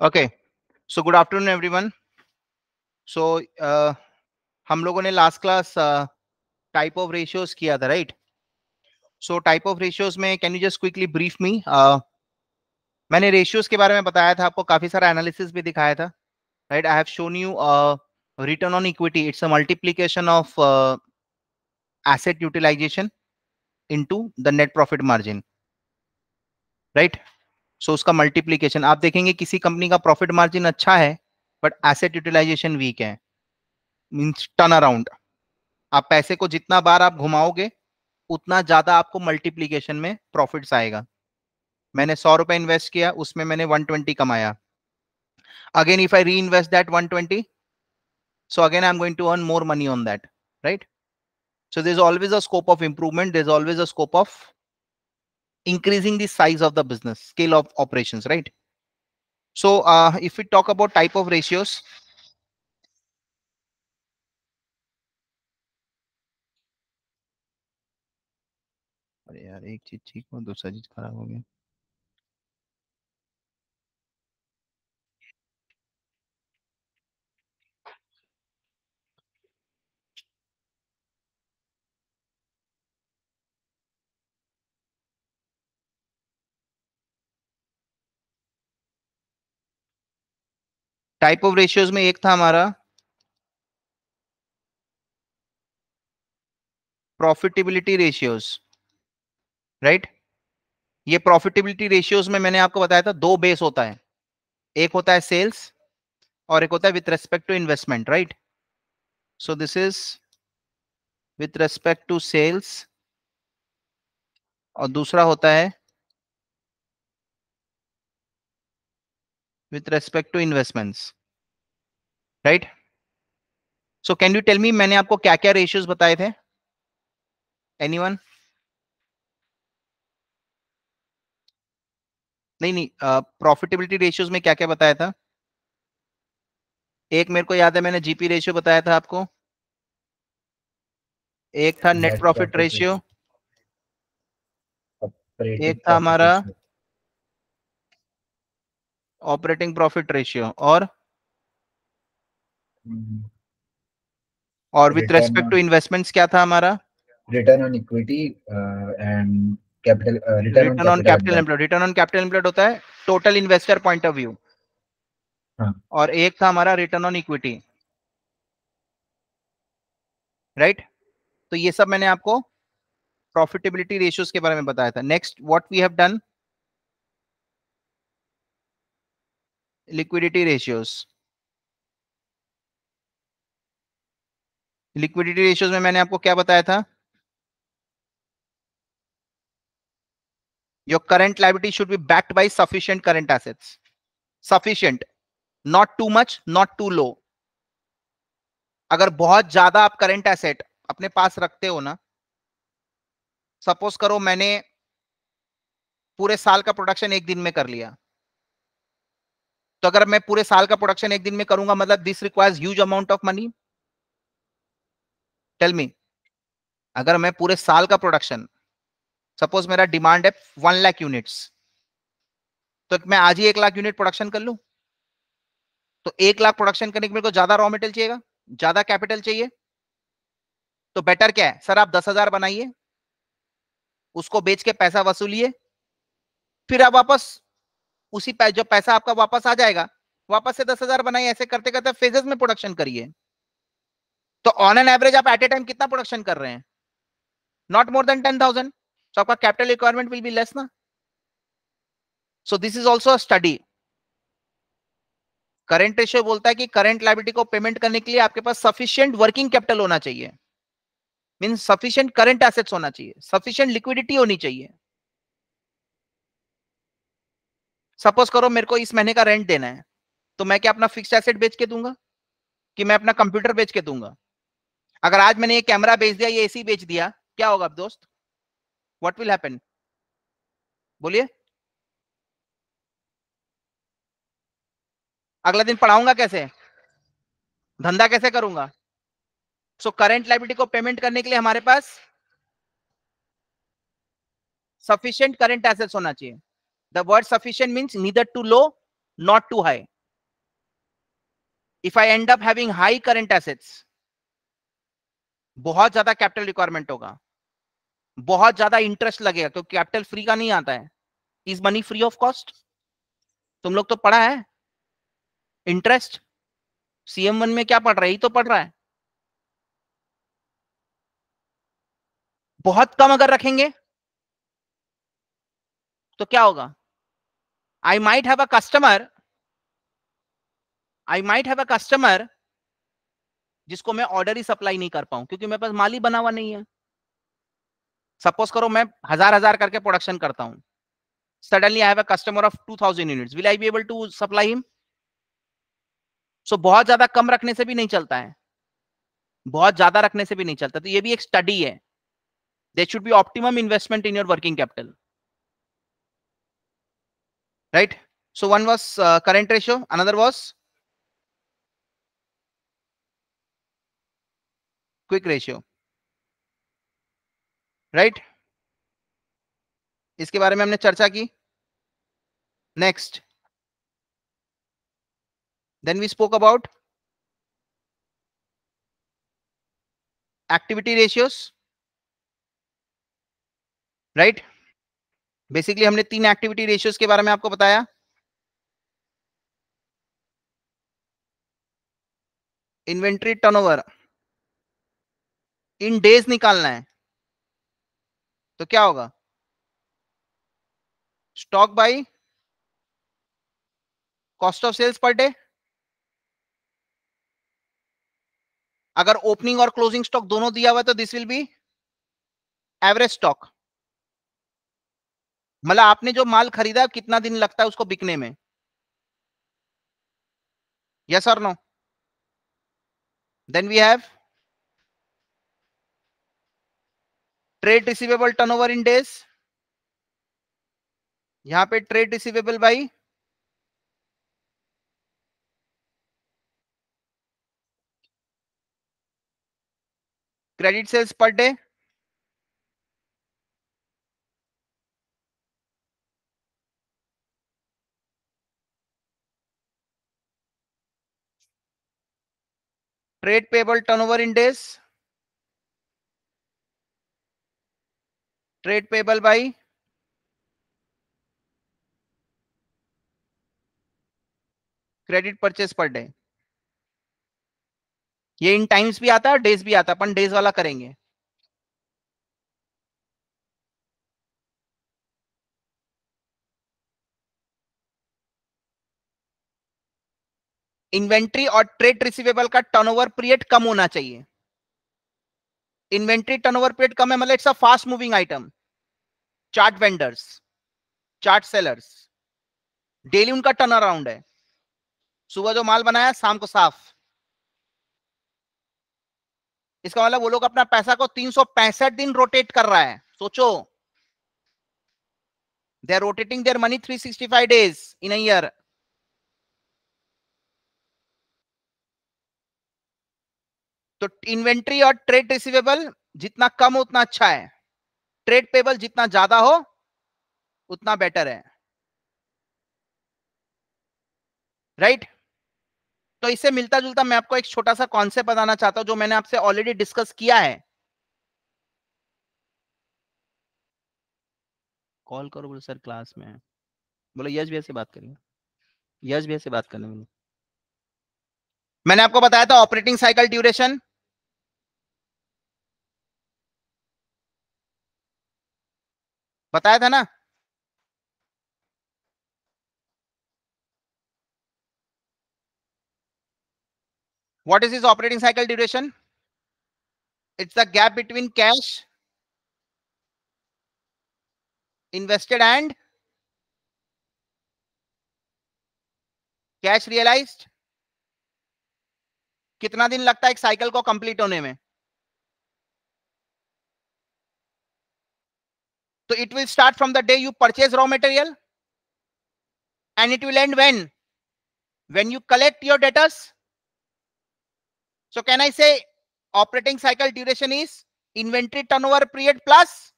okay so good afternoon everyone so uh hum logo ne last class uh, type of ratios kiya tha right so type of ratios mein can you just quickly brief me uh maine ratios ke bare mein bataya tha aapko kafi sara analysis bhi dikhaya right i have shown you a uh, return on equity it's a multiplication of uh, asset utilization into the net profit margin right so so उसका multiplication आप देखेंगे किसी company का profit margin अच्छा है but asset utilization weak है means turn around आप पैसे को जितना बार आप घुमाओगे उतना ज्यादा आपको मल्टीप्लीकेशन में प्रॉफिट्स आएगा मैंने सौ रुपए इन्वेस्ट किया उसमें मैंने वन ट्वेंटी कमाया again if I reinvest that one twenty so again i'm going to earn more money on that right so there's always a scope of improvement this always a scope of increasing the size of the business scale of operations right so uh, if we talk about type of ratios अरे यार एक चीज ठीक हो दूसरा चीज खराब हो गया टाइप ऑफ रेशियोज में एक था हमारा प्रॉफिटेबिलिटी रेशियोज राइट ये प्रॉफिटेबिलिटी रेशियोज में मैंने आपको बताया था दो बेस होता है एक होता है सेल्स और एक होता है with respect to investment right so this is with respect to sales और दूसरा होता है with respect to investments right so can you tell me मैंने आपको क्या क्या ratios बताए थे anyone नहीं नहीं प्रॉफिटेबिलिटी uh, रेशियोज में क्या क्या बताया था एक मेरे को याद है मैंने जीपी रेशियो बताया था आपको एक था नेट प्रॉफिट रेशियो एक था हमारा ऑपरेटिंग प्रॉफिट रेशियो और और विथ रेस्पेक्ट टू इन्वेस्टमेंट्स क्या था हमारा return on equity and capital return on capital employed return on capital employed होता है total investor point of view और एक था हमारा रिटर्न ऑन इक्विटी राइट तो ये सब मैंने आपको प्रॉफिटेबिलिटी रेशियोज के बारे में बताया था next what we have done liquidity ratios liquidity ratios में मैंने आपको क्या बताया था your current liability should be backed by sufficient current assets sufficient not too much not too low अगर बहुत ज्यादा आप करंट एसेट अपने पास रखते हो ना सपोज करो मैंने पूरे साल का प्रोडक्शन एक दिन में कर लिया तो अगर मैं पूरे साल का प्रोडक्शन एक दिन में करूंगा मतलब this requires huge amount of money tell me अगर मैं पूरे साल का प्रोडक्शन सपोज मेरा डिमांड है वन लाख यूनिट्स तो मैं आज ही एक लाख यूनिट प्रोडक्शन कर लू तो एक लाख प्रोडक्शन करने के मेरे को ज्यादा रॉ मेटेरियल चाहिएगा ज्यादा कैपिटल चाहिए तो बेटर क्या है सर आप दस हजार बनाइए उसको बेच के पैसा वसूलिए फिर आप वापस उसी पैसा जो पैसा आपका वापस आ जाएगा वापस से दस हजार बनाइए ऐसे करते करते फेजेस में प्रोडक्शन करिए तो ऑन एन एवरेज आप एट ए टाइम कितना प्रोडक्शन कर रहे हैं not more than ten thousand so आपका capital requirement will be less ना so this is also study current ratio बोलता है कि करंट लाइबिलिटी को पेमेंट करने के लिए आपके पास सफिशियंट वर्किंग कैपिटल होना चाहिए मीन सफिशियंट करंट एसेट्स होना चाहिए सफिशियंट लिक्विडिटी होनी चाहिए सपोज करो मेरे को इस महीने का रेंट देना है तो मैं क्या अपना फिक्स एसेट बेच के दूंगा कि मैं अपना कंप्यूटर बेच के दूंगा अगर आज मैंने ये कैमरा बेच दिया ये एसी बेच दिया क्या होगा अब दोस्त व्हाट विल हैपन बोलिए अगला दिन पढ़ाऊंगा कैसे धंधा कैसे करूंगा सो करेंट लाइब्रिटी को पेमेंट करने के लिए हमारे पास सफिशियंट करेंट एसेट्स होना चाहिए the word sufficient means neither too low not too high if i end up having high current assets बहुत ज्यादा कैपिटल रिक्वायरमेंट होगा बहुत ज्यादा इंटरेस्ट लगेगा क्योंकि कैपिटल फ्री का नहीं आता है is money free of cost तुम लोग तो पढ़ा है इंटरेस्ट सीएम वन में क्या पढ़ रहा है ये तो पढ़ रहा है बहुत कम अगर रखेंगे तो क्या होगा I might have a customer. I might have a customer जिसको मैं ऑर्डर ही सप्लाई नहीं कर पाऊं क्योंकि मेरे पास माल ही बना हुआ नहीं है सपोज करो मैं हजार हजार करके प्रोडक्शन करता हूं suddenly I have a customer of 2000 units will I be able to supply him so बहुत ज्यादा कम रखने से भी नहीं चलता है बहुत ज्यादा रखने से भी नहीं चलता तो ये भी एक स्टडी है there should be optimum investment in your working capital right? So one was uh, current ratio, another was quick ratio, right? इसके बारे में हमने चर्चा की next then we spoke about activity ratios right basically हमने तीन activity ratios के बारे में आपको बताया इन्वेंट्री टर्नओवर इन डेज निकालना है तो क्या होगा stock by cost of sales per day अगर ओपनिंग और क्लोजिंग स्टॉक दोनों दिया हुआ है तो this will be average stock मतलब आपने जो माल खरीदा कितना दिन लगता है उसको बिकने में यस और no then we have trade receivable over in days यहां पे trade receivable by credit sales per day trade payable turn over in days trade payable by credit purchase per day ये इन टाइम्स भी आता है days भी आता है अपन days वाला करेंगे इन्वेंट्री और ट्रेड रिसीवेबल का टर्नओवर पीरियड कम होना चाहिए इन्वेंट्री टर्नओवर पीरियड कम है मतलब it's a fast moving item chaat vendors chaat sellers daily उनका टर्न अराउंड है सुबह जो माल बनाया शाम को साफ इसका मतलब वो लोग अपना पैसा को तीन दिन रोटेट कर रहा है सोचो they are rotating their money 365 days in a year तो इन्वेंट्री और ट्रेड रिसीवेबल जितना कम उतना अच्छा है ट्रेड पेबल जितना ज्यादा हो उतना बेटर है राइट right? तो इससे मिलता जुलता मैं आपको एक छोटा सा कॉन्सेप्ट बताना चाहता हूं जो मैंने आपसे ऑलरेडी डिस्कस किया है कॉल करो बोलो सर क्लास में बोलो यश भैया से बात करेंगे यश भैया से बात करने मैंने आपको बताया था ऑपरेटिंग साइकिल ड्यूरेशन बताया था ना what is is operating cycle duration it's the gap between cash invested and cash realise कितना दिन लगता है एक साइकिल को कंप्लीट होने में So it will start from the day you purchase raw material and it will end when? When you collect your debtors. So can I say operating cycle duration is inventory turnover period plus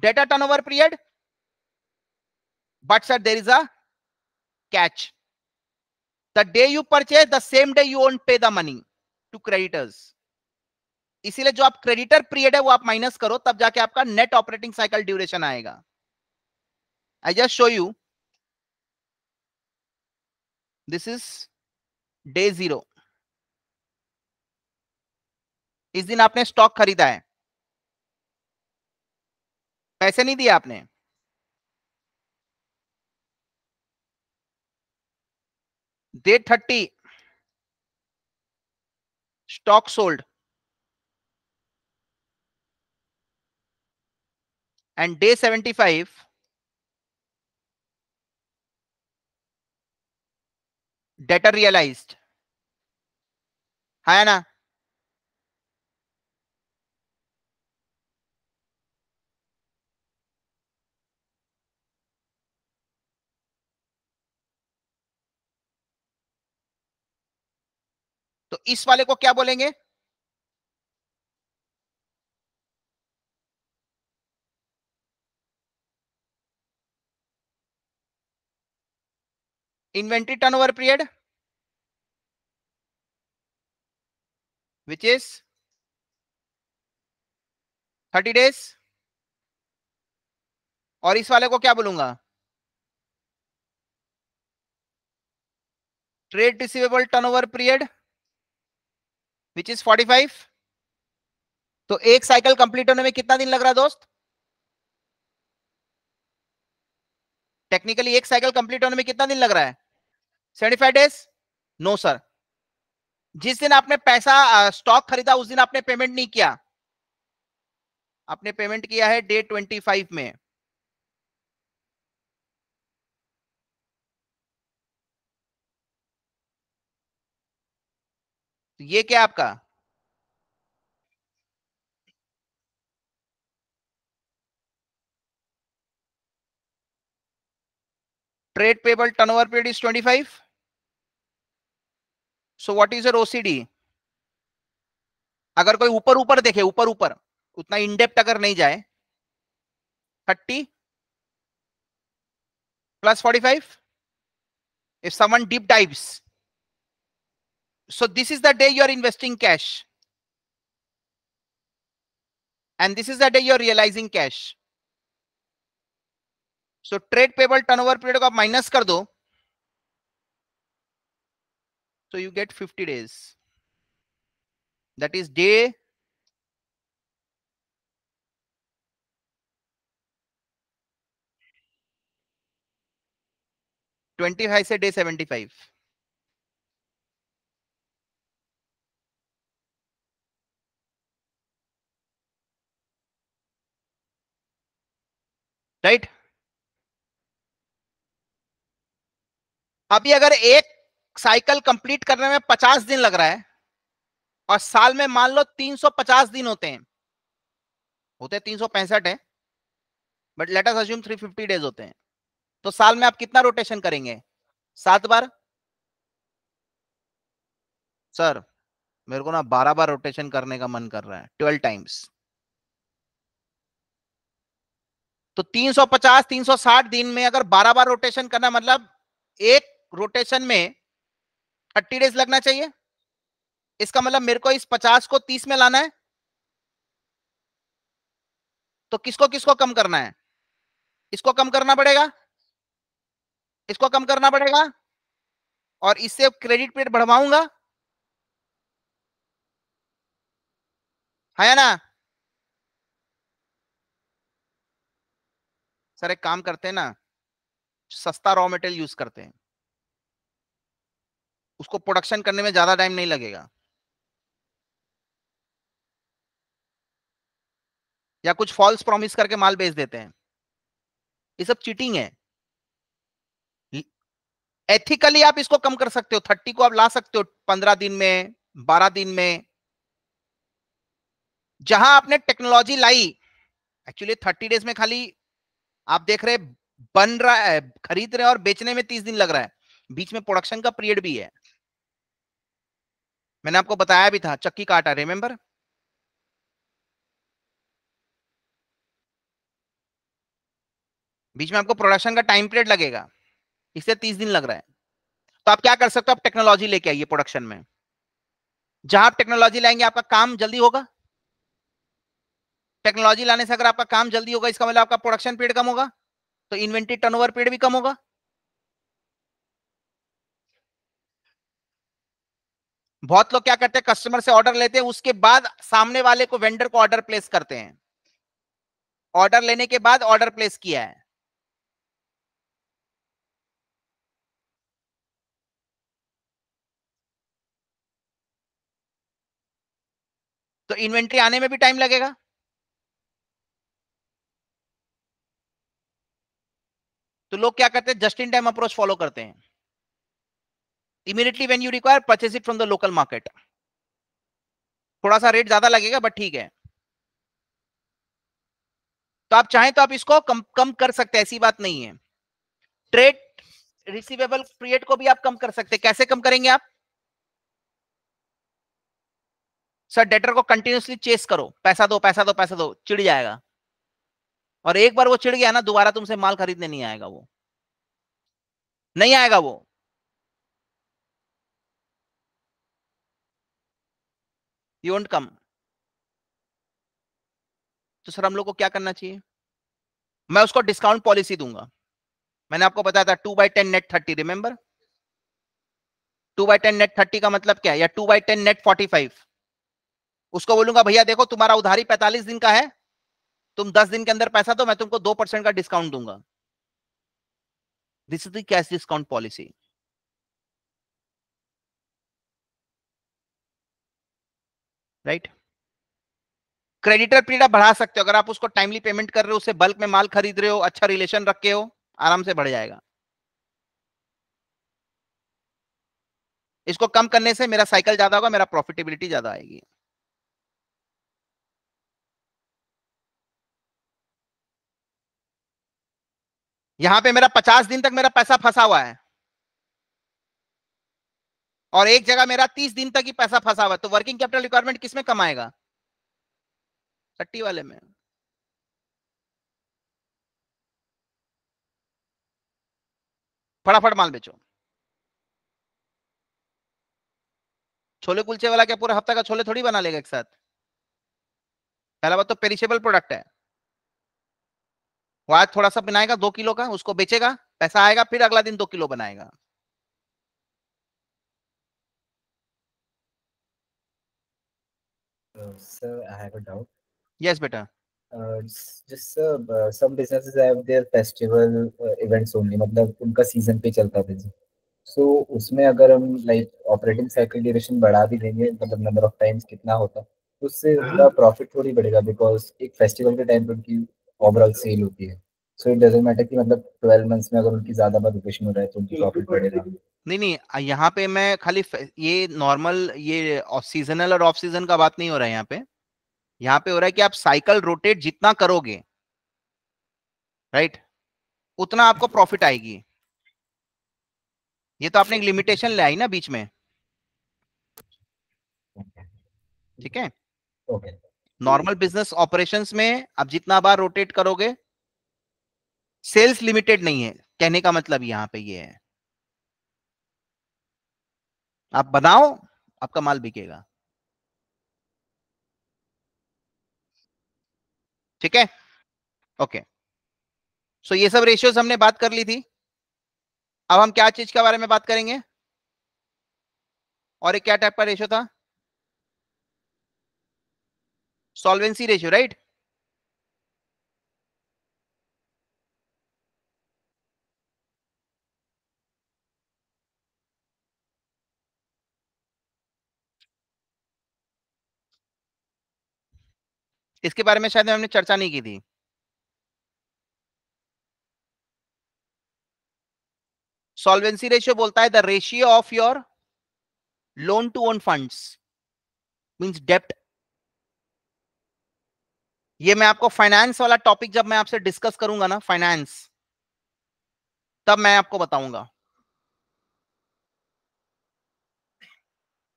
data turnover period? But sir, there is a catch. The day you purchase, the same day you won't pay the money to creditors. इसीलिए जो आप creditor period है वो आप minus करो तब जाके आपका नेट ऑपरेटिंग साइकिल ड्यूरेशन आएगा I just show you this is day zero इस दिन आपने स्टॉक खरीदा है पैसे नहीं दिए आपने day thirty stock sold and day 75 debtor realized hai na तो इस वाले को क्या बोलेंगे inventory turnover period which is 30 days और इस वाले को क्या बोलूंगा trade receivable turnover period which is 45 तो एक साइकिल कंप्लीट होने में कितना दिन लग रहा दोस्त टेक्निकली एक साइकिल कंप्लीट होने में कितना दिन लग रहा है seventy five days no sir जिस दिन आपने पैसा स्टॉक खरीदा उस दिन आपने पेमेंट नहीं किया आपने पेमेंट किया है डे ट्वेंटी फाइव में तो ये क्या आपका trade payable turnover period is 25 so what is your OCD अगर कोई ऊपर ऊपर देखे ऊपर ऊपर उतना इनडेप्ट अगर नहीं जाए thirty plus forty five if some deep dives so this is the day you are investing cash and this is the day you are realizing cash so trade payable turnover period ko aap minus kar do So you get 50 days. That is day Twenty-five say day seventy-five. right? अभी अगर एक cycle complete करने में पचास दिन लग रहा है और साल में मान लो तीन सौ पचास दिन होते हैं होते तीन सौ पैंसठ है but let us assume 350 days होते हैं तो साल में आप कितना रोटेशन करेंगे सात बार सर मेरे को ना बारह बार रोटेशन करने का मन कर रहा है ट्वेल्व टाइम्स तो 350 360 दिन में अगर 12 बार रोटेशन करना मतलब एक रोटेशन में थर्टी डेज लगना चाहिए इसका मतलब मेरे को इस पचास को तीस में लाना है तो किसको किसको कम करना है इसको कम करना पड़ेगा इसको कम करना पड़ेगा और इससे क्रेडिट पीरियड बढ़वाऊंगा है ना सर एक काम करते हैं ना सस्ता रॉ मटेरियल यूज करते हैं उसको प्रोडक्शन करने में ज्यादा टाइम नहीं लगेगा या कुछ फॉल्स प्रॉमिस करके माल बेच देते हैं ये सब चीटिंग है एथिकली आप इसको कम कर सकते हो थर्टी को आप ला सकते हो पंद्रह दिन में बारह दिन में जहां आपने टेक्नोलॉजी लाई एक्चुअली थर्टी डेज में खाली आप देख रहे बन रहा है खरीद रहे हैं और बेचने में तीस दिन लग रहा है बीच में प्रोडक्शन का पीरियड भी है मैंने आपको बताया भी था चक्की काटा रिमेंबर बीच में आपको प्रोडक्शन का टाइम पीरियड लगेगा इससे तीस दिन लग रहा है तो आप क्या कर सकते हो आप टेक्नोलॉजी लेके आइए प्रोडक्शन में जहां आप टेक्नोलॉजी लाएंगे आपका काम जल्दी होगा टेक्नोलॉजी लाने से अगर आपका काम जल्दी होगा इसका मतलब आपका प्रोडक्शन पीरियड कम होगा तो इन्वेंट्री टर्नओवर पीरियड भी कम होगा बहुत लोग क्या करते हैं कस्टमर से ऑर्डर लेते हैं उसके बाद सामने वाले को वेंडर को ऑर्डर प्लेस करते हैं ऑर्डर लेने के बाद ऑर्डर प्लेस किया है तो इन्वेंट्री आने में भी टाइम लगेगा तो लोग क्या करते हैं just in time approach follow करते हैं immediately when you require purchase it from the local market थोड़ा सा रेट ज्यादा लगेगा बट ठीक है तो आप चाहें तो आप इसको कम कम कर सकते हैं ऐसी बात नहीं है ट्रेड रिसीवेबल क्रिएट को भी आप कम कर सकते हैं कैसे कम करेंगे आप सर डेटर को कंटिन्यूसली चेस करो पैसा दो पैसा दो पैसा दो चिड़ जाएगा और एक बार वो चिड़ गया ना दोबारा तुमसे माल खरीदने नहीं आएगा वो नहीं आएगा वो यू वॉन्ट कम तो सर हम लोग को क्या करना चाहिए मैं उसको डिस्काउंट पॉलिसी दूंगा मैंने आपको बताया था two by ten net thirty remember two by ten net thirty का मतलब क्या है या two by ten net forty five उसको बोलूंगा भैया देखो तुम्हारा उधारी पैंतालीस दिन का है तुम दस दिन के अंदर पैसा दो मैं तुमको दो परसेंट का डिस्काउंट दूंगा this is the cash discount policy right creditor period बढ़ा सकते हो अगर आप उसको टाइमली पेमेंट कर रहे हो उससे बल्क में माल खरीद रहे हो अच्छा रिलेशन रखे हो आराम से बढ़ जाएगा इसको कम करने से मेरा साइकिल ज्यादा होगा मेरा प्रॉफिटेबिलिटी ज्यादा आएगी यहां पे मेरा पचास दिन तक मेरा पैसा फंसा हुआ है और एक जगह मेरा तीस दिन तक ही पैसा फंसा हुआ तो वर्किंग कैपिटल रिक्वायरमेंट किसमें कमाएगा सट्टी वाले में फटाफट माल बेचो छोले कुलचे वाला क्या पूरा हफ्ता का छोले थोड़ी बना लेगा एक साथ पहला बात तो पेरिशेबल प्रोडक्ट है वो आज थोड़ा सा बनाएगा दो किलो का उसको बेचेगा पैसा आएगा फिर अगला दिन दो किलो बनाएगा Uh, sir, I have a doubt. Yes, uh, uh, beta. मतलब उनका मतलब तो उससे प्रॉफिट हाँ। थोड़ी बढ़ेगा बिकॉज एक फेस्टिवल के टाइम पर उनकी ओवरऑल सेल होती है सो इट डजंट मैटर कि मतलब 12 मंथ्स में अगर उनकी ज्यादा बार वेकेशन हो रहा है तो उनकी प्रॉफिट बढ़ेगा नहीं नहीं यहाँ पे मैं खाली ये नॉर्मल ये ऑफ सीजनल और ऑफ सीजन का बात नहीं हो रहा है यहाँ पे यहाँ पे हो रहा है कि आप साइकिल रोटेट जितना करोगे राइट उतना आपको प्रॉफिट आएगी ये तो आपने एक लिमिटेशन ले आई ना बीच में ठीक है ओके नॉर्मल बिजनेस ऑपरेशंस में आप जितना बार रोटेट करोगे सेल्स लिमिटेड नहीं है कहने का मतलब यहां पे ये है आप बनाओ आपका माल बिकेगा ठीक है ओके सो ये सब रेशियोज हमने बात कर ली थी अब हम क्या चीज के बारे में बात करेंगे और एक क्या टाइप का रेशियो था सॉल्वेंसी रेशियो राइट इसके बारे में शायद हमने चर्चा नहीं की थी सॉल्वेंसी रेशियो बोलता है the ratio of your loan to own funds means डेप्ट ये मैं आपको फाइनेंस वाला टॉपिक जब मैं आपसे डिस्कस करूंगा ना फाइनेंस तब मैं आपको बताऊंगा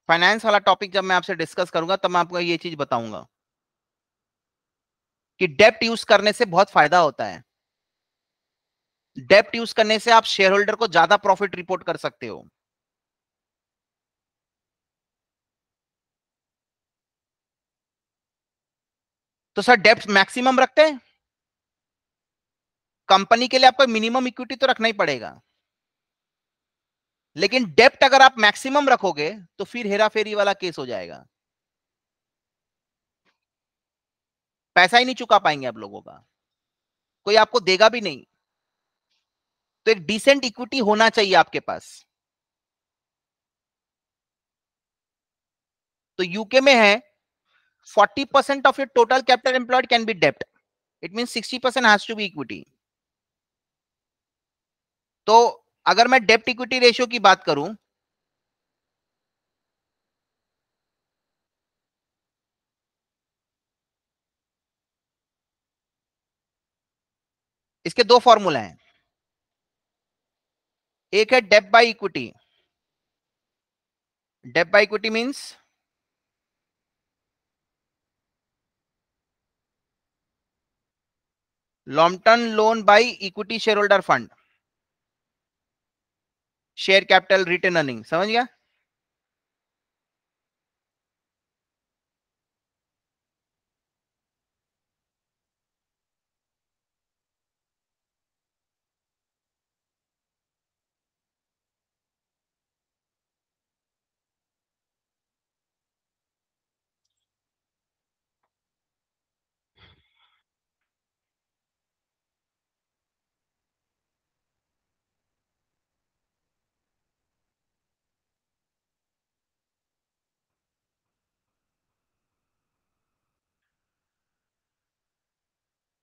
फाइनेंस वाला टॉपिक जब मैं आपसे डिस्कस करूंगा तब मैं आपको ये चीज बताऊंगा कि डेप्ट यूज करने से बहुत फायदा होता है डेप्ट यूज करने से आप शेयर होल्डर को ज्यादा प्रॉफिट रिपोर्ट कर सकते हो तो सर डेप्ट मैक्सिमम रखते हैं कंपनी के लिए आपको मिनिमम इक्विटी तो रखना ही पड़ेगा लेकिन डेप्ट अगर आप मैक्सिमम रखोगे तो फिर हेरा फेरी वाला केस हो जाएगा पैसा ही नहीं चुका पाएंगे आप लोगों का कोई आपको देगा भी नहीं तो एक डिसेंट इक्विटी होना चाहिए आपके पास तो यूके में है 40 percent of your total capital employed can be डेप्ट it mean 60 percent has to be equity तो अगर मैं डेप्ट इक्विटी रेशियो की बात करूं इसके दो फॉर्मूला हैं एक है debt by equity debt by equity means long loan by equity share holder fund share capital return earning समझ गया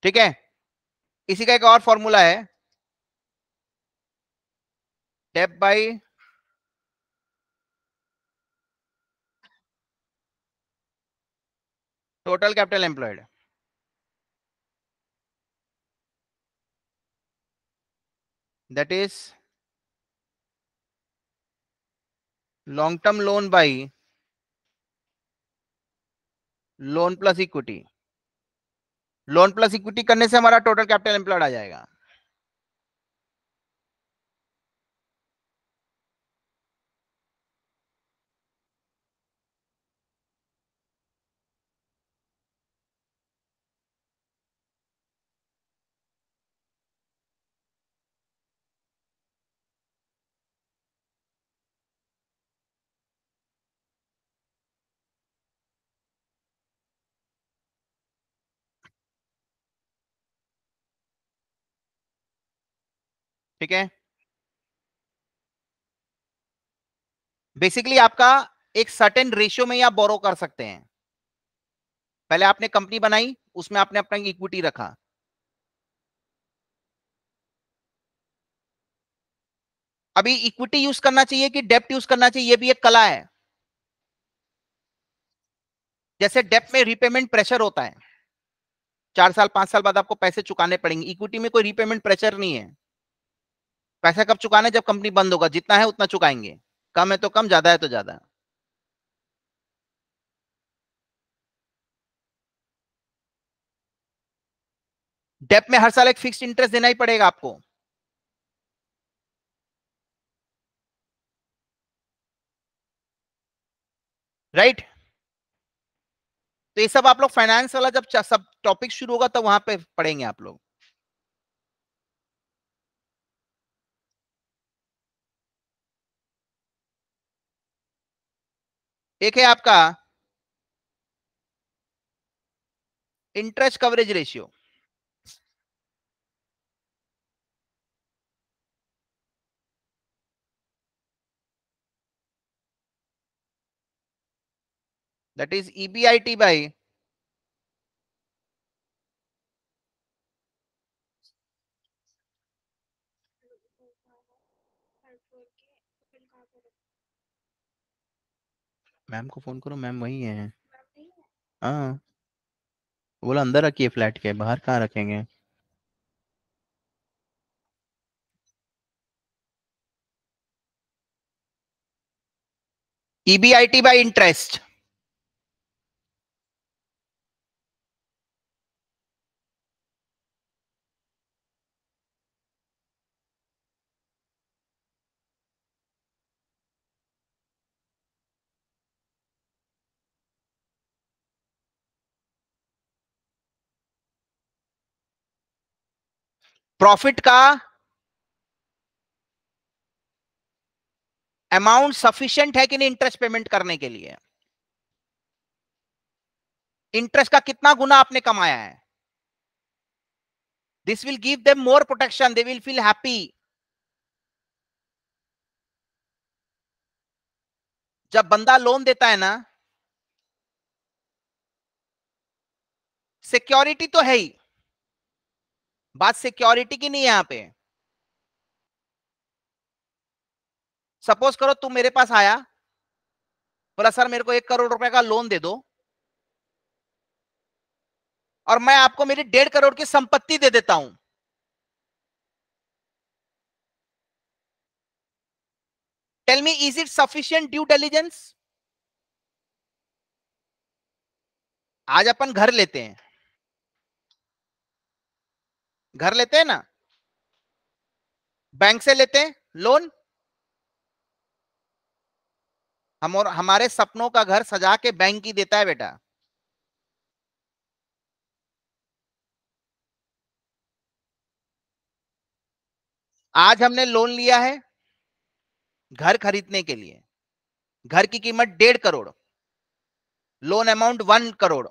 ठीक है इसी का एक और फॉर्मूला है debt by total capital employed that is long term loan by loan plus equity loan plus equity करने से हमारा टोटल कैपिटल एम्प्लॉयड आ जाएगा ठीक है बेसिकली आपका एक सर्टेन रेशियो में आप बोरो कर सकते हैं पहले आपने कंपनी बनाई उसमें आपने अपना इक्विटी रखा अभी इक्विटी यूज करना चाहिए कि डेप्ट यूज करना चाहिए ये भी एक कला है जैसे डेप्ट में रिपेमेंट प्रेशर होता है चार साल पांच साल बाद आपको पैसे चुकाने पड़ेंगे इक्विटी में कोई रिपेमेंट प्रेशर नहीं है पैसा कब चुकाना जब कंपनी बंद होगा जितना है उतना चुकाएंगे कम है तो कम ज्यादा है तो ज्यादा डेप में हर साल एक फिक्स इंटरेस्ट देना ही पड़ेगा आपको राइट right? तो ये सब आप लोग फाइनेंस वाला जब सब टॉपिक शुरू होगा तो वहां पे पढ़ेंगे आप लोग एक है आपका interest coverage ratio that is EBIT by ma'am को फ़ोन करो मैम वही है हाँ बोला अंदर रखिए फ्लैट के बाहर कहाँ रखेंगे ईबीआईटी बाय इंटरेस्ट प्रॉफिट का अमाउंट सफिशियंट है कि नहीं इंटरेस्ट पेमेंट करने के लिए इंटरेस्ट का कितना गुना आपने कमाया है this will give them more protection they will feel happy जब बंदा लोन देता है ना सिक्योरिटी तो है ही बात सिक्योरिटी की नहीं है यहां पे सपोज करो तुम मेरे पास आया बोला सर मेरे को एक करोड़ रुपए का लोन दे दो और मैं आपको मेरी डेढ़ करोड़ की संपत्ति दे देता हूं tell me is it sufficient due diligence आज अपन घर लेते हैं घर लेते हैं ना बैंक से लेते हैं लोन हम और हमारे सपनों का घर सजा के बैंक ही देता है बेटा आज हमने लोन लिया है घर खरीदने के लिए घर की कीमत डेढ़ crore loan amount one crore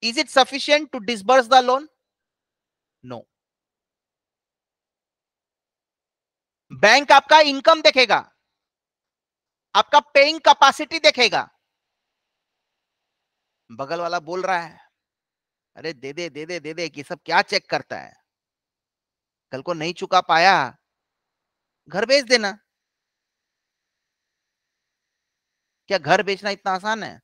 is it sufficient to disburse the loan no bank आपका इनकम देखेगा आपका पेइंग कैपेसिटी देखेगा बगल वाला बोल रहा है अरे दे दे दे दे दे दे कि सब क्या चेक करता है कल को नहीं चुका पाया घर बेच देना क्या घर बेचना इतना आसान है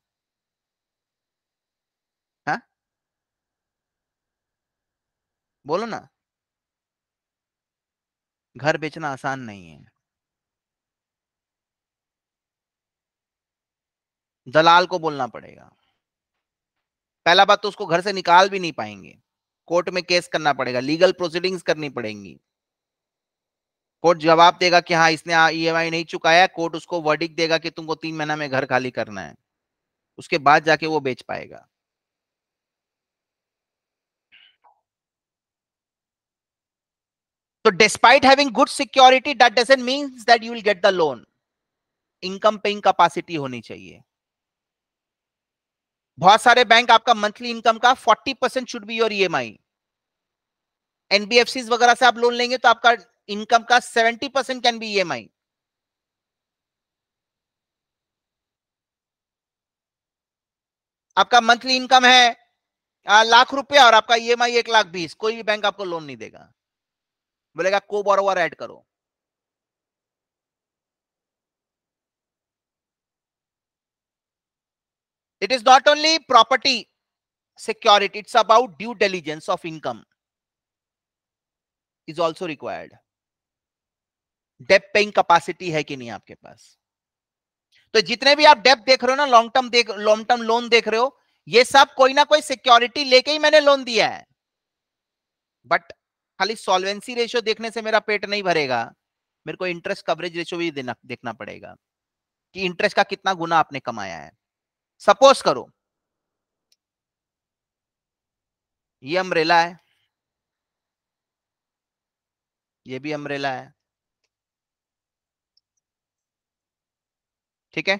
बोलो ना घर बेचना आसान नहीं है दलाल को बोलना पड़ेगा पहला बात तो उसको घर से निकाल भी नहीं पाएंगे कोर्ट में केस करना पड़ेगा लीगल प्रोसीडिंग्स करनी पड़ेंगी कोर्ट जवाब देगा कि हाँ इसने ईएमआई e नहीं चुकाया कोर्ट उसको वर्डिक देगा कि तुमको तीन महीना में घर खाली करना है उसके बाद जाके वो बेच पाएगा So despite having good security, that doesn't mean that you will get the loan. Income paying capacity होनी चाहिए बहुत सारे बैंक आपका मंथली इनकम का 40 percent should be your EMI NBFC वगैरह से आप लोन लेंगे तो आपका इनकम का 70 परसेंट कैन बी ईएमआई आपका मंथली इनकम है लाख रुपया और आपका ईएमआई e एक लाख बीस कोई भी बैंक आपको लोन नहीं देगा बोलेगा को बोरोवर ऐड करो it is not only property security it's about due diligence of income is also required debt paying capacity है कि नहीं आपके पास तो जितने भी आप डेप देख रहे हो ना लॉन्ग टर्म देख लॉन्ग टर्म लोन देख रहे हो ये सब कोई ना कोई सिक्योरिटी लेके ही मैंने लोन दिया है बट खाली सॉल्वेंसी रेशियो देखने से मेरा पेट नहीं भरेगा मेरे को इंटरेस्ट कवरेज रेशियो भी देना देखना पड़ेगा कि इंटरेस्ट का कितना गुना आपने कमाया है सपोज करो ये अमरेला है ये भी अमरेला है ठीक है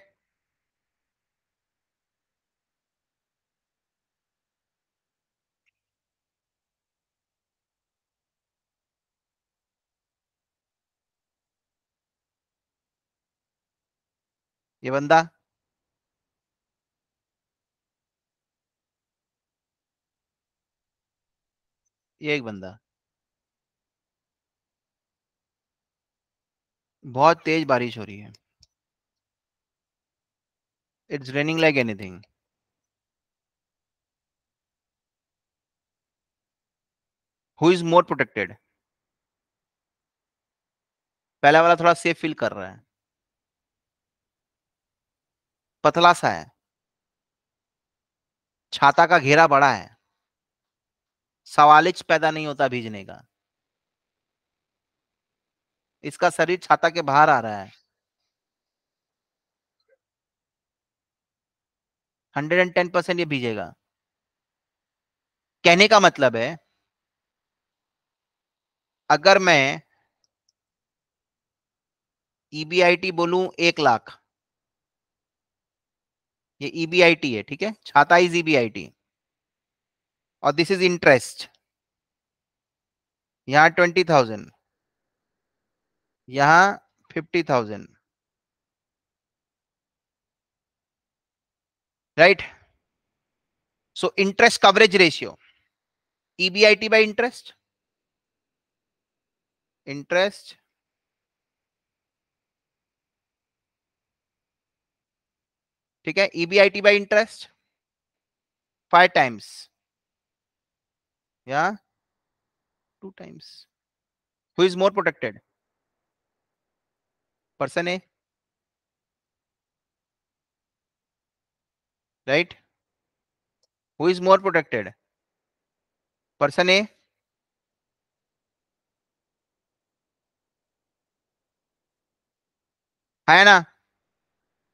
ये बंदा ये एक बंदा बहुत तेज बारिश हो रही है it's raining like anything who is more protected पहला वाला थोड़ा सेफ फील कर रहा है पतला सा है छाता का घेरा बड़ा है सवालिच पैदा नहीं होता भीजने का इसका शरीर छाता के बाहर आ रहा है हंड्रेड एंड टेन परसेंट ये भीजेगा कहने का मतलब है अगर मैं ईबीआईटी e बोलूं एक लाख ये ईबीआईटी e है ठीक है छाता इज ईबीआईटी e और दिस इज इंटरेस्ट यहां ट्वेंटी थाउजेंड यहां fifty thousand right so interest coverage ratio EBIT by interest interest ठीक है EBIT by interest five times या two times who is more protected person A right who is more protected person A है ना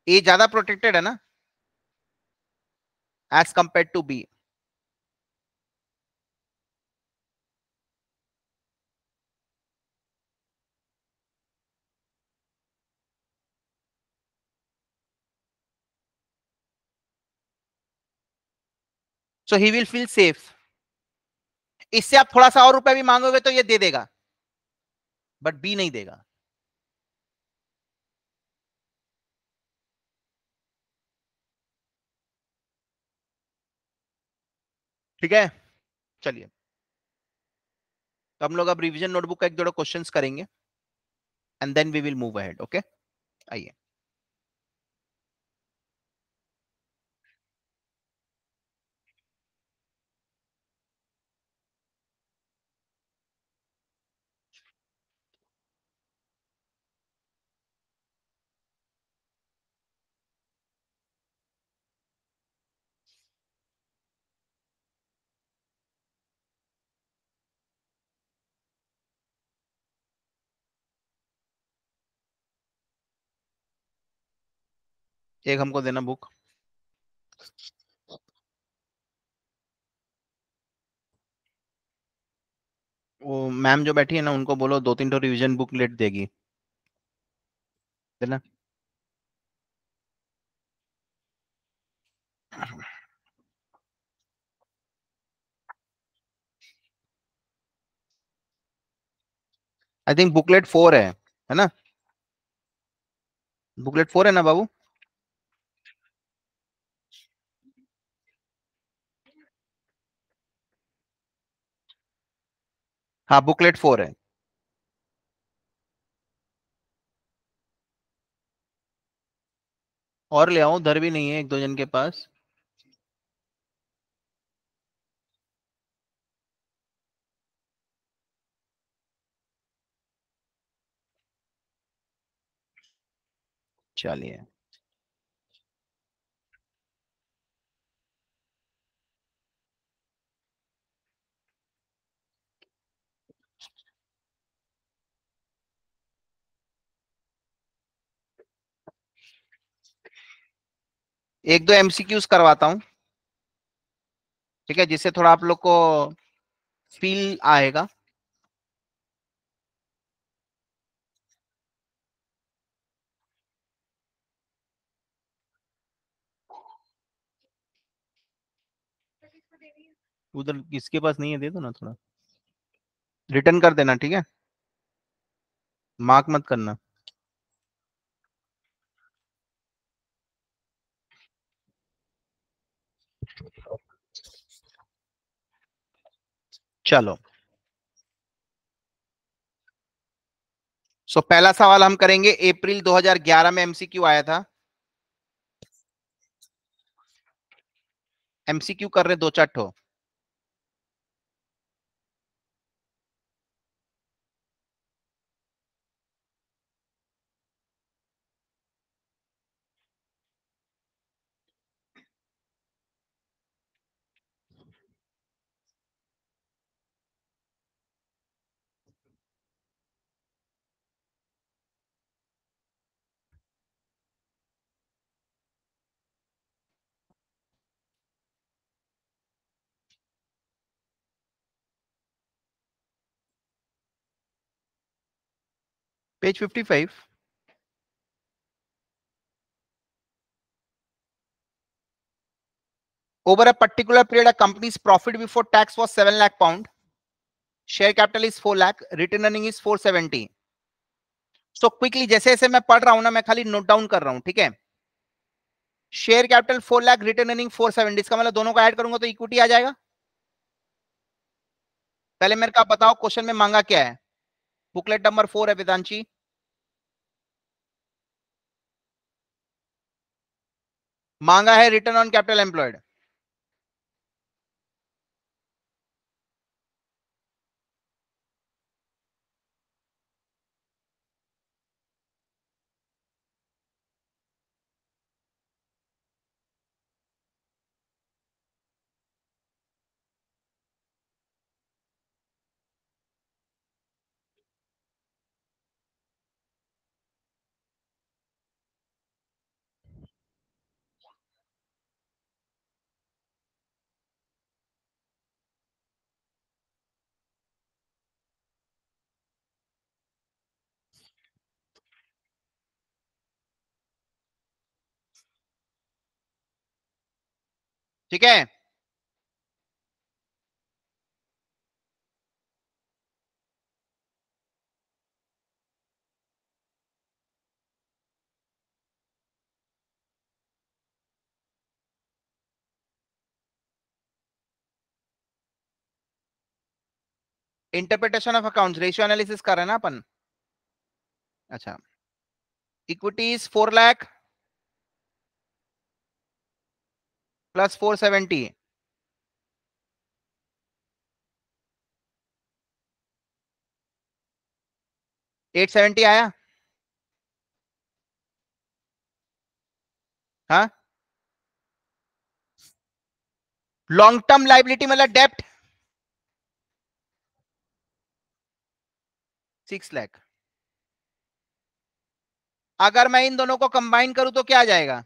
A ज्यादा protected है ना as compare to B so he will feel safe इससे आप थोड़ा सा और रुपया भी मांगोगे तो ये दे देगा बट बी नहीं देगा ठीक है चलिए तो हम लोग अब रिवीजन नोटबुक का एक दो क्वेश्चंस करेंगे and then we will move ahead okay आइए एक हमको देना बुक वो मैम जो बैठी है ना उनको बोलो दो तीन रिविजन रिवीजन लेट देगी देना आई थिंक बुकलेट फोर है है ना बुकलेट फोर है ना बाबू हाँ बुकलेट फोर है और ले आओ उधर भी नहीं है एक दो जन के पास चलिए एक दो एमसीक्यूज करवाता हूं ठीक है जिससे थोड़ा आप लोग को फील आएगा उधर किसके पास नहीं है दे दो ना थोड़ा रिटर्न कर देना ठीक है मार्क मत करना चलो सो so, पहला सवाल हम करेंगे अप्रैल 2011 में एमसीक्यू आया था एमसीक्यू कर रहे दो चार ठो page 55 over a particular period a company's profit before tax was 7 lakh pound share capital is 4 lakh return earning is 470 so quickly जैसे जैसे मैं पढ़ रहा हूं ना मैं खाली नोट डाउन कर रहा हूं ठीक है share capital four lakh return earning four seventy इसका मतलब दोनों को ऐड करूंगा तो इक्विटी आ जाएगा पहले मेरे को बताओ क्वेश्चन में मांगा क्या है बुकलेट नंबर फोर है वेदांशी मांगा है रिटर्न ऑन कैपिटल एम्प्लॉयड ठीक है interpretation of account ratio analysis कर रहे हैं ना अपन अच्छा equities four lakh plus four seventy eight seventy आया हा लॉन्ग टर्म लाइबिलिटी मतलब डेप्ट सिक्स लैख अगर मैं इन दोनों को कंबाइन करूं तो क्या आ जाएगा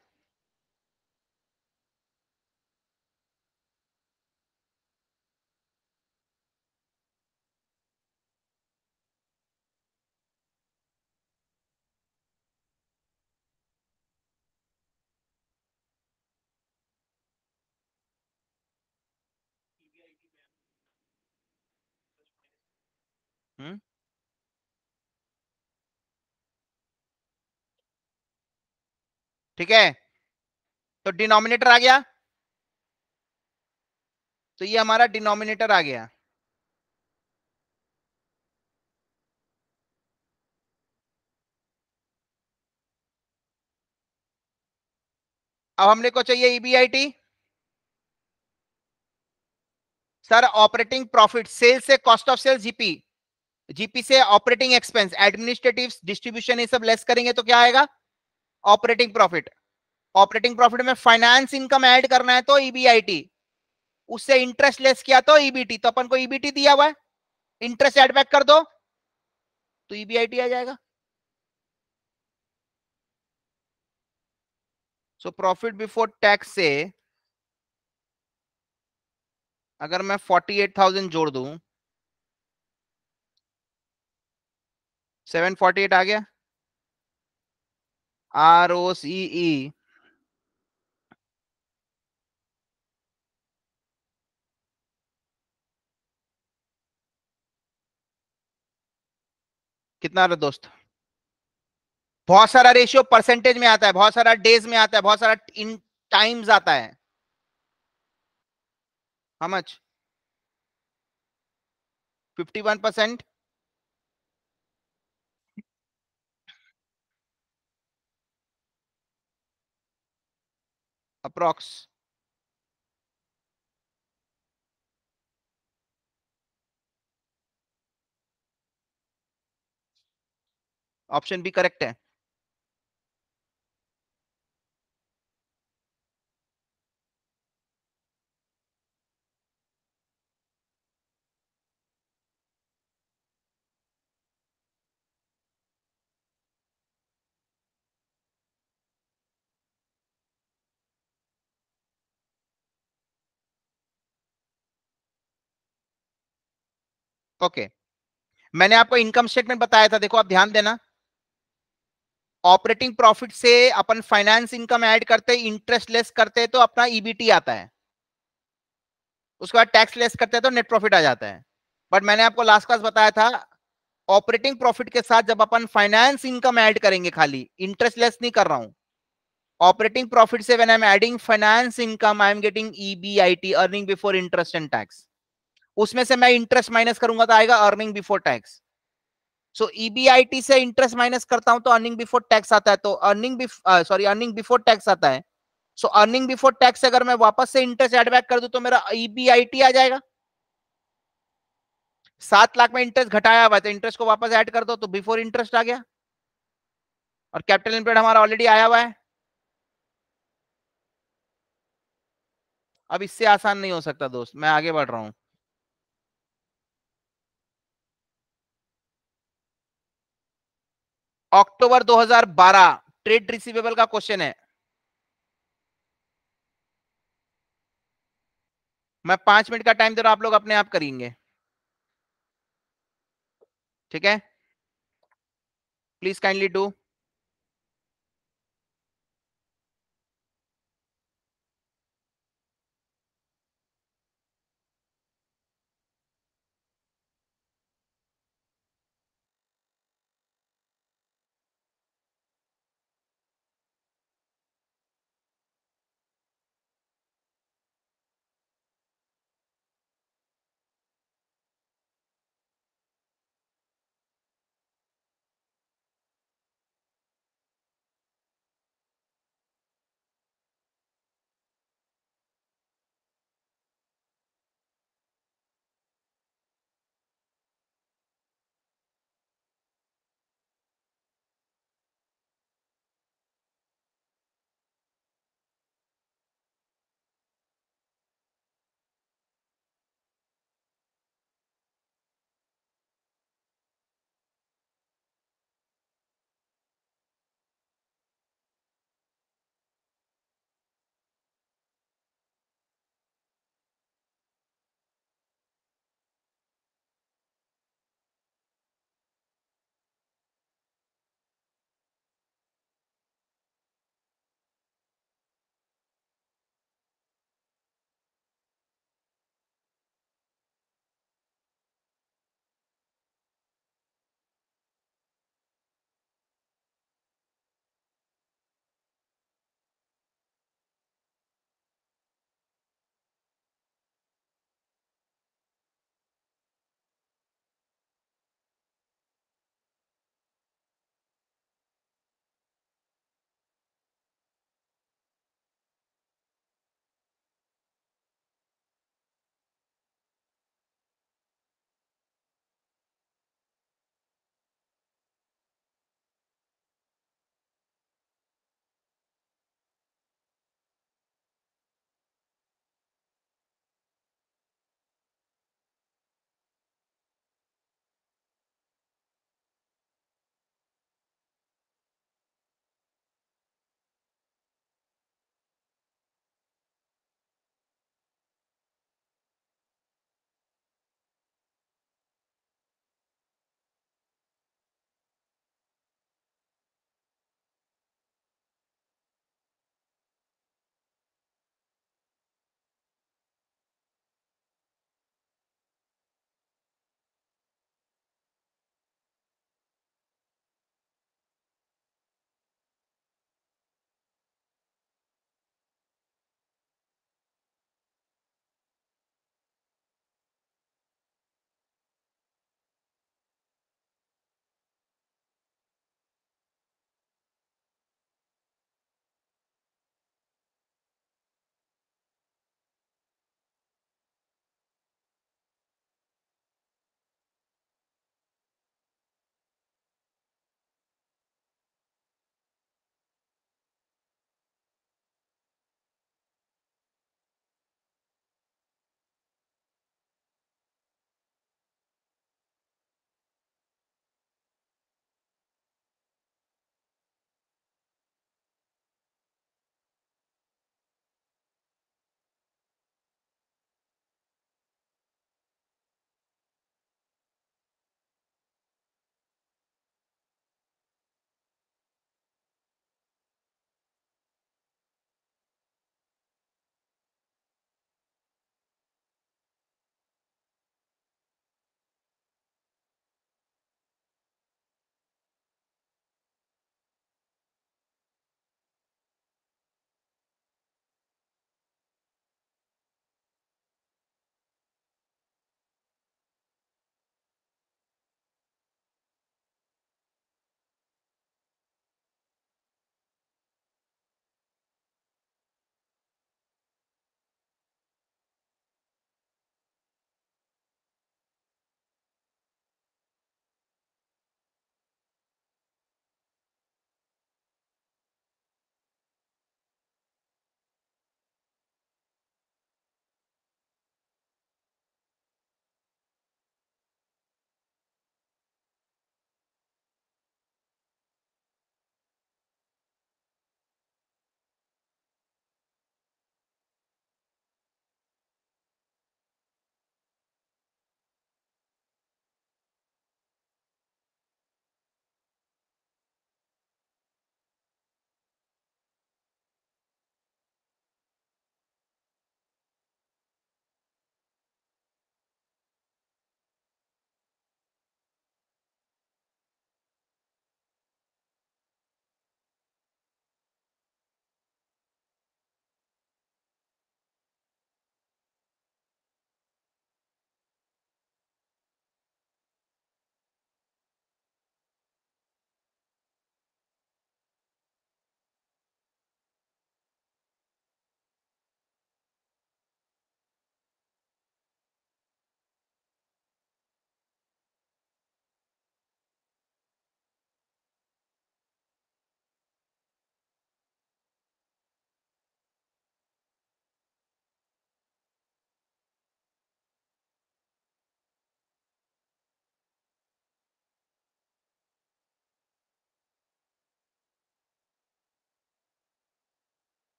Mm-hmm. ठीक है तो डिनोमिनेटर आ गया तो ये हमारा डिनोमिनेटर आ गया अब हमने को चाहिए EBIT e sir operating profit sales से cost of sale GP GP से ऑपरेटिंग एक्सपेंस एडमिनिस्ट्रेटिव डिस्ट्रीब्यूशन ये सब लेस करेंगे तो क्या आएगा ऑपरेटिंग प्रॉफिट ऑपरेटिंग प्रॉफिट में फाइनेंस इनकम ऐड करना है तो ईबीआईटी e उससे इंटरेस्ट लेस किया तो ईबीटी e तो अपन को ईबीटी e दिया हुआ है इंटरेस्ट एड बैक कर दो तो ईबीआईटी आ जाएगा सो प्रॉफिट बिफोर टैक्स से अगर मैं 48,000 जोड़ दूं सेवन फोर्टी एट आ गया आर ओ सी ई कितना रहा दोस्त बहुत सारा रेशियो परसेंटेज में आता है बहुत सारा डेज में आता है बहुत सारा इन टाइम्स आता है हम fifty 51 percent approx option B correct है ओके मैंने आपको इनकम स्टेटमेंट बताया था देखो आप ध्यान देना ऑपरेटिंग प्रॉफिट से अपन फाइनेंस इनकम ऐड करते इंटरेस्ट लेस करते तो अपना ईबीटी e आता है उसके बाद टैक्स लेस करते तो नेट प्रॉफिट आ जाता है बट मैंने आपको लास्ट क्लास बताया था ऑपरेटिंग प्रॉफिट के साथ जब अपन फाइनेंस इनकम ऐड करेंगे खाली इंटरेस्ट लेस नहीं कर रहा हूं ऑपरेटिंग प्रॉफिट से profit I am adding finance income I am getting EBIT earning before interest and tax उसमें से मैं इंटरेस्ट माइनस करूंगा तो आएगा earning before tax so EBIT से इंटरेस्ट माइनस करता हूं तो अर्निंग बिफोर टैक्स आता है तो earning sorry earning before tax आता है सो अर्निंग बिफोर टैक्स अगर मैं वापस से इंटरेस्ट एड बैक कर दू तो मेरा ईबीआईटी e आ जाएगा सात लाख में इंटरेस्ट घटाया हुआ है तो इंटरेस्ट को वापस ऐड कर दो तो बिफोर इंटरेस्ट आ गया और कैपिटल एम्प्लॉयड हमारा ऑलरेडी आया हुआ है अब इससे आसान नहीं हो सकता दोस्त मैं आगे बढ़ रहा हूं अक्टूबर 2012 ट्रेड रिसीवेबल का क्वेश्चन है मैं पांच मिनट का टाइम दे रहा हूं आप लोग अपने आप करेंगे ठीक है प्लीज काइंडली डू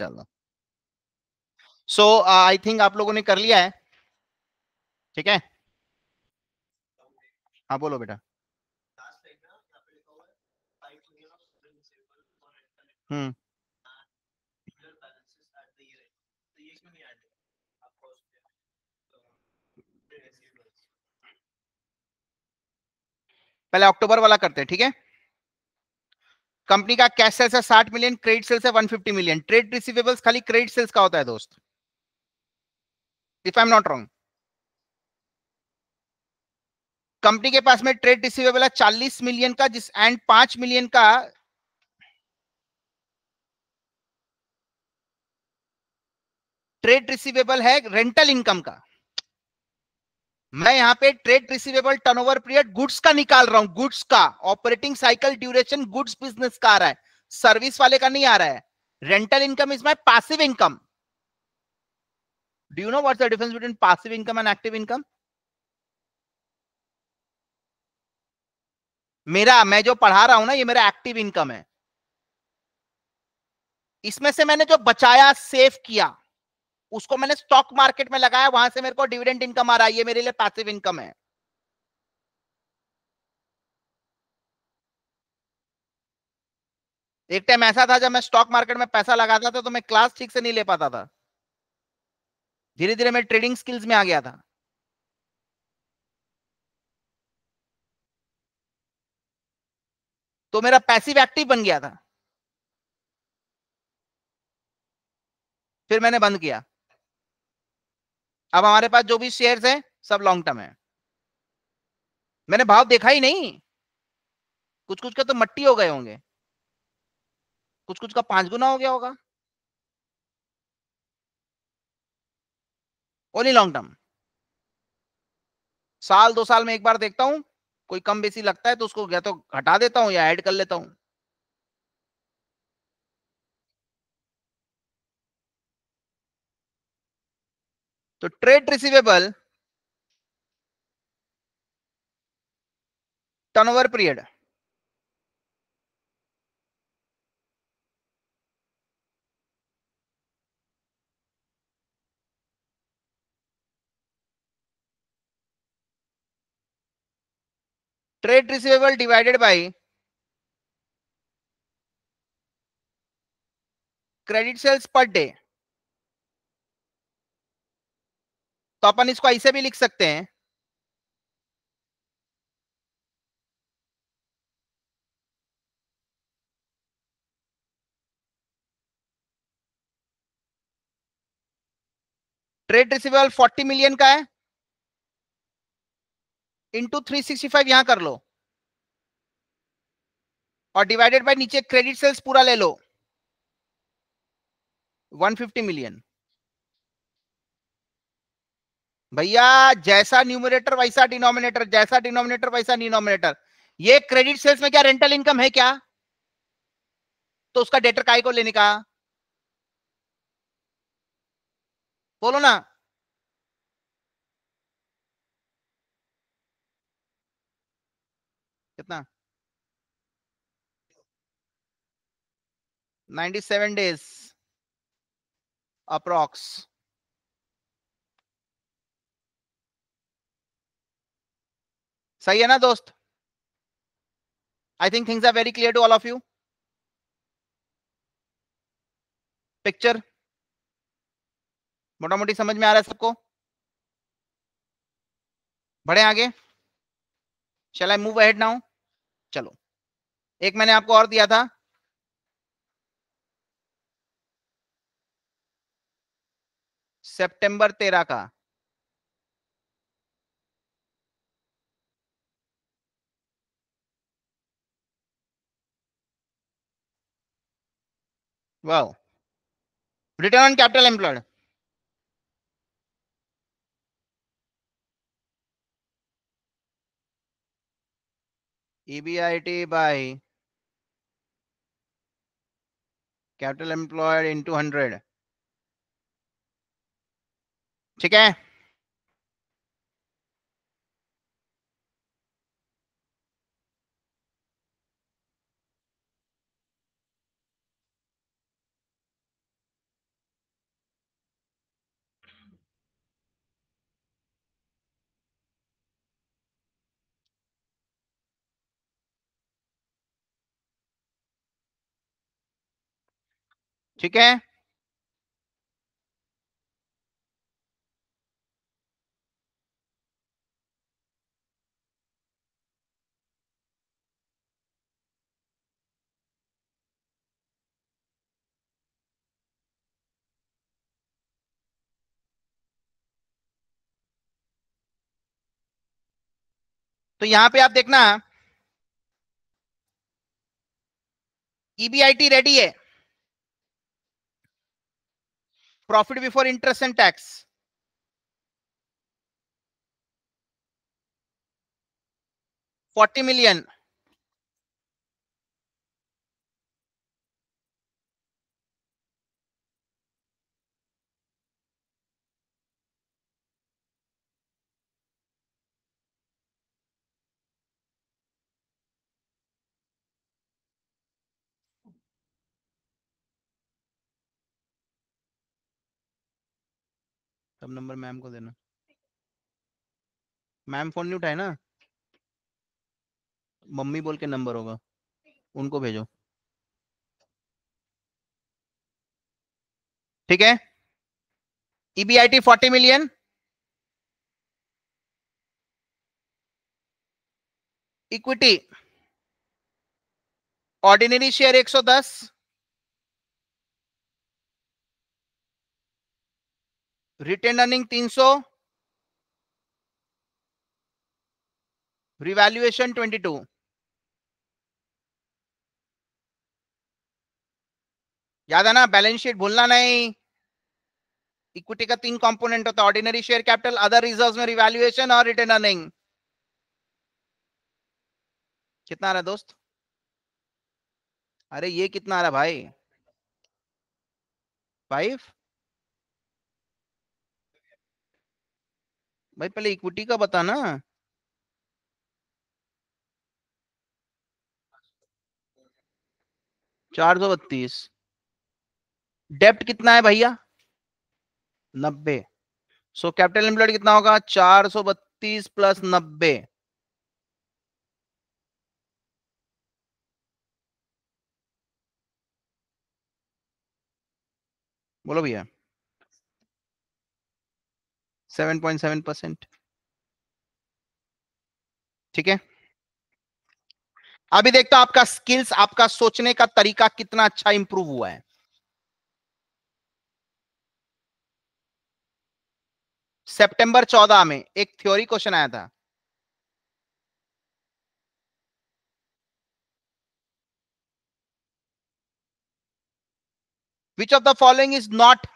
चलो सो आई थिंक आप लोगों ने कर लिया है ठीक है हाँ बोलो बेटा हम्म पहले अक्टूबर वाला करते हैं ठीक है कंपनी का कैश सेल्स है साठ मिलियन क्रेडिट सेल्स है one fifty million trade receivables खाली क्रेडिट सेल्स का होता है दोस्त if I am not wrong company के पास में ट्रेड रिसीवेबल है चालीस मिलियन का जिस एंड पांच मिलियन का ट्रेड रिसीवेबल है रेंटल इनकम का मैं यहाँ पे trade receivable turnover period goods का निकाल रहा हूँ गुड्स का operating cycle duration goods business का आ रहा है सर्विस वाले का नहीं आ रहा है rental income is my passive income do you know what's the difference between passive income and active income मेरा मैं जो पढ़ा रहा हूं ना ये मेरा एक्टिव इनकम है इसमें से मैंने जो बचाया सेव किया उसको मैंने स्टॉक मार्केट में लगाया वहां से मेरे को डिविडेंड इनकम आ रहा है ये मेरे लिए पैसिव इनकम है एक टाइम ऐसा था जब मैं स्टॉक मार्केट में पैसा लगाता था तो मैं क्लास ठीक से नहीं ले पाता था धीरे धीरे मैं ट्रेडिंग स्किल्स में आ गया था तो मेरा पैसिव एक्टिव बन गया था फिर मैंने बंद किया अब हमारे पास जो भी शेयर्स हैं सब लॉन्ग टर्म है मैंने भाव देखा ही नहीं कुछ कुछ का तो मट्टी हो गए होंगे कुछ कुछ का पांच गुना हो गया होगा ओनली लॉन्ग टर्म साल दो साल में एक बार देखता हूं कोई कम बेसी लगता है तो उसको या तो हटा देता हूं या ऐड कर लेता हूं तो trade receivable turnover period trade receivable divided by credit sales per day तो अपन इसको ऐसे भी लिख सकते हैं ट्रेड रिसिवेबल 40 मिलियन का है इंटू थ्री सिक्सटी फाइव यहां कर लो और डिवाइडेड बाय नीचे क्रेडिट सेल्स पूरा ले लो 150 मिलियन भैया जैसा न्यूमिनेटर वैसा डिनोमिनेटर जैसा डिनोमिनेटर वैसा डिनोमिनेटर ये क्रेडिट सेल्स में क्या रेंटल इनकम है क्या तो उसका डेटर काय को लेने का बोलो ना कितना 97 डेज अप्रॉक्स सही है ना दोस्त I think things are very clear to all of you picture मोटा मोटी समझ में आ रहा है सबको बढ़े आगे चल आई मूव अहेड नाउ चलो एक मैंने आपको और दिया था सितंबर तेरह का Wow. Return on capital employed. EBIT by capital employed into 100. Check it. ठीक है तो यहां पे आप देखना ईबीआईटी e रेडी है profit before interest and tax. Forty million. सब नंबर मैम को देना मैम फोन नहीं उठाए ना मम्मी बोल के नंबर होगा उनको भेजो ठीक है EBIT forty million equity ordinary share 110 retain earning 300 revaluation twenty याद है ना बैलेंस शीट भूलना नहीं इक्विटी का तीन कंपोनेंट होता है ordinary share capital other reserves में रिवैल्युएशन और रिटर्न अर्निंग कितना आ रहा दोस्त अरे ये कितना आ रहा भाई फाइव भाई पहले इक्विटी का बता ना चार सौ बत्तीस डेप्ट कितना है भैया नब्बे सो कैपिटल एम्प्लॉयड कितना होगा चार सौ बत्तीस प्लस नब्बे बोलो भैया सेवन पॉइंट सेवन परसेंट ठीक है अभी देखता आपका स्किल्स आपका सोचने का तरीका कितना अच्छा इंप्रूव हुआ है सितंबर 14 में एक थ्योरी क्वेश्चन आया था which of the following is not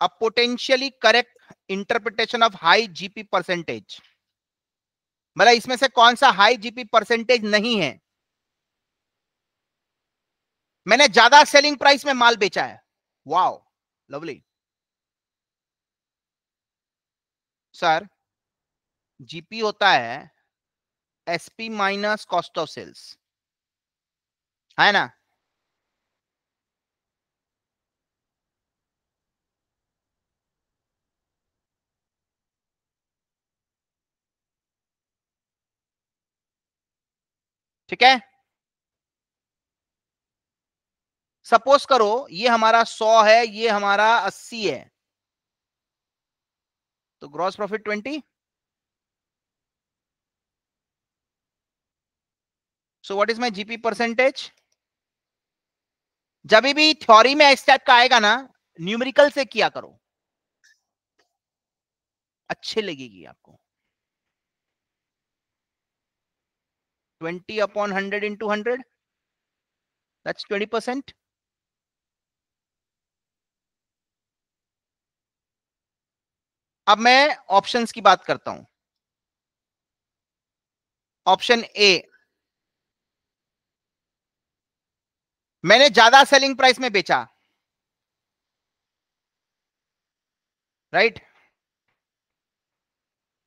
a potentially correct interpretation of high GP percentage. मतलब इसमें से कौन सा हाई जीपी परसेंटेज नहीं है मैंने ज्यादा सेलिंग प्राइस में माल बेचा है वाओ लवली सर जीपी होता है SP minus cost of sales है ना ठीक है सपोज करो ये हमारा सौ है ये हमारा अस्सी है तो gross profit twenty so what is my GP percentage जब भी थ्योरी में इस टाइप का आएगा ना न्यूमेरिकल से किया करो अच्छे लगेगी आपको 20 upon 100 into 100 that's 20 percent अब मैं ऑप्शंस की बात करता हूं ऑप्शन ए मैंने ज्यादा सेलिंग प्राइस में बेचा राइट right?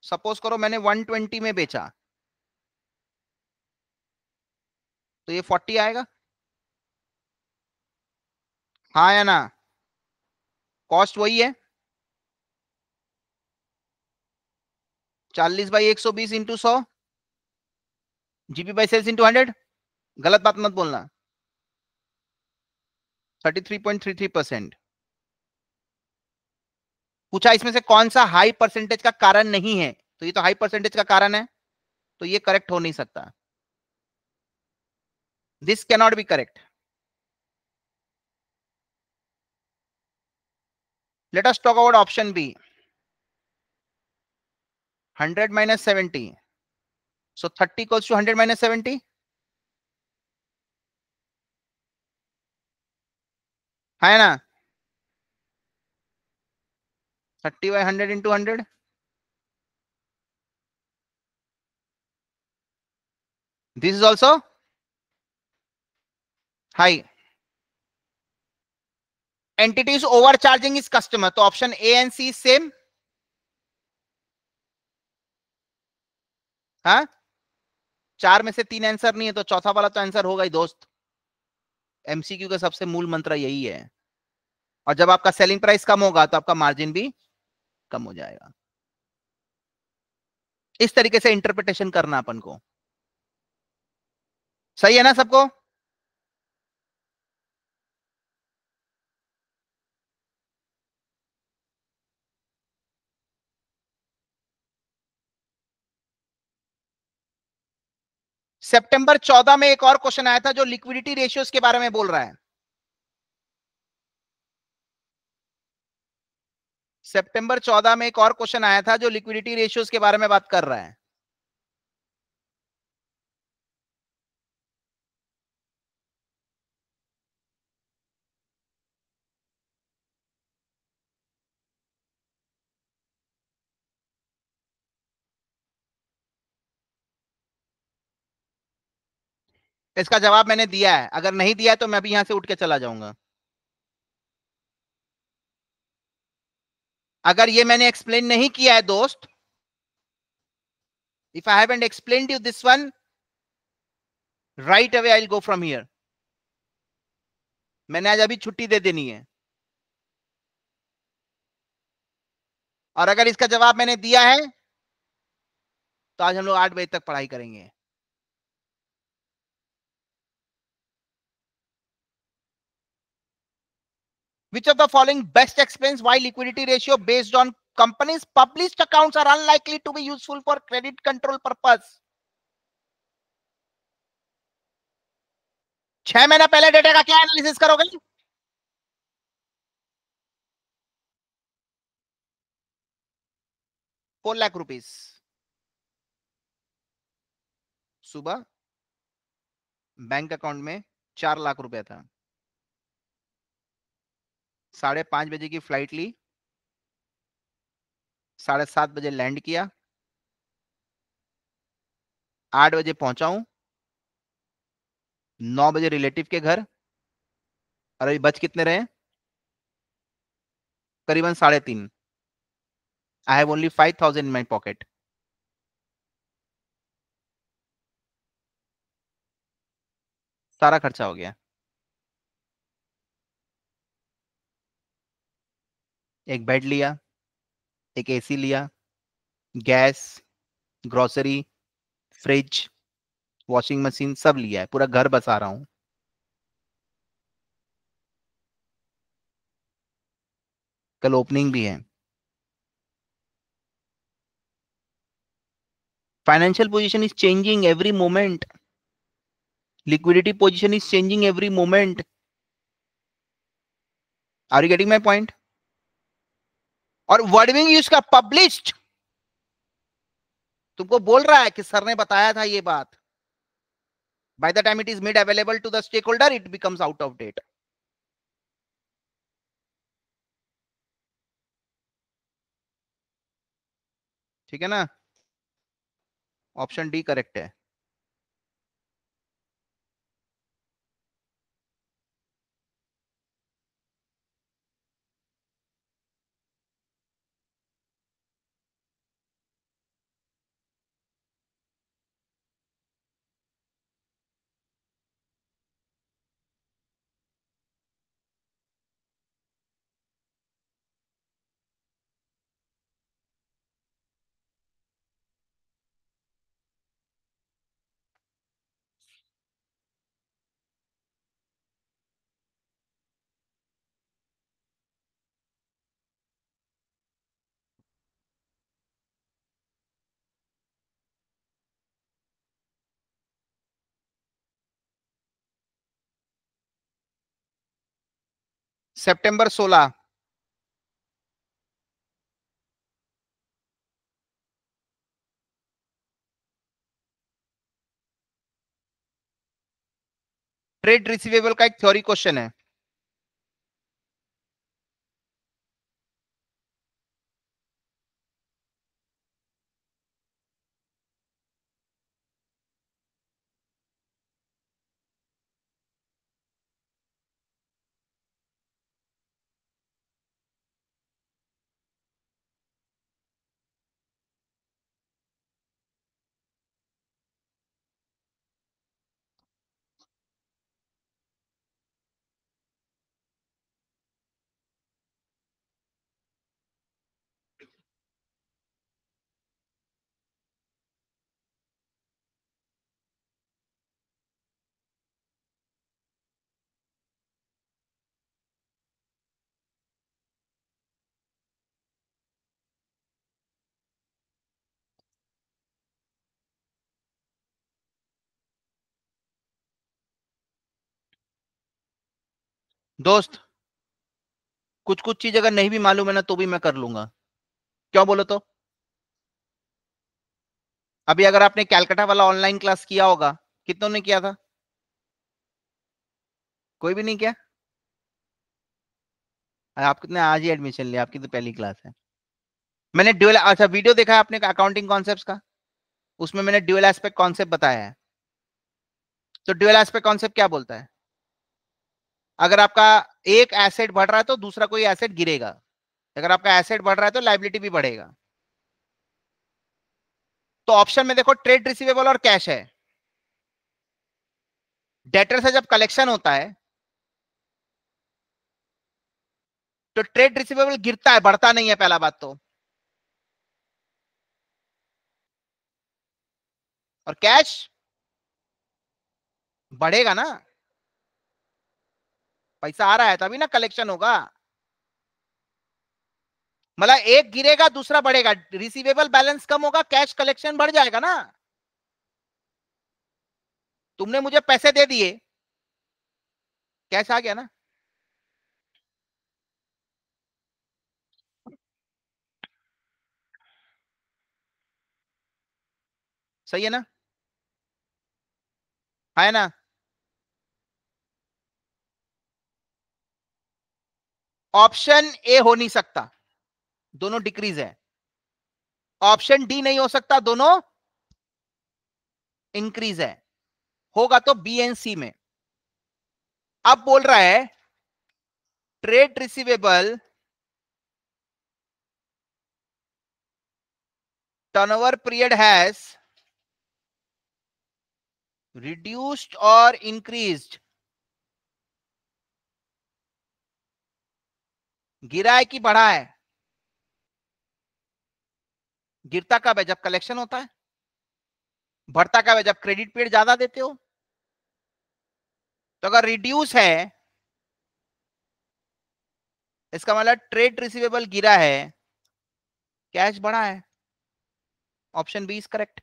सपोज करो मैंने 120 में बेचा तो ये फोर्टी आएगा हाँ या ना कॉस्ट वही है चालीस बाई एक सौ बीस इंटू सौ GP by sales into hundred गलत बात मत बोलना thirty three point three three percent पूछा इसमें से कौन सा हाई परसेंटेज का कारण नहीं है तो ये तो हाई परसेंटेज का कारण है तो ये करेक्ट हो नहीं सकता This cannot be correct. Let us talk about option B. 100 minus 70. So 30 equals to 100 minus 70. 30 by 100 into hundred This is also high entities is overcharging is customer तो option A and C same हाँ चार में से तीन answer नहीं है तो चौथा वाला तो आंसर होगा ही दोस्त एमसीक्यू का सबसे मूल मंत्र यही है और जब आपका सेलिंग प्राइस कम होगा तो आपका मार्जिन भी कम हो जाएगा इस तरीके से इंटरप्रिटेशन करना अपन को सही है ना सबको सितंबर 14 में एक और क्वेश्चन आया था जो लिक्विडिटी रेशियोज के बारे में बोल रहा है सितंबर 14 में एक और क्वेश्चन आया था जो लिक्विडिटी रेशियोज के बारे में बात कर रहा है इसका जवाब मैंने दिया है अगर नहीं दिया है तो मैं अभी यहां से उठ के चला जाऊंगा अगर ये मैंने एक्सप्लेन नहीं किया है दोस्त if I haven't explain you this one right away I go from here मैंने आज अभी छुट्टी दे देनी है और अगर इसका जवाब मैंने दिया है तो आज हम लोग आठ बजे तक पढ़ाई करेंगे Which of the following best explains why liquidity ratio based on companies' published accounts are unlikely to be useful for credit control purpose? छह महीना पहले डेटा का क्या एनालिसिस करोगे फोर लाख रुपीस सुबह बैंक अकाउंट में चार लाख रुपया था साढ़े पाँच बजे की फ्लाइट ली साढ़े सात बजे लैंड किया आठ बजे पहुंचा हूं नौ बजे रिलेटिव के घर और अभी बच कितने रहे करीबन साढ़े तीन I have only five thousand in my pocket सारा खर्चा हो गया एक बेड लिया एक एसी लिया gas grocery fridge washing machine सब लिया है पूरा घर बसा रहा हूं कल ओपनिंग भी है financial position is changing every moment liquidity position is changing every moment are you getting my point और वर्डिंग यूज का पब्लिश्ड तुमको बोल रहा है कि सर ने बताया था ये बात by the time it is made available to the stakeholder it becomes out of date ठीक है ना ऑप्शन डी करेक्ट है सितंबर 16 ट्रेड रिसीवेबल का एक थ्योरी क्वेश्चन है दोस्त कुछ कुछ चीज अगर नहीं भी मालूम है ना तो भी मैं कर लूंगा क्यों बोलो तो अभी अगर आपने कैलकाटा वाला ऑनलाइन क्लास किया होगा कितनों ने किया था कोई भी नहीं किया आप कितने तो, आज ही एडमिशन लिया आपकी तो पहली क्लास है मैंने ड्यूएल अच्छा वीडियो देखा है आपने अकाउंटिंग कॉन्सेप्ट का उसमें मैंने ड्यूल एस्पेक्ट कॉन्सेप्ट बताया है तो ड्यूल एस्पेक्ट कॉन्सेप्ट क्या बोलता है अगर आपका एक एसेट बढ़ रहा है तो दूसरा कोई एसेट गिरेगा अगर आपका एसेट बढ़ रहा है तो लाइबिलिटी भी बढ़ेगा तो ऑप्शन में देखो ट्रेड रिसीवेबल और कैश है डेटर से जब कलेक्शन होता है तो ट्रेड रिसीवेबल गिरता है बढ़ता नहीं है पहला बात तो और कैश बढ़ेगा ना पैसा आ रहा है तभी ना कलेक्शन होगा मतलब एक गिरेगा दूसरा बढ़ेगा रिसीवेबल बैलेंस कम होगा कैश कलेक्शन बढ़ जाएगा ना तुमने मुझे पैसे दे दिए कैश आ गया ना सही है ना है ना ऑप्शन ए हो नहीं सकता दोनों डिक्रीज है ऑप्शन डी नहीं हो सकता दोनों इंक्रीज है होगा तो बी एंड सी में अब बोल रहा है trade receivable turnover period has reduced और इंक्रीज्ड गिरा है कि बढ़ा है गिरता कब है जब कलेक्शन होता है बढ़ता कब है जब क्रेडिट पीरियड ज्यादा देते हो तो अगर रिड्यूस है इसका मतलब ट्रेड रिसीवेबल गिरा है कैश बढ़ा है option B is correct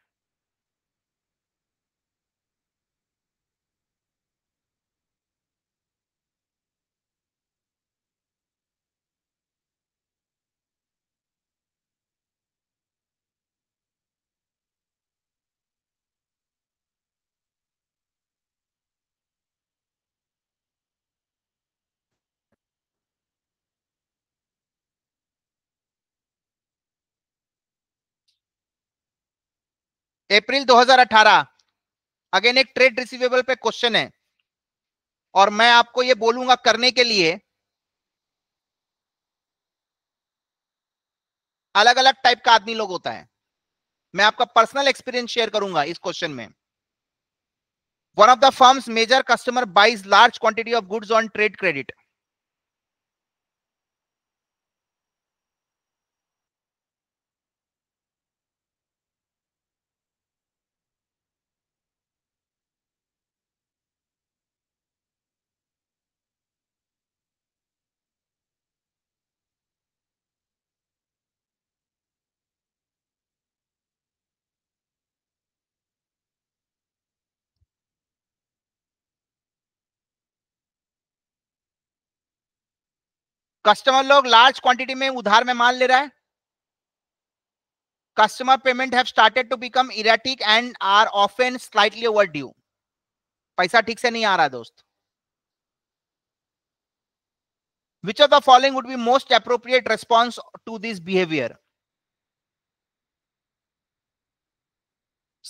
April 2018 again एक ट्रेड रिसीवेबल पे क्वेश्चन है और मैं आपको ये बोलूंगा करने के लिए अलग अलग टाइप का आदमी लोग होता है मैं आपका पर्सनल एक्सपीरियंस शेयर करूंगा इस क्वेश्चन में one of the firms major customer buys large quantity of goods on trade credit customer लोग लार्ज क्वांटिटी में उधार में माल ले रहा है customer payment have started to become erratic and are often slightly overdue पैसा ठीक से नहीं आ रहा दोस्त which of the following would be most appropriate response to this behaviour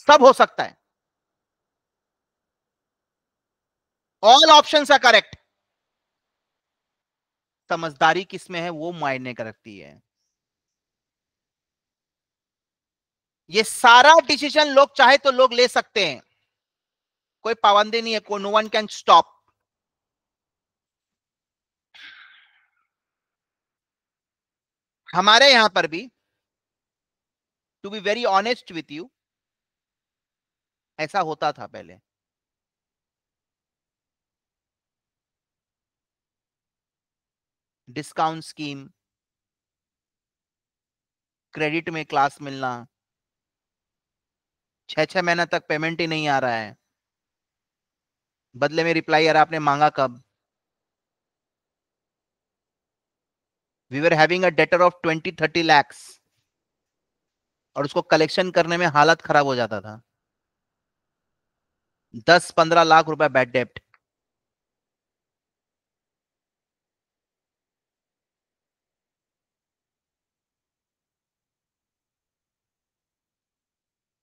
सब हो सकता है ऑल ऑप्शन आर करेक्ट समझदारी किसमें है वो मायने करती है ये सारा डिसीजन लोग चाहे तो लोग ले सकते हैं कोई पाबंदी नहीं है को नो वन कैन स्टॉप हमारे यहां पर भी to be very honest with you ऐसा होता था पहले डिस्काउंट स्कीम क्रेडिट में क्लास मिलना छह छह महीना तक पेमेंट ही नहीं आ रहा है बदले में रिप्लाई यार आपने मांगा कब we were having a debtor of twenty thirty lakhs और उसको कलेक्शन करने में हालत खराब हो जाता था दस पंद्रह लाख रुपए बैड डेप्ट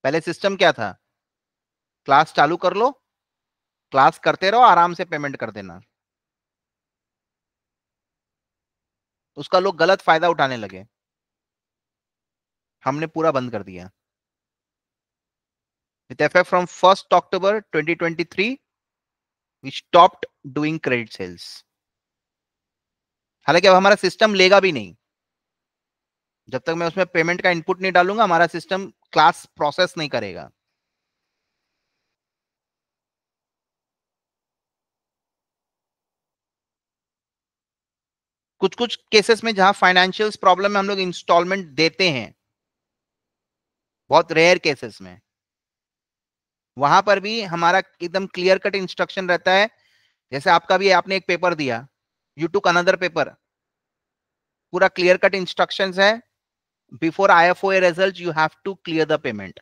पहले सिस्टम क्या था क्लास चालू कर लो क्लास करते रहो आराम से पेमेंट कर देना उसका लोग गलत फायदा उठाने लगे हमने पूरा बंद कर दिया with effect from first October 2023, we stopped doing credit sales हालांकि अब हमारा सिस्टम लेगा भी नहीं जब तक मैं उसमें पेमेंट का इनपुट नहीं डालूंगा हमारा सिस्टम क्लास प्रोसेस नहीं करेगा कुछ कुछ केसेस में जहां फाइनेंशियल प्रॉब्लम में हम लोग इंस्टॉलमेंट देते हैं बहुत रेयर केसेस में वहां पर भी हमारा एकदम क्लियर कट इंस्ट्रक्शन रहता है जैसे आपका भी आपने एक पेपर दिया यू टूक अनदर पेपर पूरा क्लियर कट इंस्ट्रक्शंस है before I F O A result you have to clear the payment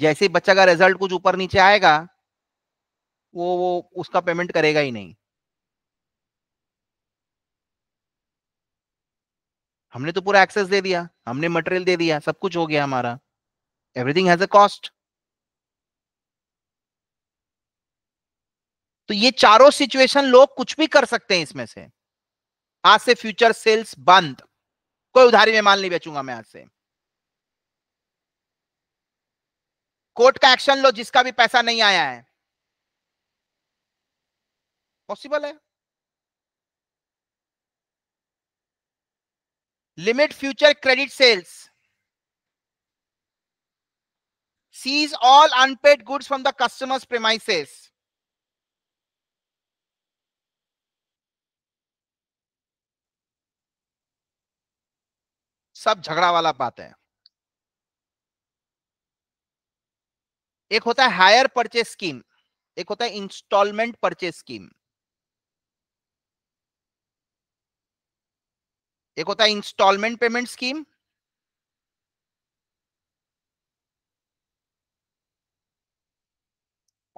जैसे बच्चा का रिजल्ट कुछ ऊपर नीचे आएगा वो वो उसका पेमेंट करेगा ही नहीं हमने तो पूरा एक्सेस दे दिया हमने मटेरियल दे दिया सब कुछ हो गया हमारा एवरीथिंग हैज अ कॉस्ट तो ये चारों सिचुएशन लोग कुछ भी कर सकते हैं इसमें से आज से फ्यूचर सेल्स बंद कोई उधारी में माल नहीं बेचूंगा मैं आज से कोर्ट का एक्शन लो जिसका भी पैसा नहीं आया है पॉसिबल है limit future credit sales seize all unpaid goods from the customer's premises सब झगड़ा वाला बात है एक होता है हायर परचेज स्कीम एक होता है इंस्टॉलमेंट परचेज स्कीम एक होता है इंस्टॉलमेंट पेमेंट स्कीम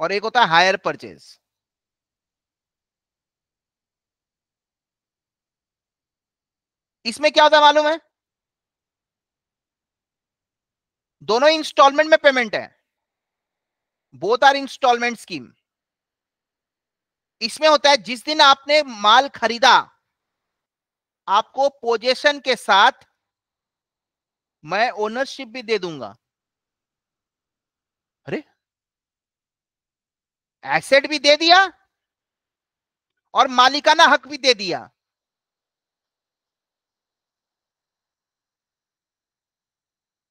और एक होता है हायर परचेज इसमें क्या होता है मालूम है दोनों इंस्टॉलमेंट में पेमेंट है बोथ आर इंस्टॉलमेंट स्कीम इसमें होता है जिस दिन आपने माल खरीदा आपको पोजेशन के साथ मैं ओनरशिप भी दे दूंगा अरे एसेट भी दे दिया और मालिकाना हक भी दे दिया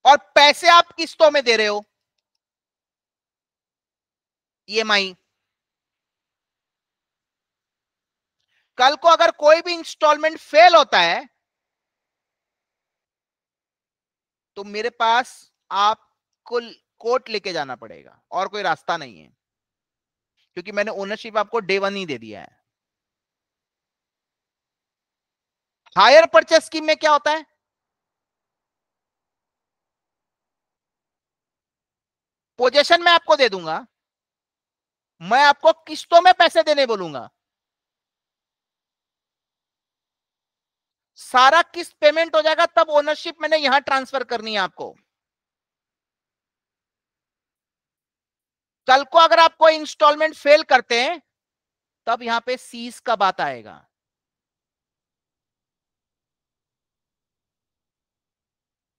और पैसे आप किस्तों में दे रहे हो आई e कल को अगर कोई भी इंस्टॉलमेंट फेल होता है तो मेरे पास आपको कोर्ट लेके जाना पड़ेगा और कोई रास्ता नहीं है क्योंकि मैंने ओनरशिप आपको डे वन ही दे दिया है हायर परचेस स्कीम में क्या होता है पोजेशन में आपको दे दूंगा मैं आपको किस्तों में पैसे देने बोलूंगा सारा किस्त पेमेंट हो जाएगा तब ओनरशिप मैंने यहां ट्रांसफर करनी है आपको कल को अगर आप कोई इंस्टॉलमेंट फेल करते हैं तब यहां पे सीज का बात आएगा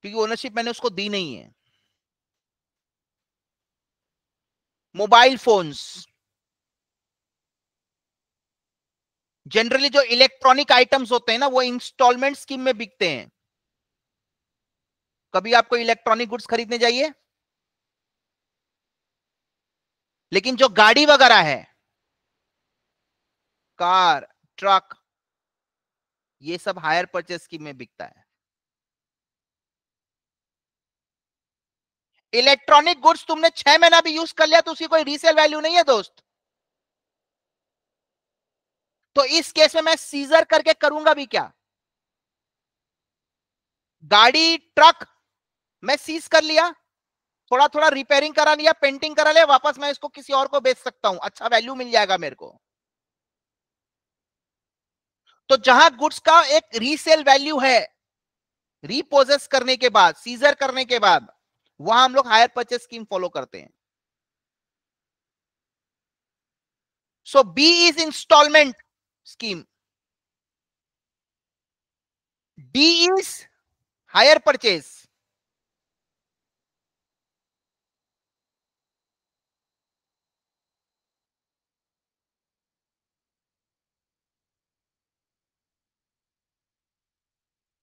क्योंकि ओनरशिप मैंने उसको दी नहीं है मोबाइल फोन्स जनरली जो इलेक्ट्रॉनिक आइटम्स होते हैं ना वो इंस्टॉलमेंट स्कीम में बिकते हैं कभी आपको इलेक्ट्रॉनिक गुड्स खरीदने जाइए लेकिन जो गाड़ी वगैरह है कार ट्रक ये सब हायर परचेस स्कीम में बिकता है इलेक्ट्रॉनिक गुड्स तुमने छह महीना भी यूज कर लिया तो उसकी कोई रीसेल वैल्यू नहीं है दोस्त तो इस केस में मैं सीजर करके करूंगा भी क्या गाड़ी ट्रक मैं सीज कर लिया थोड़ा थोड़ा रिपेयरिंग करा लिया पेंटिंग करा लिया वापस मैं इसको किसी और को बेच सकता हूं अच्छा वैल्यू मिल जाएगा मेरे को तो जहां गुड्स का एक रीसेल वैल्यू है रिपोजेस करने के बाद सीजर करने के बाद वहां हम लोग हायर परचेस स्कीम फॉलो करते हैं so B is instalment scheme D is hire purchase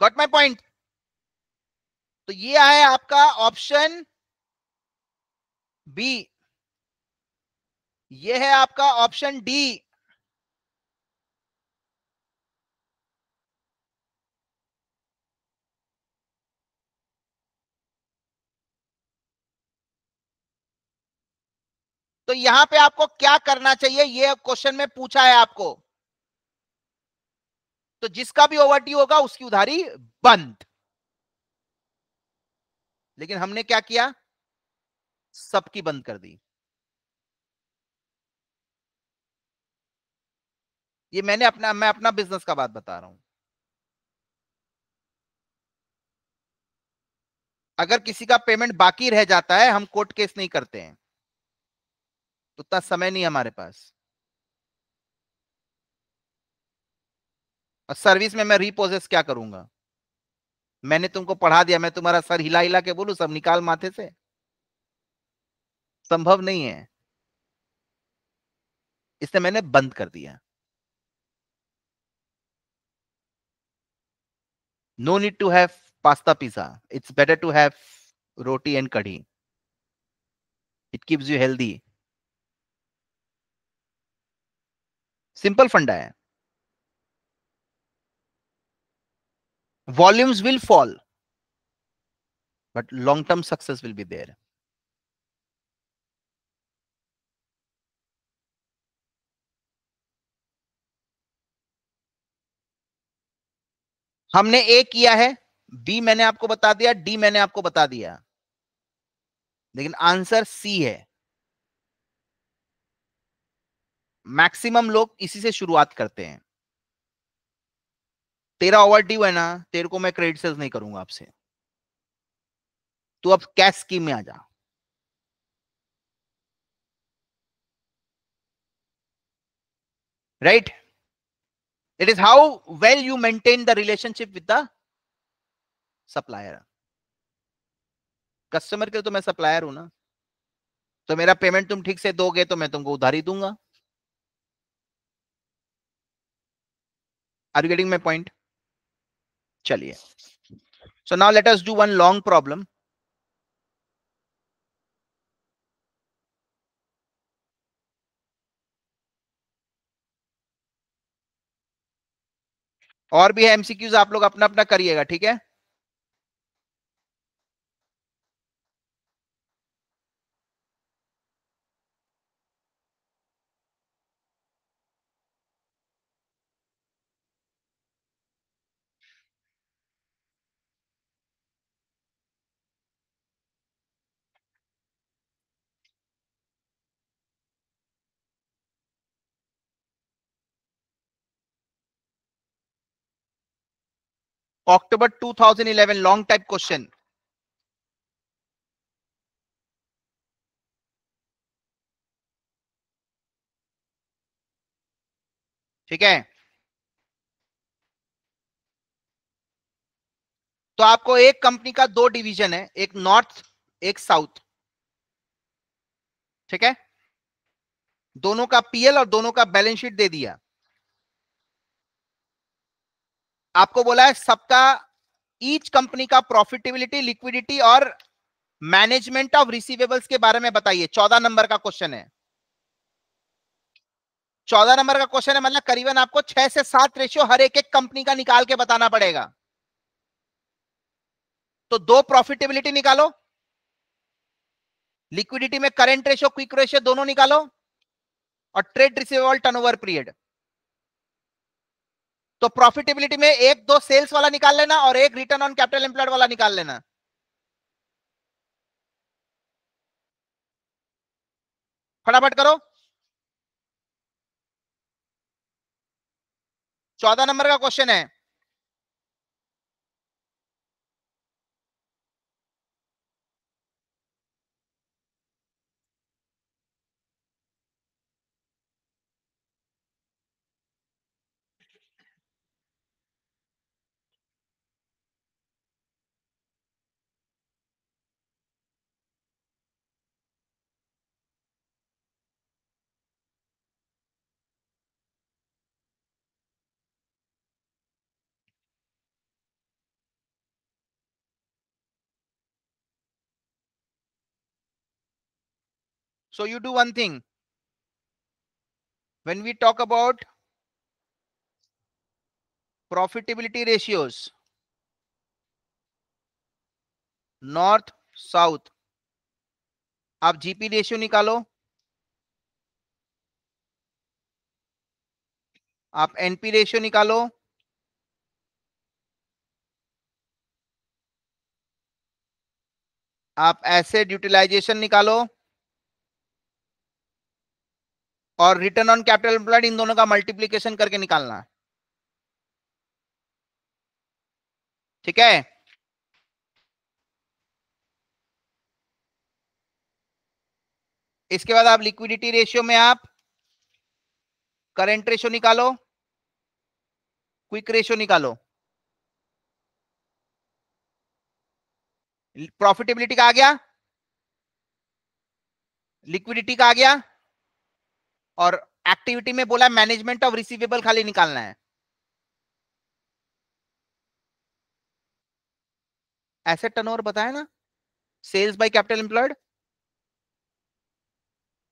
got my point तो ये आया आपका ऑप्शन बी ये है आपका ऑप्शन डी तो यहां पे आपको क्या करना चाहिए ये क्वेश्चन में पूछा है आपको तो जिसका भी ओवरटी होगा उसकी उधारी बंद लेकिन हमने क्या किया सबकी बंद कर दी ये मैंने अपना मैं अपना बिजनेस का बात बता रहा हूं अगर किसी का पेमेंट बाकी रह जाता है हम कोर्ट केस नहीं करते हैं तो उतना समय नहीं हमारे पास और सर्विस में मैं रिपोजेस क्या करूंगा मैंने तुमको पढ़ा दिया मैं तुम्हारा सर हिला हिला के बोलू सब निकाल माथे से संभव नहीं है इसने मैंने बंद कर दिया no need to have pasta pizza it's better to have roti and kadhi it keeps you healthy simple फंडा है volumes will fall but long term success will be there हमने ए किया है बी मैंने आपको बता दिया डी मैंने आपको बता दिया लेकिन आंसर सी है मैक्सिमम लोग इसी से शुरुआत करते हैं तेरा ओवर ड्यू है ना तेरे को मैं क्रेडिट सेल्स नहीं करूंगा आपसे तू अब कैश स्कीम में आ जा right it is how well you maintain the relationship with the supplier customer के तो मैं सप्लायर हूं ना तो मेरा पेमेंट तुम ठीक से दोगे तो मैं तुमको उधारी दूंगा are you getting my point चलिए so now let us do one long problem और भी है एमसीक्यूज आप लोग अपना अपना करिएगा ठीक है October 2011, long type question. ठीक है तो आपको एक कंपनी का दो डिवीजन है एक नॉर्थ एक साउथ ठीक है दोनों का पीएल और दोनों का बैलेंस शीट दे दिया आपको बोला है सबका ईच कंपनी का प्रॉफिटेबिलिटी लिक्विडिटी और मैनेजमेंट ऑफ रिसीवेबल्स के बारे में बताइए चौदह नंबर का क्वेश्चन है चौदह नंबर का क्वेश्चन है मतलब करीबन आपको छह से सात रेशियो हर एक एक कंपनी का निकाल के बताना पड़ेगा तो दो प्रॉफिटेबिलिटी निकालो लिक्विडिटी में करेंट रेशियो क्विक रेशियो दोनों निकालो और ट्रेड रिसीवेबल टर्नओवर पीरियड तो प्रॉफिटेबिलिटी में एक दो सेल्स वाला निकाल लेना और एक रिटर्न ऑन कैपिटल एम्प्लॉयड वाला निकाल लेना फटाफट करो चौदह नंबर का क्वेश्चन है So you do one thing. When we talk about profitability ratios, north south आप जीपी रेशियो निकालो आप एनपी रेशियो निकालो आप एसेट यूटिलाइजेशन निकालो और रिटर्न ऑन कैपिटल एम्प्लॉयड इन दोनों का मल्टीप्लीकेशन करके निकालना है ठीक है इसके बाद आप लिक्विडिटी रेशियो में आप करेंट रेशियो निकालो क्विक रेशियो निकालो प्रॉफिटेबिलिटी का आ गया लिक्विडिटी का आ गया और एक्टिविटी में बोला मैनेजमेंट ऑफ रिसीवेबल खाली निकालना है टर्न टर्नओवर बताया ना सेल्स बाय कैपिटल एम्प्लॉयड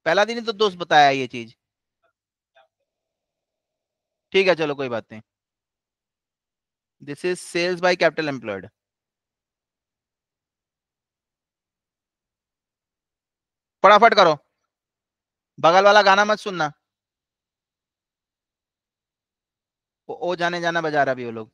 पहला दिन ही तो दोस्त बताया ये चीज ठीक है चलो कोई बात नहीं this is sales by capital employed फटाफट करो बगल वाला गाना मत सुनना ओ, ओ जाने जाना बजा रहा भी वो लोग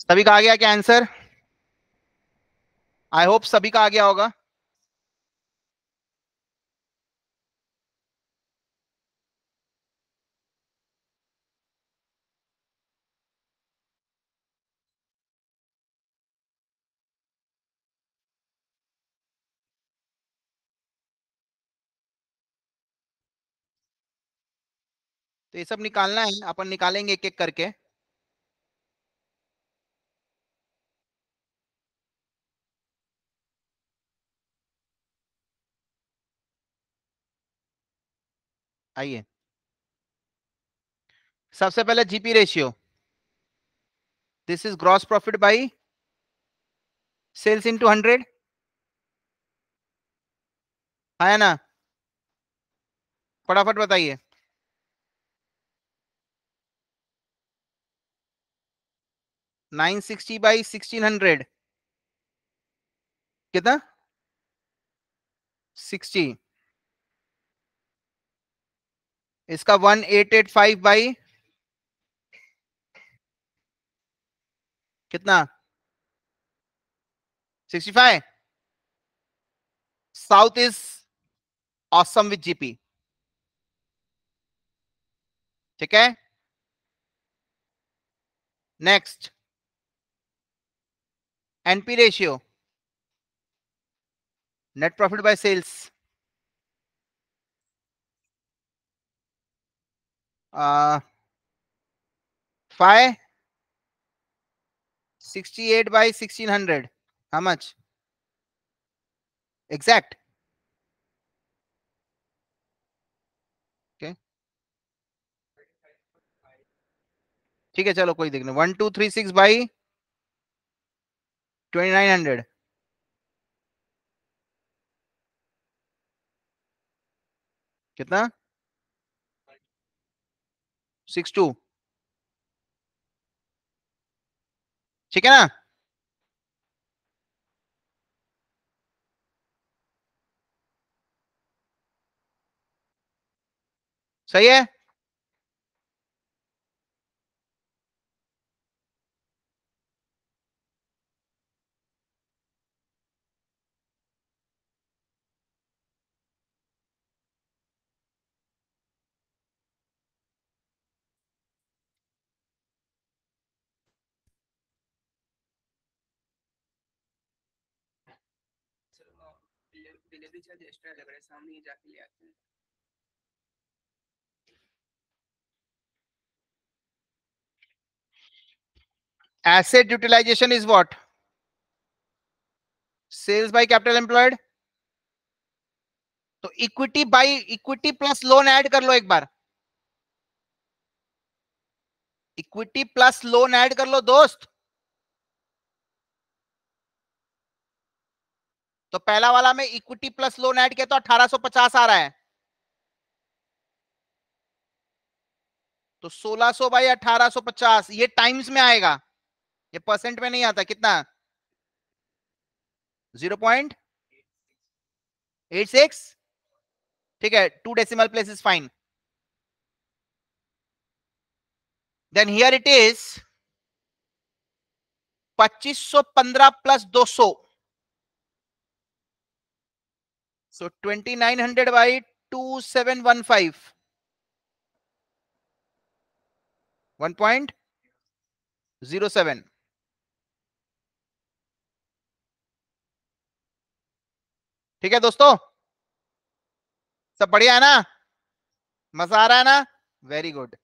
सभी का आ गया क्या आंसर आई होप सभी का आ गया होगा तो ये सब निकालना है अपन निकालेंगे एक एक करके आइए सबसे पहले GP ratio this is gross profit by sales into hundred आया ना फटाफट बताइए nine sixty by sixteen hundred कितना सिक्सटी इसका one eight eight five by कितना sixty five south is awesome with GP ठीक है next NP ratio net profit by sales uh, 5 68 by 1600 how much exact ठीक है चलो कोई देखने one two three six by twenty nine hundred कितना six two ठीक है ना सही है भी यूटिलाइजेशन एक्स्ट्रा लग सेल्स बाय सामने ही जाके ले आते हैं तो equity by equity plus loan add कर लो एक बार इक्विटी प्लस लोन ऐड कर लो दोस्त तो पहला वाला में इक्विटी प्लस लोन ऐड किया तो 1850 आ रहा है तो 1600 बाई पचास ये टाइम्स में आएगा ये परसेंट में नहीं आता कितना 0.86 ठीक है two decimal place is fine then here it is 2515 plus 200 So 2900 by 2715. 1.07. ठीक है दोस्तों सब बढ़िया है ना मजा आ रहा है ना वेरी गुड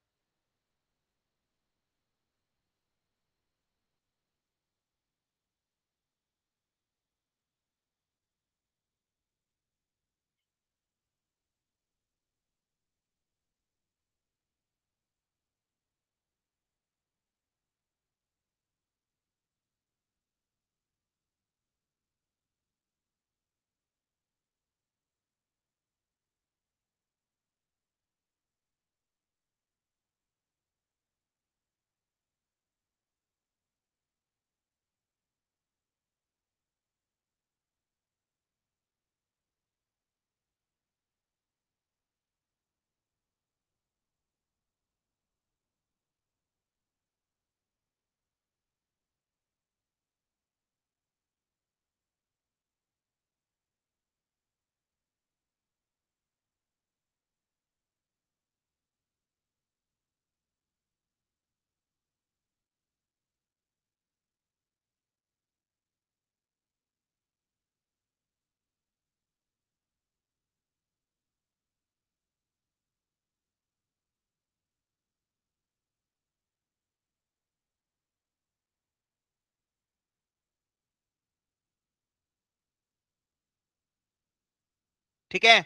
ठीक है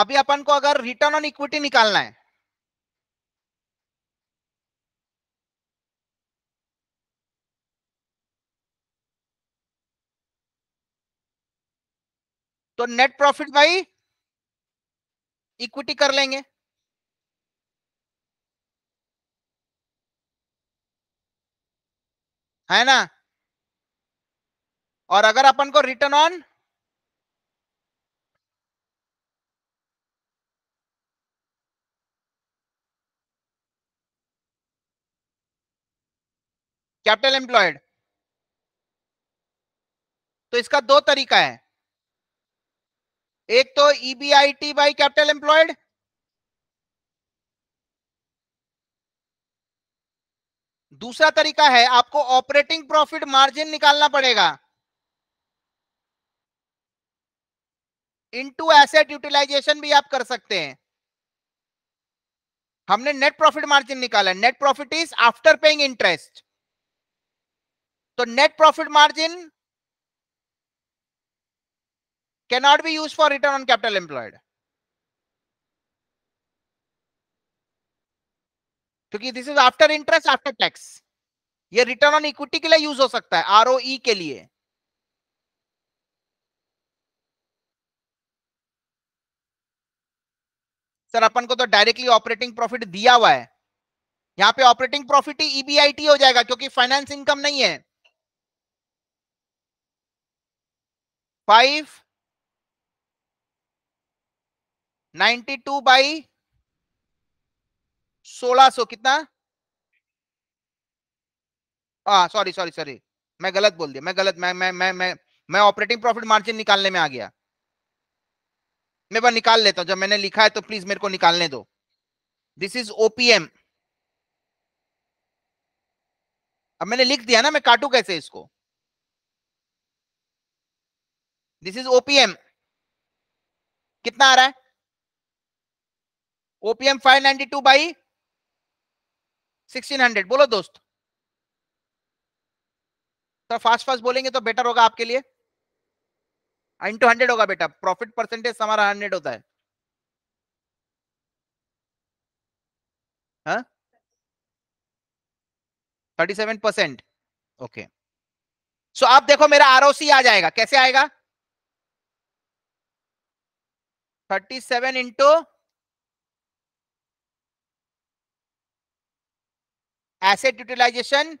अभी अपन को अगर रिटर्न ऑन इक्विटी निकालना है तो नेट प्रॉफिट भाई इक्विटी कर लेंगे है ना और अगर अपन को रिटर्न ऑन कैपिटल एम्प्लॉयड तो इसका दो तरीका है एक तो ईबीआईटी बाई कैपिटल एम्प्लॉयड दूसरा तरीका है आपको ऑपरेटिंग प्रॉफिट मार्जिन निकालना पड़ेगा इनटू एसेट यूटिलाइजेशन भी आप कर सकते हैं हमने नेट प्रॉफिट मार्जिन निकाला net profit is after paying interest तो net profit margin cannot be use for return on capital employed क्योंकि this is after interest after tax ये रिटर्न ऑन इक्विटी के लिए यूज हो सकता है आरओई e के लिए सर अपन को तो डायरेक्टली ऑपरेटिंग प्रॉफिट दिया हुआ है यहां पे ऑपरेटिंग प्रॉफिट ही ईबीआईटी e हो जाएगा क्योंकि फाइनेंस इनकम नहीं है फाइव नाइन्टी टू बाई सोलह सो कितना हाँ सॉरी सॉरी सॉरी मैं गलत बोल दिया मैं गलत मैं मैं मैं मैं मैं ऑपरेटिंग प्रॉफिट मार्जिन निकालने में आ गया मैं बार निकाल लेता हूं जब मैंने लिखा है तो प्लीज मेरे को निकालने दो दिस इज ओपीएम अब मैंने लिख दिया ना मैं काटू कैसे इसको दिस इज ओपीएम कितना आ रहा है ओपीएम 592 बाई 1600 बोलो दोस्त तो फास्ट फास्ट बोलेंगे तो बेटर होगा आपके लिए इंटू हंड्रेड होगा बेटा प्रॉफिट परसेंटेज हमारा हंड्रेड होता है thirty seven percent okay so आप देखो मेरा आरओसी आ जाएगा कैसे आएगा 37 into asset utilization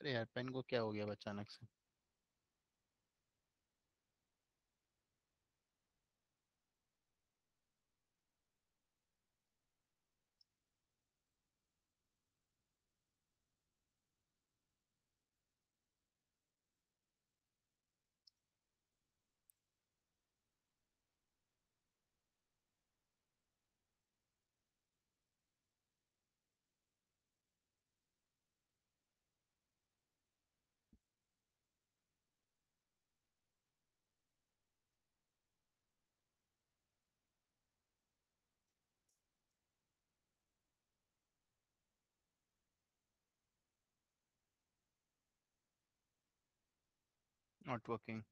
अरे यार पेन को क्या हो गया अचानक से not working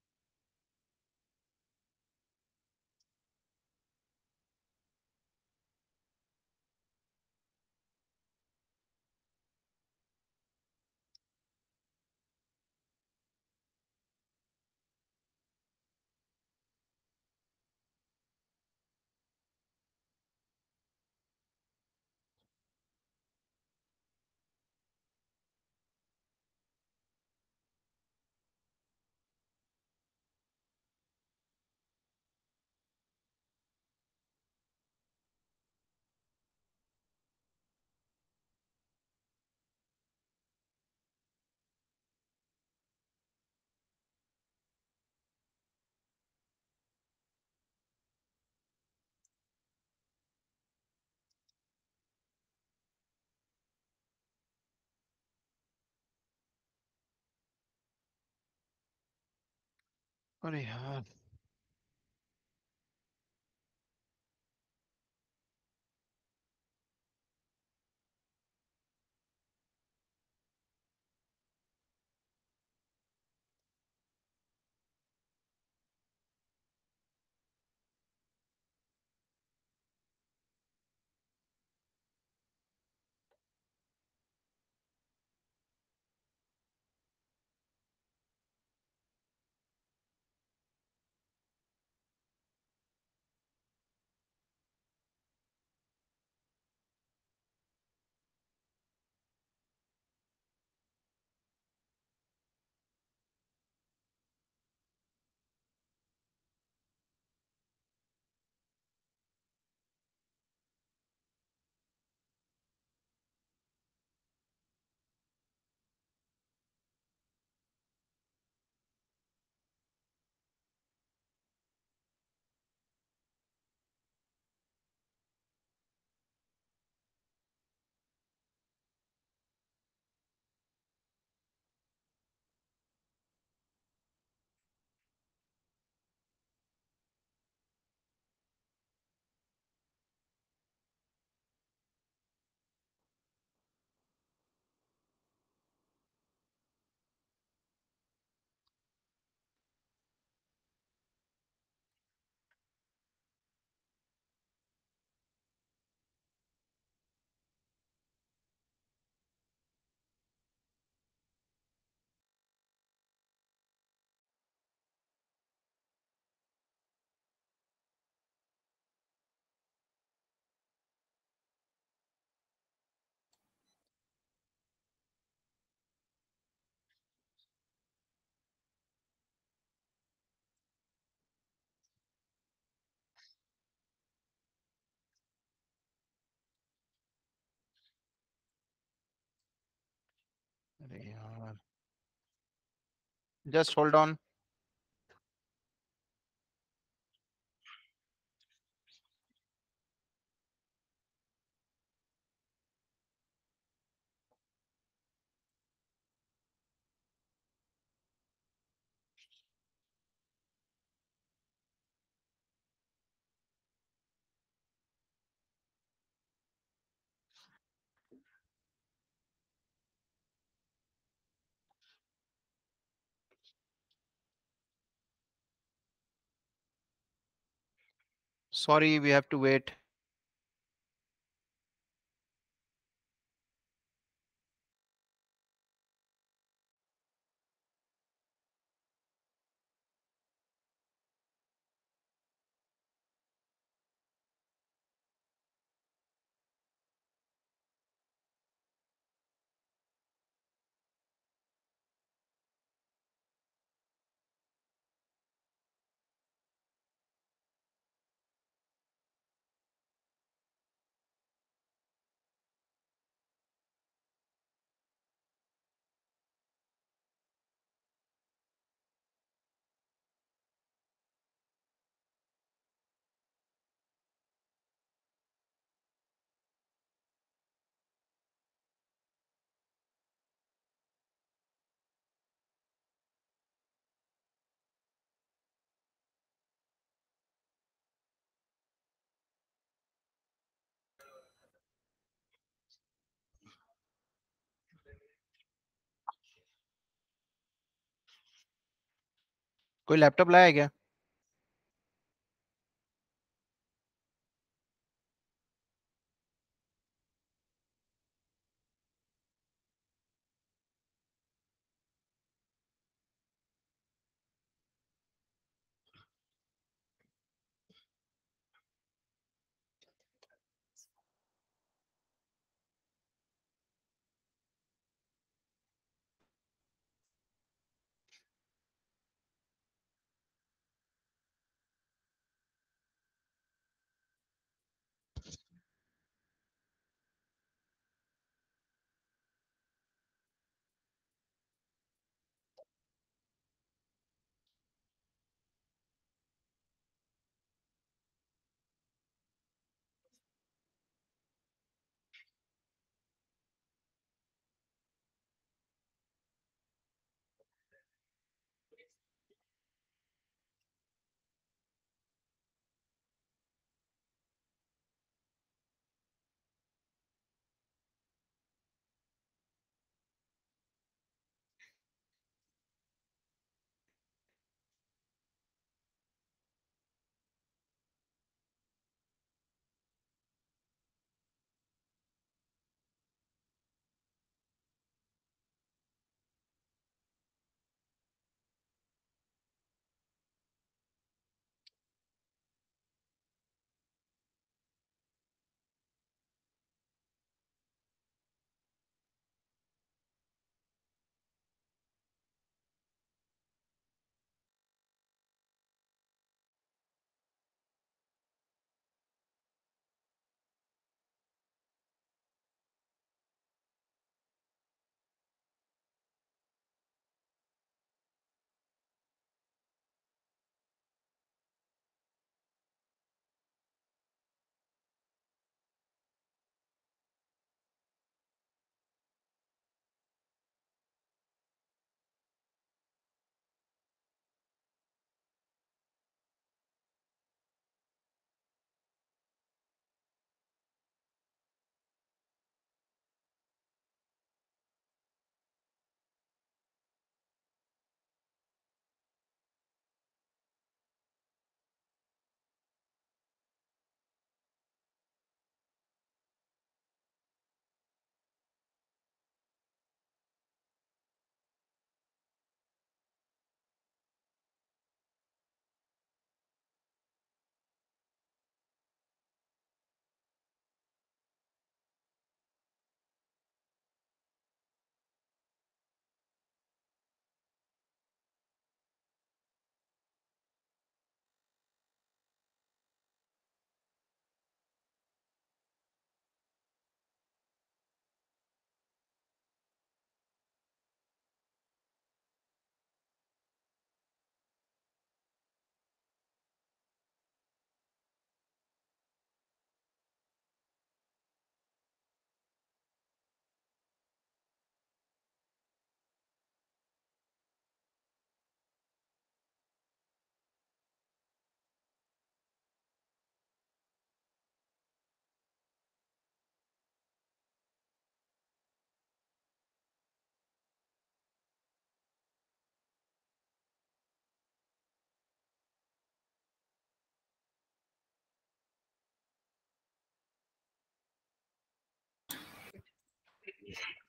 Funny, huh? Just hold on. sorry, we have to wait. कोई लैपटॉप लाया क्या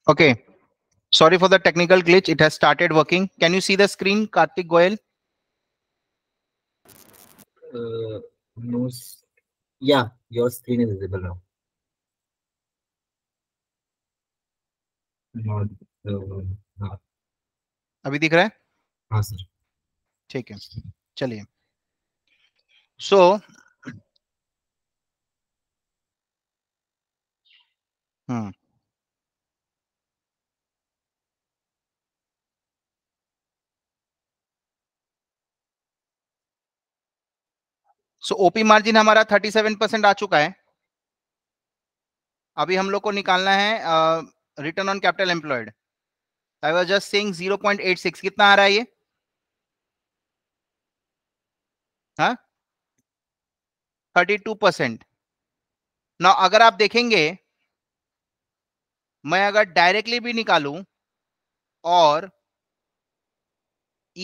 Okay. Sorry for the technical glitch. It has started working. Can you see the screen, Kartik goel Uh, no. Yeah, your screen is visible now. Not, uh, not. अभी दिख रहा है हाँ sir ठीक है चलिए सो हम्म सो ओपी मार्जिन हमारा 37 percent आ चुका है अभी हम लोग को निकालना है return on capital employed I was just zero point eight six कितना आ रहा है ये थर्टी टू परसेंट ना अगर आप देखेंगे मैं अगर डायरेक्टली भी निकालूं और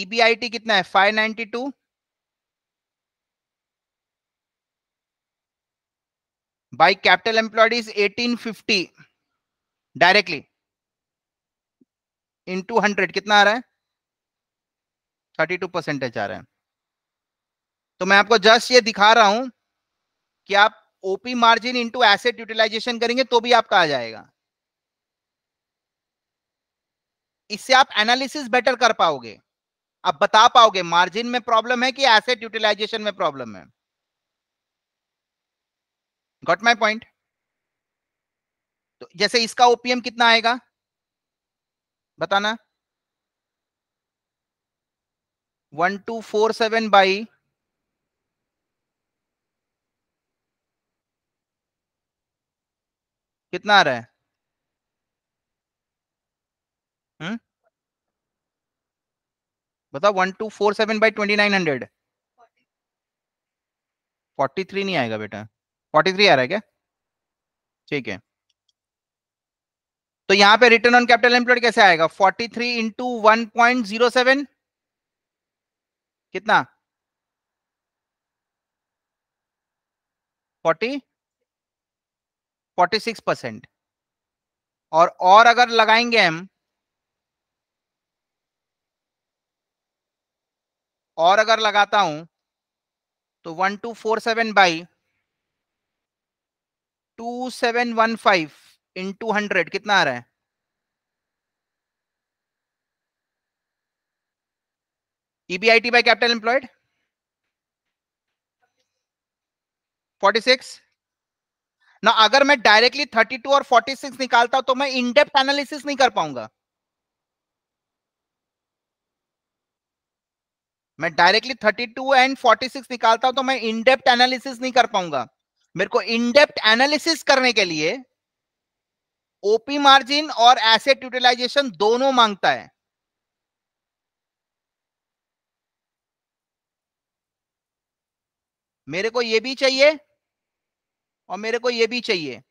ईबीआईटी e कितना है five two by capital employed is 1850 directly into hundred कितना आ रहा है थर्टी टू परसेंटेज आ रहा है तो मैं आपको जस्ट ये दिखा रहा हूं कि आप OP margin into asset utilisation करेंगे तो भी आपका आ जाएगा इससे आप एनालिसिस बेटर कर पाओगे आप बता पाओगे मार्जिन में प्रॉब्लम है कि एसेट यूटिलाइजेशन में प्रॉब्लम है गॉट माई पॉइंट तो जैसे इसका ओपीएम कितना आएगा बताना one two four seven by कितना आ रहा है हम्म बताओ one two four seven by twenty nine hundred forty three नहीं आएगा बेटा फोर्टी थ्री आ रहा है क्या ठीक है तो यहां पे रिटर्न ऑन कैपिटल एम्प्लॉयड कैसे आएगा forty three into one point zero seven कितना फोर्टी फोर्टी सिक्स परसेंट और और अगर लगाएंगे हम और अगर लगाता हूं तो one two four seven by two seven one five into hundred कितना आ रहा है EBIT by capital employed forty six ना अगर मैं डायरेक्टली थर्टी टू और फोर्टी सिक्स निकालता हूं तो मैं इनडेप्थ एनालिसिस नहीं कर पाऊंगा मैं directly thirty two and forty six निकालता हूं तो मैं इनडेप्थ एनालिसिस नहीं कर पाऊंगा मेरे को इनडेप्थ एनालिसिस करने के लिए ओपी मार्जिन और एसेट यूटिलाइजेशन दोनों मांगता है मेरे को ये भी चाहिए और मेरे को ये भी चाहिए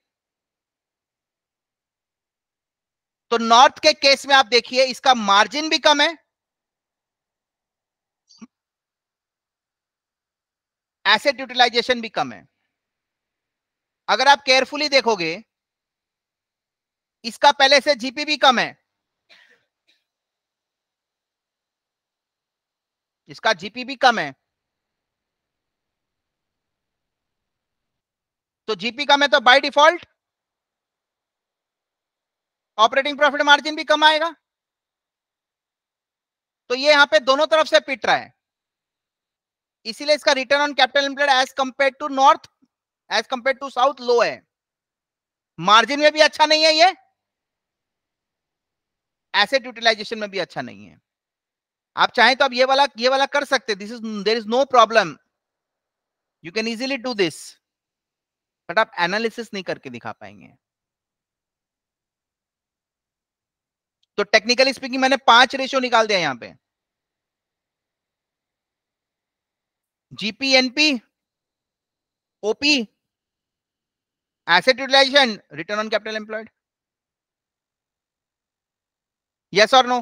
तो नॉर्थ के केस में आप देखिए इसका मार्जिन भी कम है एसेट यूटिलाइजेशन भी कम है अगर आप केयरफुली देखोगे इसका पहले से जीपी भी कम है इसका जीपी भी कम है तो जीपी कम है तो by default operating profit margin भी कम आएगा तो ये यहां पे दोनों तरफ से पिट रहा है इसीलिए इसका return on capital as compare to north as compare to south low है मार्जिन में भी अच्छा नहीं है ये एसेट यूटिलाइजेशन में भी अच्छा नहीं है आप चाहें तो आप ये वाला ये वाला कर सकते this is there is no problem you can easily do this but आप एनालिसिस नहीं करके दिखा पाएंगे तो टेक्निकली स्पीकिंग मैंने पांच रेशियो निकाल दिया यहां पे GP NP OP asset utilisation return on capital employed yes और no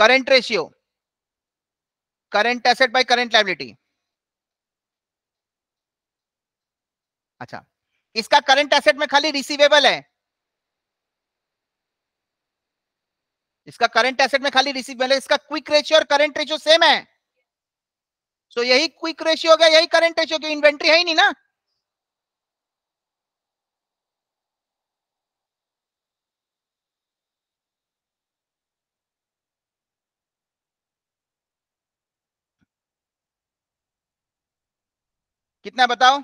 current ratio current asset by current liability अच्छा इसका करंट एसेट में खाली रिसीवेबल है इसका करंट एसेट में खाली रिसीव बैलेंस इसका क्विक रेशियो और करंट रेशियो सेम है सो so, यही क्विक रेशियो हो गया यही करंट रेशियो की इन्वेंट्री है ही नहीं ना कितना बताओ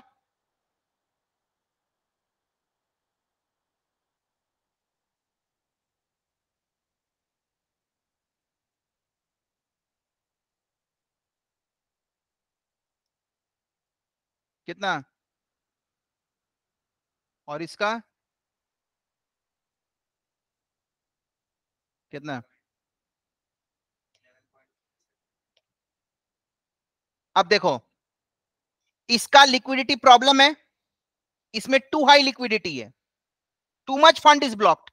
कितना और इसका कितना अब देखो इसका लिक्विडिटी प्रॉब्लम है इसमें टू हाई लिक्विडिटी है too much fund is blocked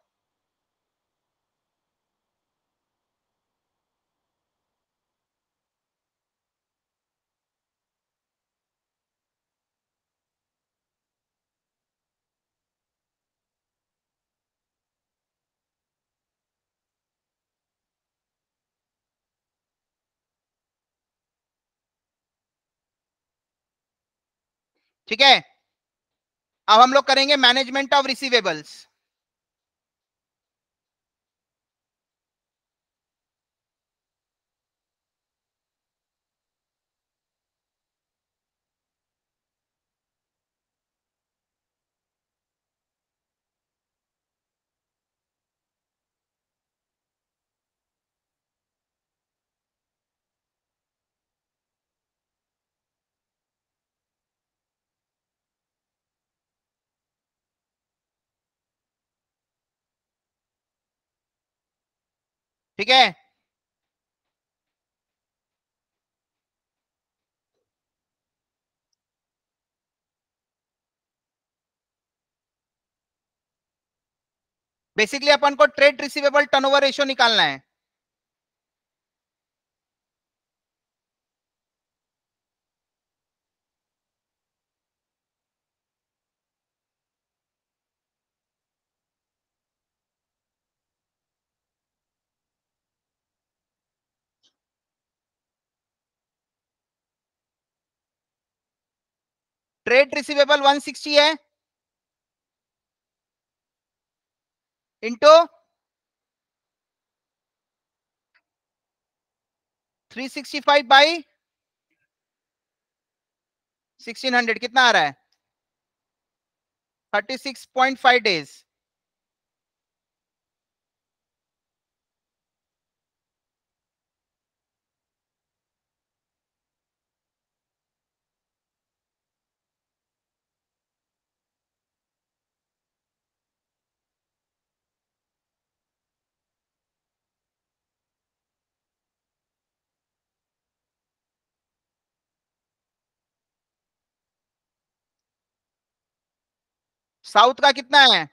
ठीक है अब हम लोग करेंगे मैनेजमेंट ऑफ रिसीवेबल्स ठीक है बेसिकली अपन को ट्रेड रिसीवेबल टर्नओवर रेशियो निकालना है ट्रेड रिसीवेबल 160 है into three sixty five by sixteen hundred कितना आ रहा है thirty six point five days south का कितना है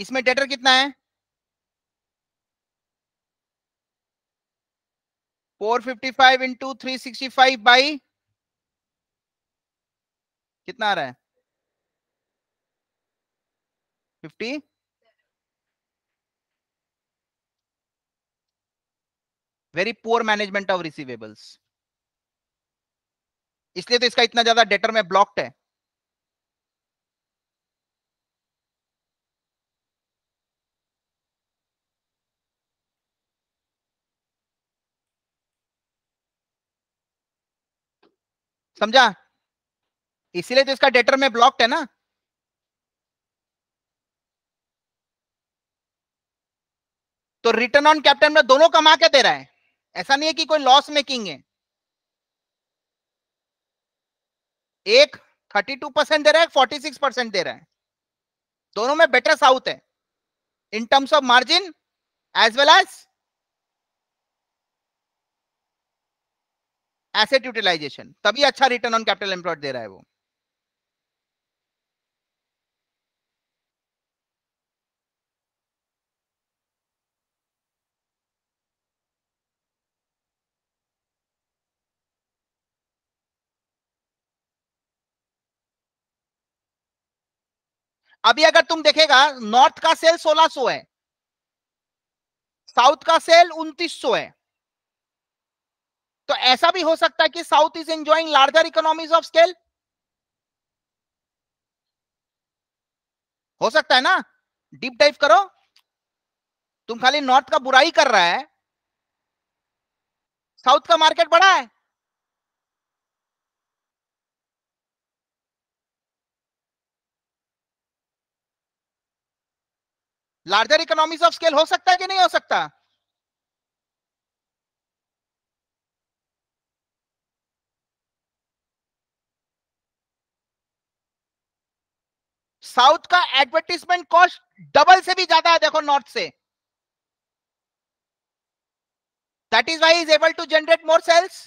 इसमें डेटर कितना है four fifty five into three sixty five by कितना आ रहा है fifty very poor management of receivables इसलिए तो इसका इतना ज्यादा डेटर में ब्लॉक्ड है समझा इसीलिए तो इसका डेटर में ब्लॉक्ड है ना तो रिटर्न ऑन कैपिटल में दोनों कमा के दे रहा है ऐसा नहीं है कि कोई लॉस मेकिंग है एक 32 परसेंट दे रहा है 46 परसेंट दे रहा है दोनों में बेटर साउथ है in terms of margin as well as asset utilisation तभी अच्छा रिटर्न ऑन कैपिटल एम्प्लॉयड दे रहा है वो अभी अगर तुम देखेगा नॉर्थ का सेल 1600 है साउथ का सेल 2900 है तो ऐसा भी हो सकता है कि south is enjoying larger economies of scale हो सकता है ना डीप डाइव करो तुम खाली नॉर्थ का बुराई कर रहा है साउथ का मार्केट बड़ा है लार्जर इकोनॉमीज ऑफ स्केल हो सकता है कि नहीं हो सकता साउथ का एडवर्टीजमेंट कॉस्ट डबल से भी ज्यादा है देखो नॉर्थ से that is why is able to generate more sales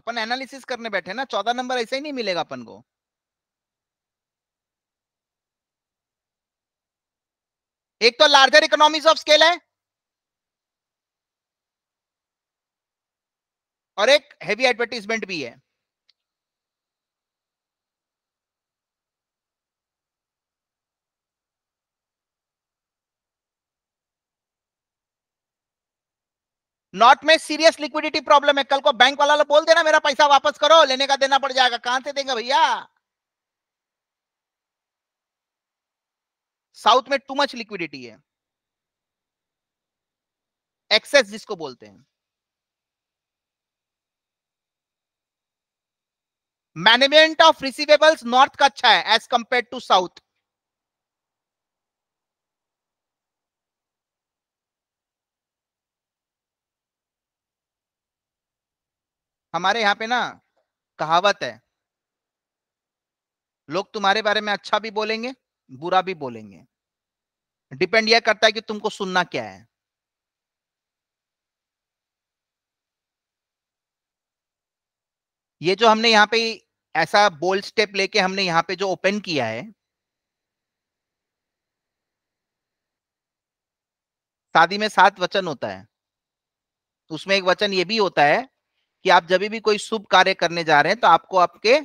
अपन एनालिसिस करने बैठे ना चौदह नंबर ऐसे ही नहीं मिलेगा अपन को एक तो लार्जर इकोनॉमीज ऑफ स्केल है और एक हैवी एडवर्टीजमेंट भी है नॉट में सीरियस लिक्विडिटी प्रॉब्लम है कल को बैंक वाला बोल देना मेरा पैसा वापस करो लेने का देना पड़ जाएगा कहां से देंगे भैया साउथ में टू मच लिक्विडिटी है एक्सेस जिसको बोलते हैं मैनेजमेंट ऑफ रिसीवेबल्स नॉर्थ का अच्छा है एज कंपेयर टू साउथ हमारे यहां पे ना कहावत है लोग तुम्हारे बारे में अच्छा भी बोलेंगे बुरा भी बोलेंगे डिपेंड यह करता है कि तुमको सुनना क्या है ये जो हमने यहां पे ऐसा बोल्ड स्टेप लेके हमने यहाँ पे जो ओपन किया है शादी में सात वचन होता है तो उसमें एक वचन ये भी होता है कि आप जब भी कोई शुभ कार्य करने जा रहे हैं तो आपको आपके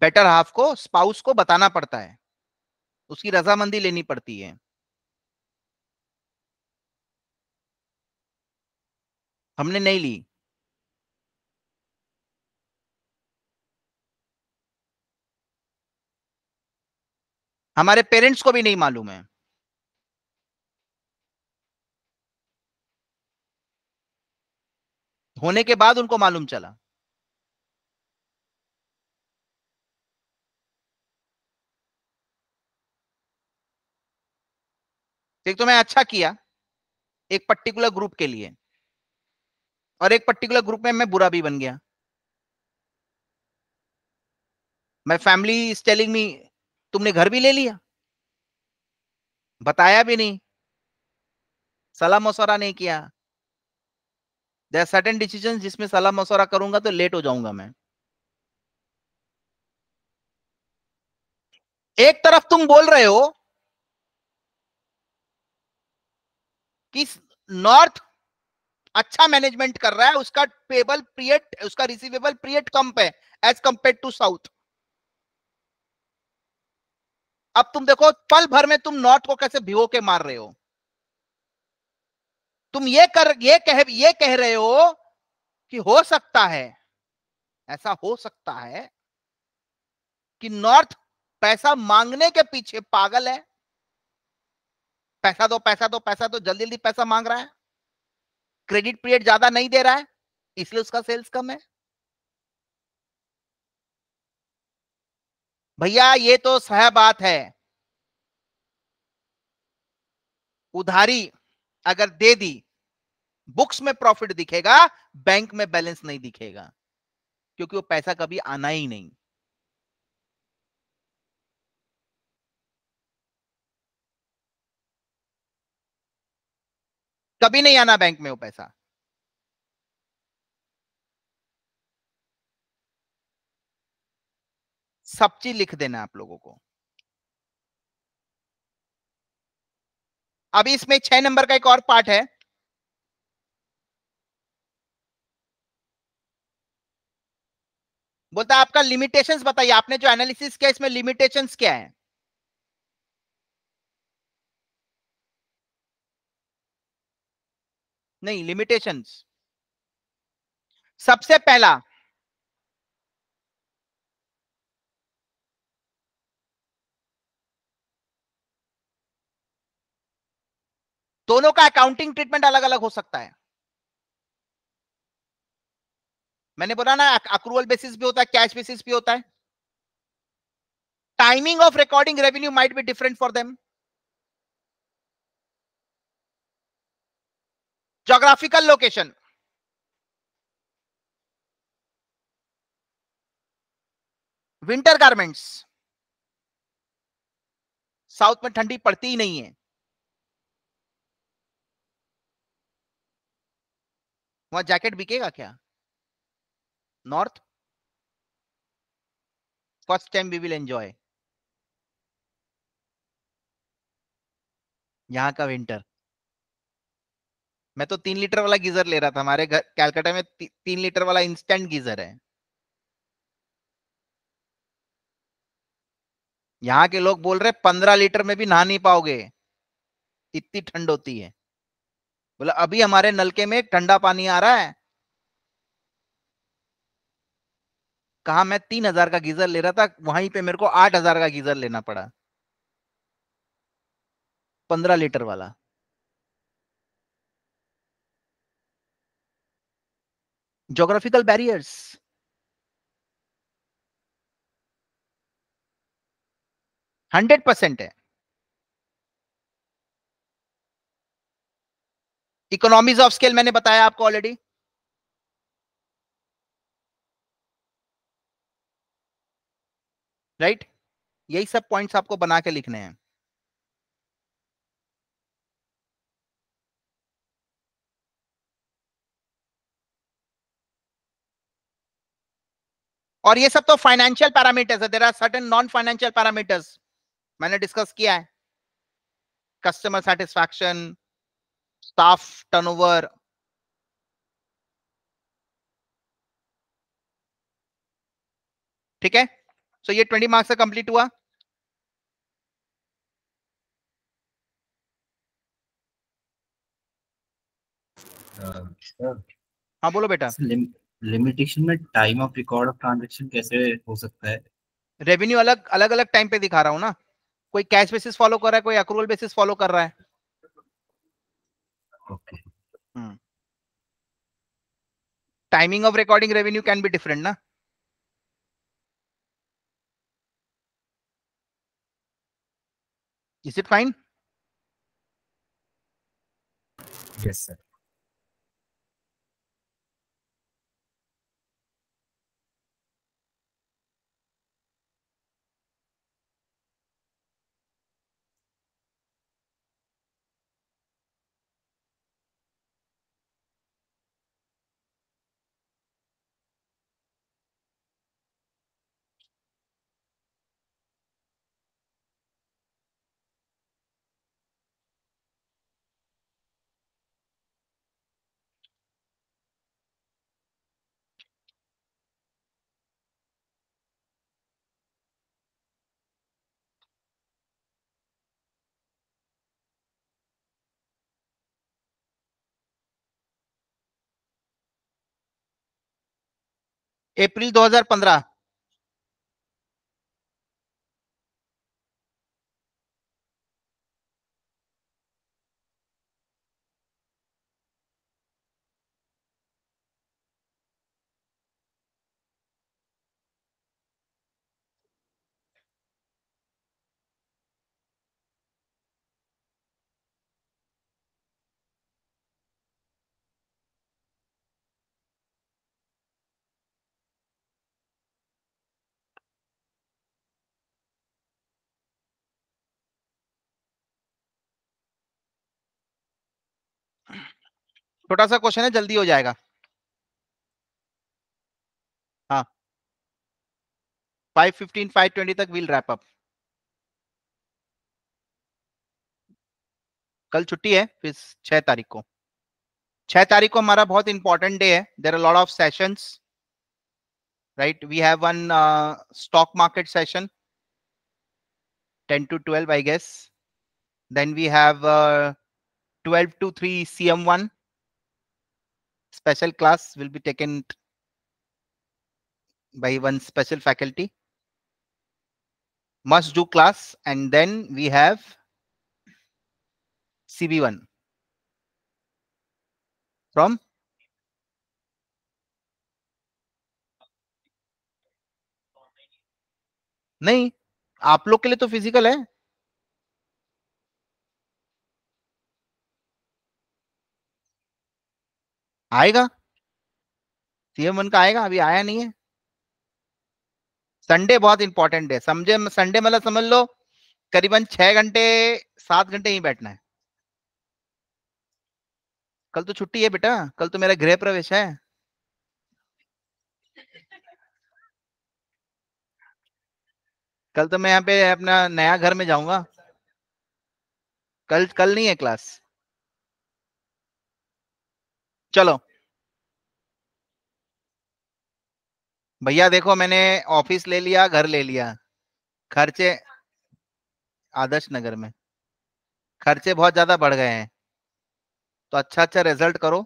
बेटर हाफ को स्पाउस को बताना पड़ता है उसकी रजामंदी लेनी पड़ती है हमने नहीं ली हमारे पेरेंट्स को भी नहीं मालूम है होने के बाद उनको मालूम चला एक तो मैं अच्छा किया एक पर्टिकुलर ग्रुप के लिए और एक पर्टिकुलर ग्रुप में मैं बुरा भी बन गया मैं फैमिली स्टेलिंग telling तुमने घर भी ले लिया बताया भी नहीं सलाह मशवरा नहीं किया देर सर्टेन डिसीजन जिसमें सलाह मशवरा करूंगा तो लेट हो जाऊंगा मैं एक तरफ तुम बोल रहे हो कि नॉर्थ अच्छा मैनेजमेंट कर रहा है उसका पेबल पीरियड उसका रिसीवेबल पीरियड कम है एज कंपेयर टू साउथ अब तुम देखो पल भर में तुम नॉट को कैसे भिगो के मार रहे हो तुम ये कर ये कह ये कह रहे हो कि हो सकता है ऐसा हो सकता है कि नॉर्थ पैसा मांगने के पीछे पागल है पैसा दो पैसा दो पैसा दो जल्दी जल्दी पैसा मांग रहा है क्रेडिट पीरियड ज्यादा नहीं दे रहा है इसलिए उसका सेल्स कम है भैया ये तो सह बात है उधारी अगर दे दी बुक्स में प्रॉफिट दिखेगा बैंक में बैलेंस नहीं दिखेगा क्योंकि वो पैसा कभी आना ही नहीं कभी नहीं आना बैंक में वो पैसा सब चीज लिख देना आप लोगों को अभी इसमें छह नंबर का एक और पार्ट है बोलता आपका लिमिटेशंस बताइए आपने जो एनालिसिस किया इसमें लिमिटेशंस क्या है नहीं लिमिटेशंस सबसे पहला दोनों का अकाउंटिंग ट्रीटमेंट अलग अलग हो सकता है मैंने बोला ना अक्रूवल बेसिस भी होता है कैश बेसिस भी होता है timing of recording revenue might be different for them geographical location winter garments south में ठंडी पड़ती ही नहीं है वहां जैकेट बिकेगा क्या north first time we will enjoy यहां का विंटर मैं तो तीन लीटर वाला गीजर ले रहा था हमारे घर कैलकाटा में ती, तीन लीटर वाला इंस्टेंट गीजर है यहां के लोग बोल रहे पंद्रह लीटर में भी नहा नहीं पाओगे इतनी ठंड होती है बोला अभी हमारे नलके में ठंडा पानी आ रहा है कहा मैं तीन हजार का गीजर ले रहा था वहीं पे मेरे को आठ हजार का गीजर लेना पड़ा पंद्रह लीटर वाला जोग्राफिकल बैरियर्स हंड्रेड परसेंट है इकोनॉमीज ऑफ स्केल मैंने बताया आपको ऑलरेडी राइट right? यही सब पॉइंट्स आपको बना के लिखने हैं और ये सब तो फाइनेंशियल पैरामीटर्स है there are certain non financial parameters मैंने डिस्कस किया है कस्टमर सेटिस्फैक्शन staff turnover ठीक है सो so, ये ट्वेंटी मार्क्स का कंप्लीट हुआ हाँ बोलो बेटा लिमिटेशन में time of record of transaction कैसे हो सकता है रेवेन्यू अलग अलग अलग टाइम पे दिखा रहा हूँ ना कोई कैश बेसिस फॉलो कर रहा है कोई अक्रूवल बेसिस फॉलो कर रहा है okay hmm. timing of recording revenue can be different na is it fine yes sir अप्रैल 2015 छोटा सा क्वेश्चन है जल्दी हो जाएगा हाँ फाइव फिफ्टीन फाइव ट्वेंटी तक विल रैप अप कल छुट्टी है फिर छह तारीख को छह तारीख को हमारा बहुत इंपॉर्टेंट डे है there are lot of sessions right we have one stock market session ten 10 to 12 i guess then we have uh, 12 to 3 cm1 special class will be taken by one special faculty must do class and then we have cb1 from नहीं आप लोग के लिए तो physical है आएगा CM बन का आएगा अभी आया नहीं है संडे बहुत इंपॉर्टेंट है समझे संडे मतलब समझ लो करीबन छह घंटे सात घंटे ही बैठना है कल तो छुट्टी है बेटा कल तो मेरा गृह प्रवेश है कल तो मैं यहाँ पे अपना नया घर में जाऊंगा कल कल नहीं है क्लास चलो भैया देखो मैंने ऑफिस ले लिया घर ले लिया खर्चे आदर्श नगर में खर्चे बहुत ज्यादा बढ़ गए हैं तो अच्छा अच्छा रिजल्ट करो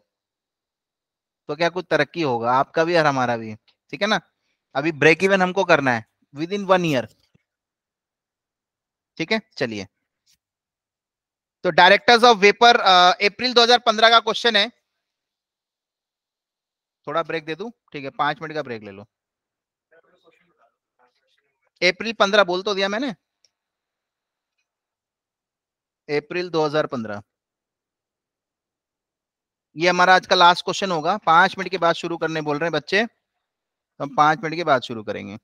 तो क्या कुछ तरक्की होगा आपका भी और हमारा भी ठीक है ना अभी ब्रेक इवन हमको करना है विद इन वन ईयर ठीक है चलिए तो डायरेक्टर्स ऑफ वेपर अप्रैल 2015 का क्वेश्चन है थोड़ा ब्रेक दे दू ठीक है पांच मिनट का ब्रेक ले लो अप्रैल पंद्रह बोल तो दिया मैंने अप्रैल 2015 ये हमारा आज का लास्ट क्वेश्चन होगा पांच मिनट के बाद शुरू करने बोल रहे हैं बच्चे तो हम पांच मिनट के बाद शुरू करेंगे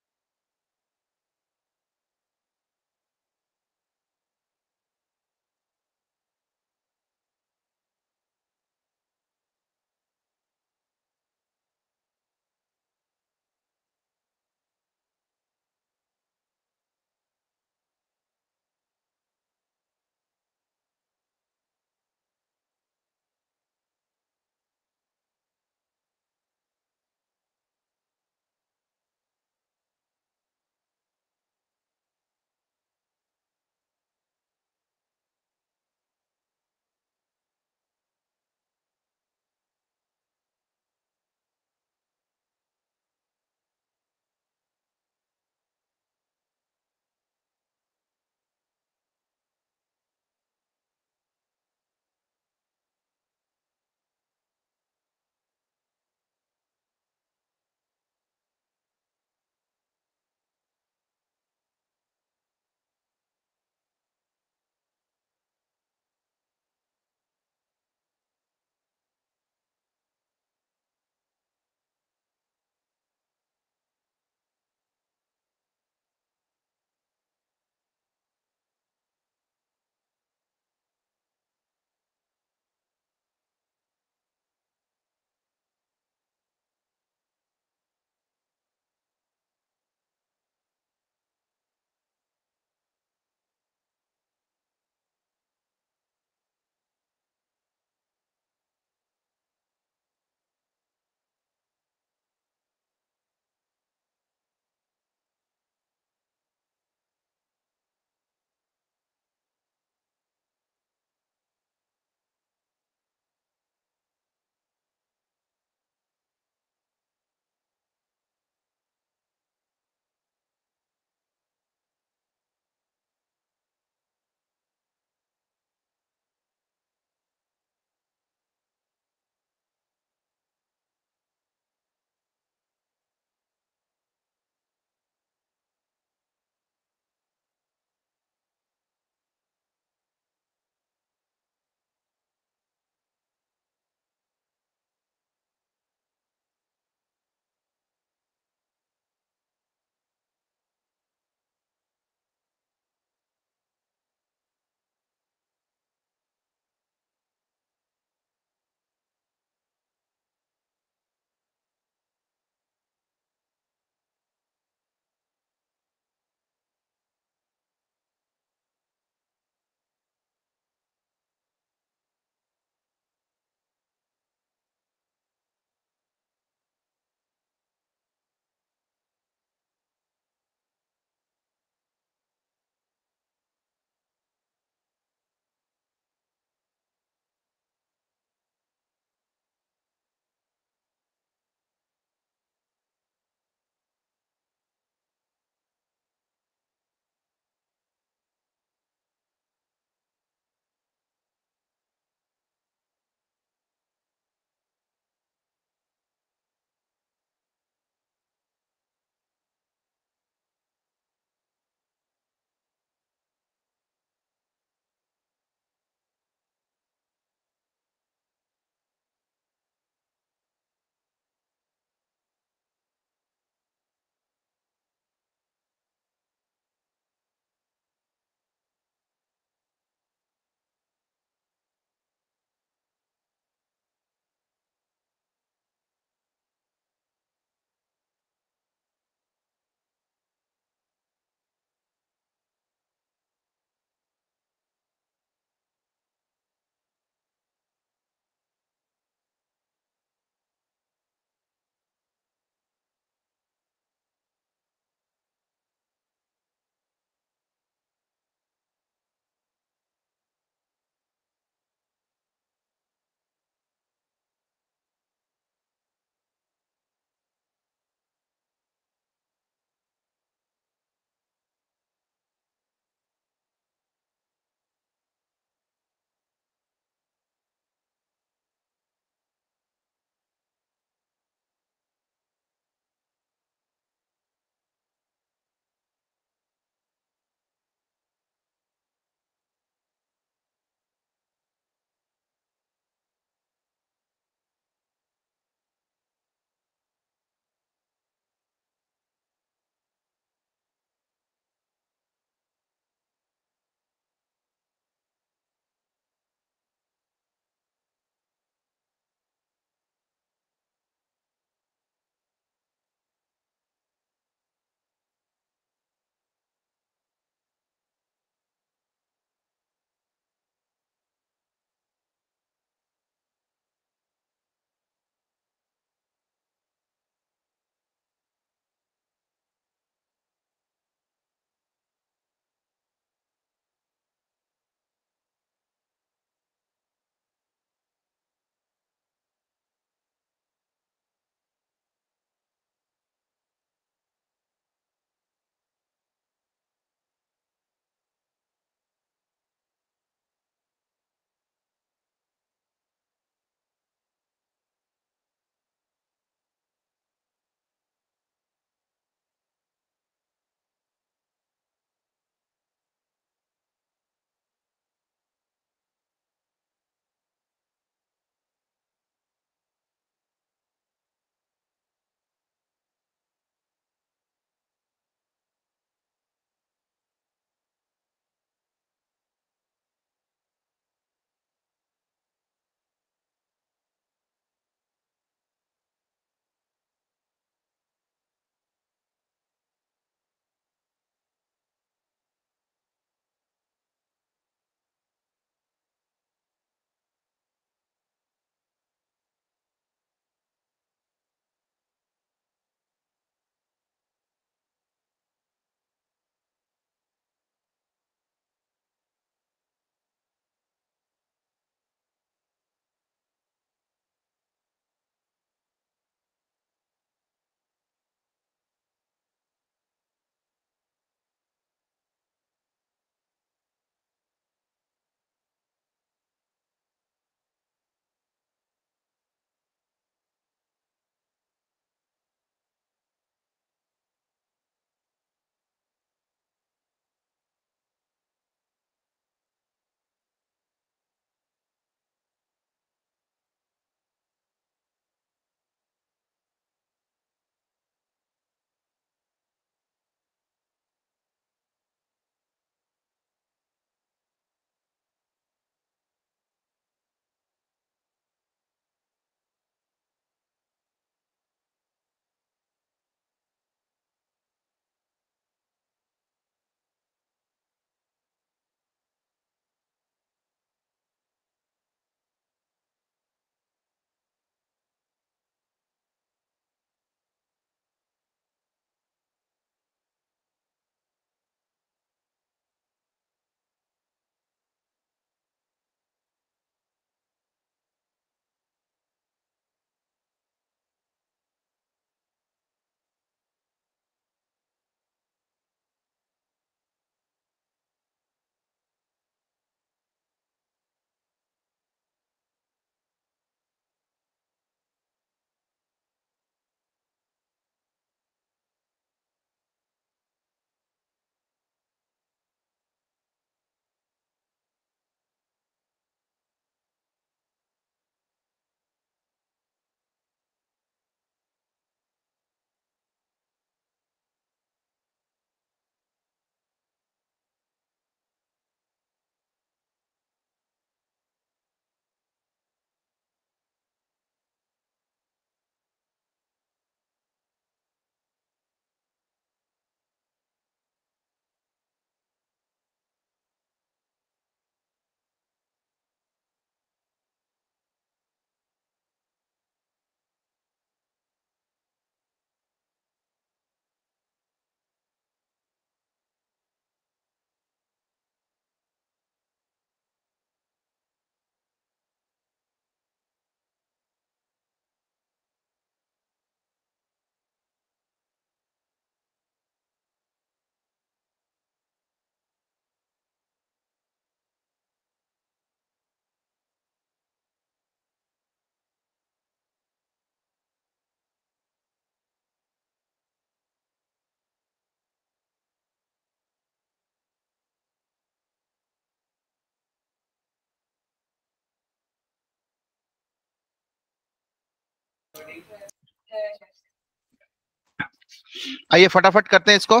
आइए फटाफट करते हैं इसको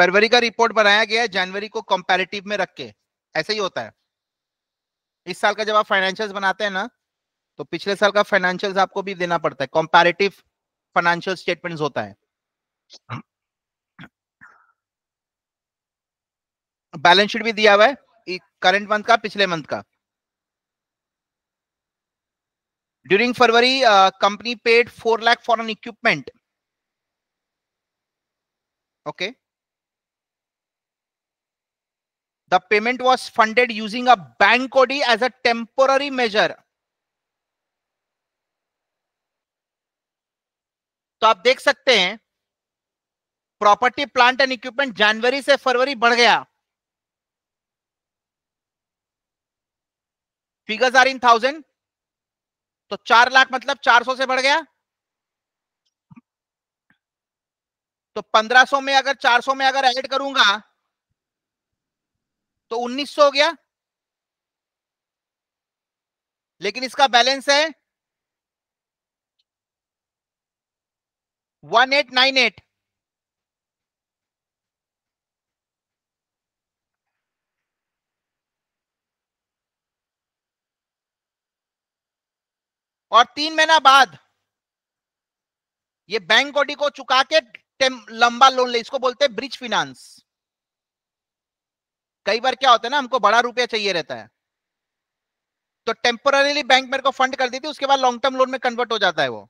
फरवरी का रिपोर्ट बनाया गया है जनवरी को कंपैरेटिव में रख के ऐसा ही होता है इस साल का जब आप फाइनेंशियल्स बनाते हैं ना तो पिछले साल का फाइनेंशियल्स आपको भी देना पड़ता है कंपैरेटिव फाइनेंशियल स्टेटमेंट्स होता है बैलेंस शीट भी दिया हुआ है करंट मंथ का पिछले मंथ का during February company paid four lakh for an equipment okay The payment was funded using a bank OD as a temporary measure. तो आप देख सकते हैं प्रॉपर्टी प्लांट एंड इक्विपमेंट जनवरी से फरवरी बढ़ गया फिगर्स आर इन थाउजेंड तो चार लाख मतलब चार सौ से बढ़ गया तो पंद्रह सौ में अगर चार सौ में अगर ऐड करूंगा तो 1900 हो गया लेकिन इसका बैलेंस है 1898 और तीन महीना बाद ये बैंक बॉडी को चुका के लंबा लोन ले इसको बोलते हैं ब्रिज फिनांस कई बार क्या होता है ना हमको बड़ा रुपया चाहिए रहता है तो टेम्पोरली बैंक मेरे को फंड कर देती है उसके बाद लॉन्ग टर्म लोन में कन्वर्ट हो जाता है वो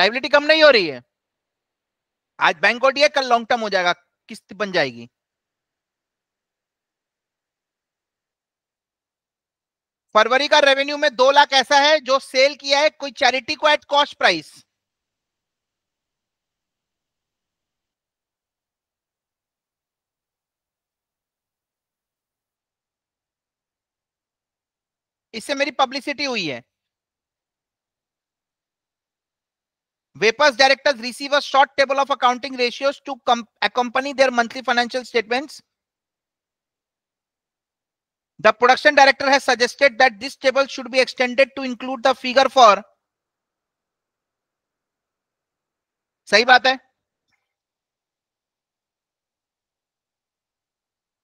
लाइबिलिटी कम नहीं हो रही है आज बैंक ओडी है कल लॉन्ग टर्म हो जाएगा किस्त बन जाएगी फरवरी का रेवेन्यू में दो लाख ऐसा है जो सेल किया है कोई चैरिटी को एट कॉस्ट प्राइस इससे मेरी पब्लिसिटी हुई है वेपर्स directors receive a short table of accounting ratios to company their monthly financial statements the production director has suggested that this table should be extended to include the figure for सही बात है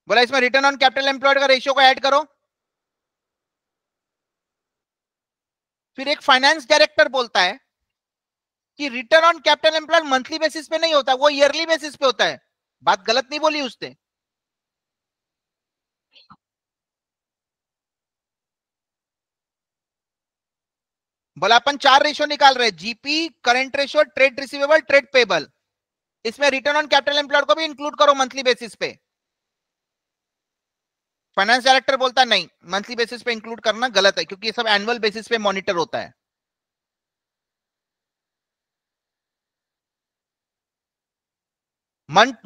बोला इसमें return on capital employed का ratio को add करो फिर एक फाइनेंस डायरेक्टर बोलता है कि return on capital employ monthly basis पे नहीं होता वो ईयरली बेसिस पे होता है बात गलत नहीं बोली उसने बोला अपन चार रेशो निकाल रहे हैं GP current ratio trade receivable trade payable इसमें रिटर्न ऑन कैपिटल एम्प्लॉय को भी इंक्लूड करो मंथली बेसिस पे फाइनेंस डायरेक्टर बोलता नहीं मंथली बेसिस पे इंक्लूड करना गलत है क्योंकि ये सब एनुअल बेसिस पे मॉनिटर होता है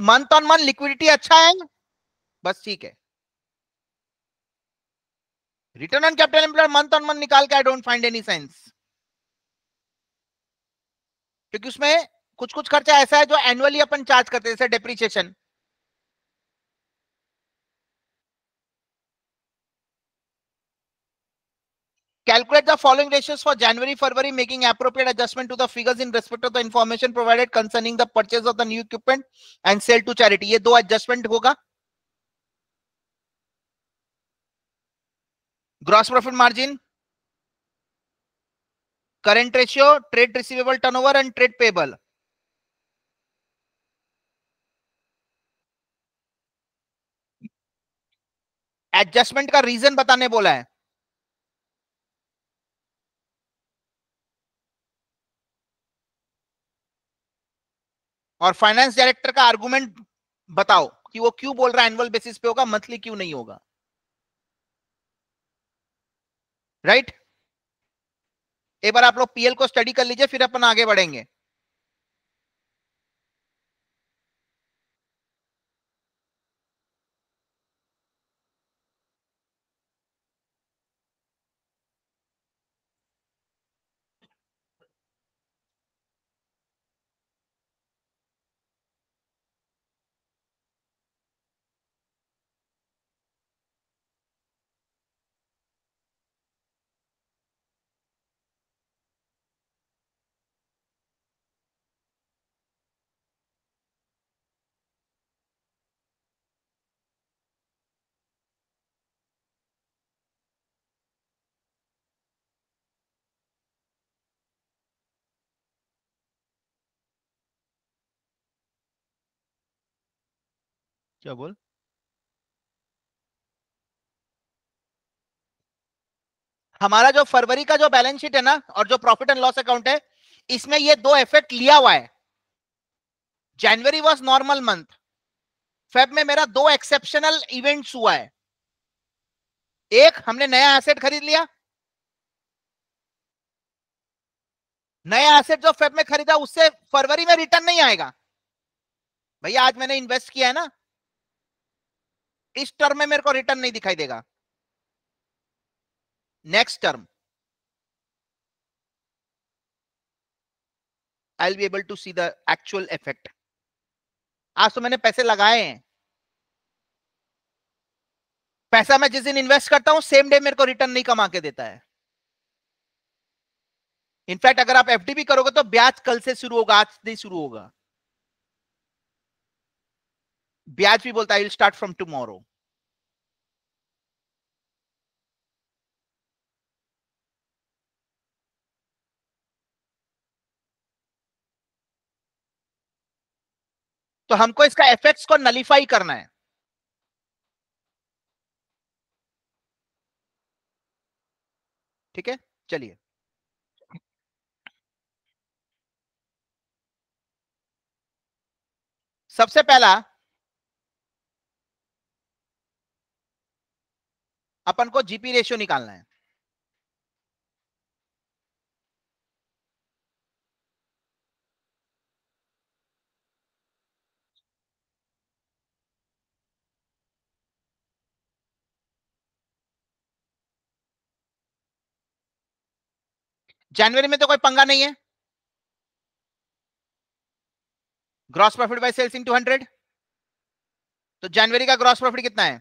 मंथ ऑन मंथ लिक्विडिटी अच्छा है बस ठीक है return on capital employer month on month निकाल के I don't find any sense क्योंकि उसमें कुछ कुछ खर्चा ऐसा है जो एनुअली अपन चार्ज करते हैं जैसे depreciation Calculate the following ratios for January, February, making appropriate adjustment to the figures in respect of the information provided concerning the purchase of the new equipment and sale to charity. ye do adjustment hoga Gross profit margin, current ratio, trade receivable turnover and trade payable. Adjustment का reason बताने बोला है और finance director का argument बताओ कि वो क्यों बोल रहा है एनुअल बेसिस पे होगा मंथली क्यों नहीं होगा राइट right? एक बार आप लोग पीएल को स्टडी कर लीजिए फिर अपन आगे बढ़ेंगे क्या बोल हमारा जो फरवरी का जो बैलेंस शीट है ना और जो प्रॉफिट एंड लॉस अकाउंट है इसमें ये दो इफेक्ट लिया हुआ है January was normal month Feb में मेरा दो एक्सेप्शनल इवेंट्स हुआ है एक हमने नया एसेट खरीद लिया नया एसेट जो फेब में खरीदा उससे फरवरी में रिटर्न नहीं आएगा भैया आज मैंने इन्वेस्ट किया है ना इस टर्म में मेरे को रिटर्न नहीं दिखाई देगा next term I be able to see the actual effect आज तो मैंने पैसे लगाए हैं पैसा मैं जिस दिन इन्वेस्ट करता हूं सेम डे मेरे को रिटर्न नहीं कमा के देता है इनफैक्ट अगर आप एफडी भी करोगे तो ब्याज कल से शुरू होगा आज से शुरू होगा ब्याज भी बोलता है विल स्टार्ट फ्रॉम टुमारो तो हमको इसका एफेक्ट्स को नलीफाई करना है ठीक है चलिए सबसे पहला अपन को जीपी रेशियो निकालना है जनवरी में तो कोई पंगा नहीं है gross profit by sales into hundred तो जनवरी का ग्रॉस प्रॉफिट कितना है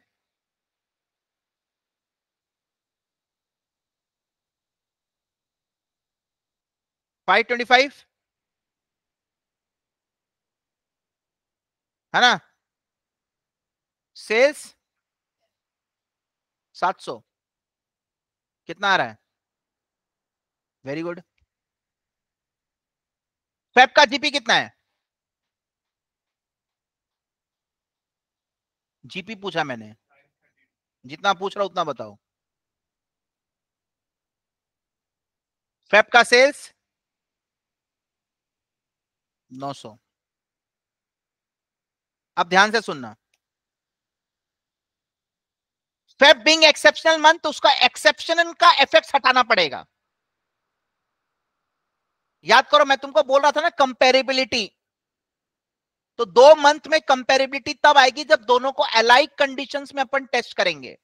525 है ना सेल्स 700 कितना आ रहा है वेरी गुड फेप का जीपी कितना है जीपी पूछा मैंने जितना पूछ रहा उतना बताओ फेप का सेल्स नौ सौ अब ध्यान से सुनना फेब बिंग एक्सेप्शनल मंथ उसका एक्सेप्शनल का इफेक्ट हटाना पड़ेगा याद करो मैं तुमको बोल रहा था ना कंपेरेबिलिटी तो दो मंथ में कंपेरेबिलिटी तब आएगी जब दोनों को अलाइक कंडीशंस में अपन टेस्ट करेंगे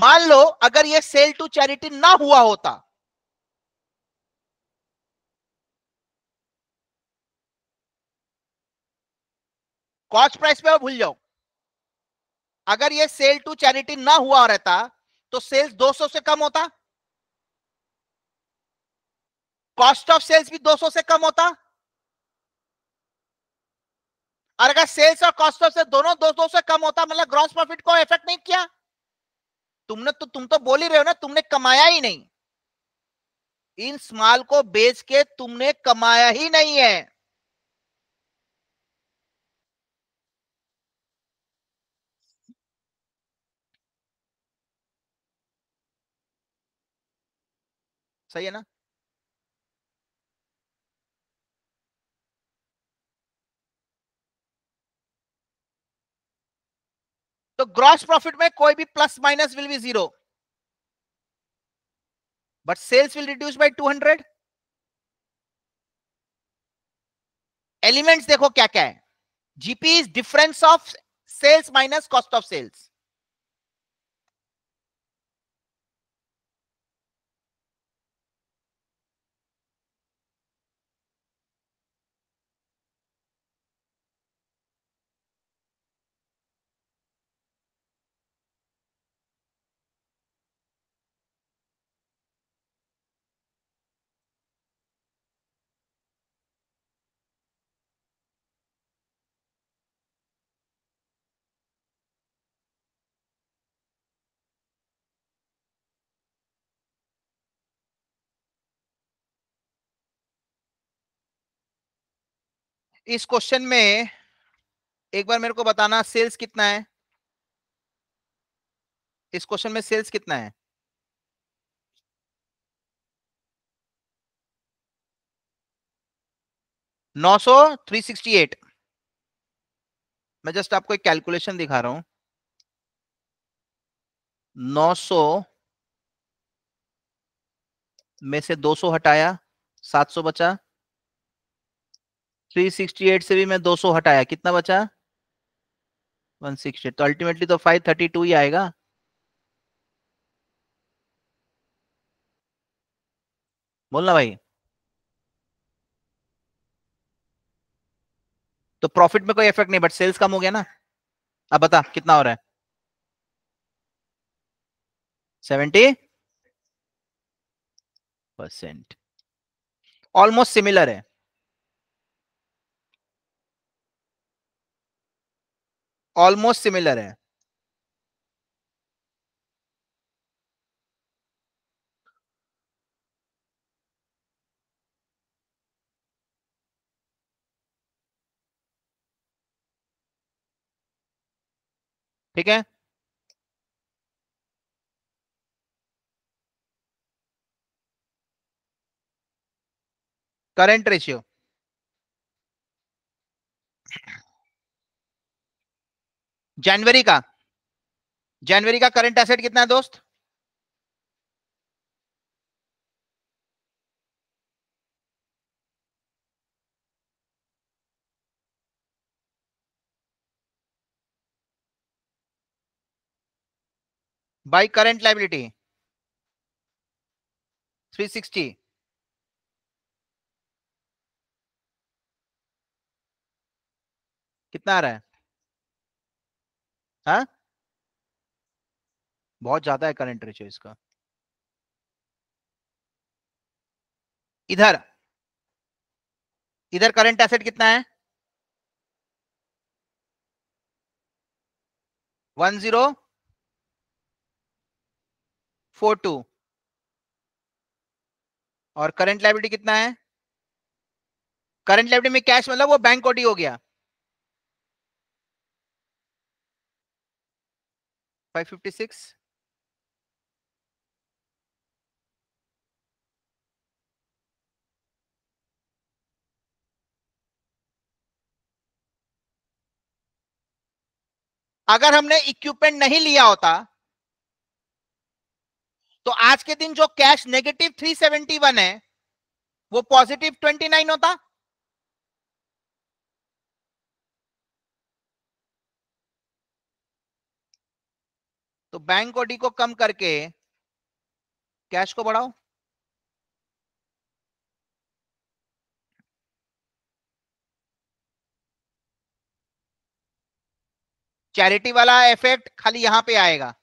मान लो अगर ये सेल टू चैरिटी ना हुआ होता कॉस्ट प्राइस पे भूल जाओ अगर ये सेल टू चैरिटी ना हुआ रहता तो सेल्स 200 से कम होता कॉस्ट ऑफ सेल्स भी 200 से कम होता और अगर सेल्स और कॉस्ट ऑफ सेल्स दोनों 200 से कम होता मतलब ग्रॉस प्रॉफिट को इफेक्ट नहीं किया तुमने तो तुम तो बोल ही रहे हो ना तुमने कमाया ही नहीं इन स्मॉल को बेच के तुमने कमाया ही नहीं है सही है ना तो ग्रॉस प्रॉफिट में कोई भी plus minus will be zero but sales will reduce by 200 elements देखो क्या क्या है GP is difference of sales minus cost of sales इस क्वेश्चन में एक बार मेरे को बताना सेल्स कितना है इस क्वेश्चन में सेल्स कितना है नौ सौ थ्री सिक्सटी एट मैं जस्ट आपको एक कैलकुलेशन दिखा रहा हूं नौ सौ में से दो सौ हटाया सात सौ बचा 368 से भी मैं 200 हटाया कितना बचा 168 तो अल्टीमेटली तो 532 ही आएगा बोलना भाई तो प्रॉफिट में कोई इफेक्ट नहीं बट सेल्स कम हो गया ना अब बता कितना हो रहा है सेवेंटी परसेंट ऑलमोस्ट सिमिलर है ऑलमोस्ट सिमिलर है ठीक है करंट रेशियो जनवरी का जनवरी का करंट एसेट कितना है दोस्त बाई करंट लाइबिलिटी 360 कितना आ रहा है है बहुत ज्यादा है करंट रेशियो इसका इधर इधर करंट एसेट कितना है वन जीरो फोर टू और करंट लाइब्रेटी कितना है करंट लाइब्रेटी में कैश मतलब वो बैंक ओडी हो गया 556 अगर हमने इक्विपमेंट नहीं लिया होता तो आज के दिन जो कैश नेगेटिव 371 है वो पॉजिटिव 29 होता तो बैंक को डी को कम करके कैश को बढ़ाओ चैरिटी वाला इफेक्ट खाली यहां पे आएगा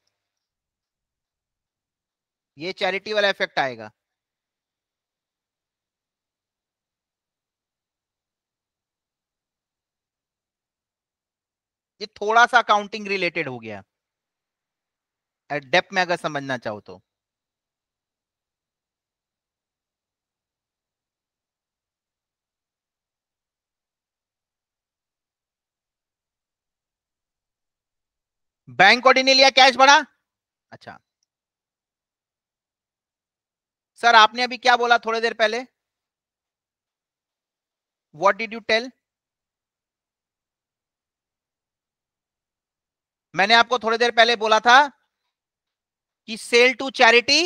ये चैरिटी वाला इफेक्ट आएगा ये थोड़ा सा अकाउंटिंग रिलेटेड हो गया डेप में अगर समझना चाहो तो बैंक ऑडी ने लिया कैश बढ़ा अच्छा सर आपने अभी क्या बोला थोड़ी देर पहले वॉट डिड यू टेल मैंने आपको थोड़ी देर पहले बोला था कि सेल टू चैरिटी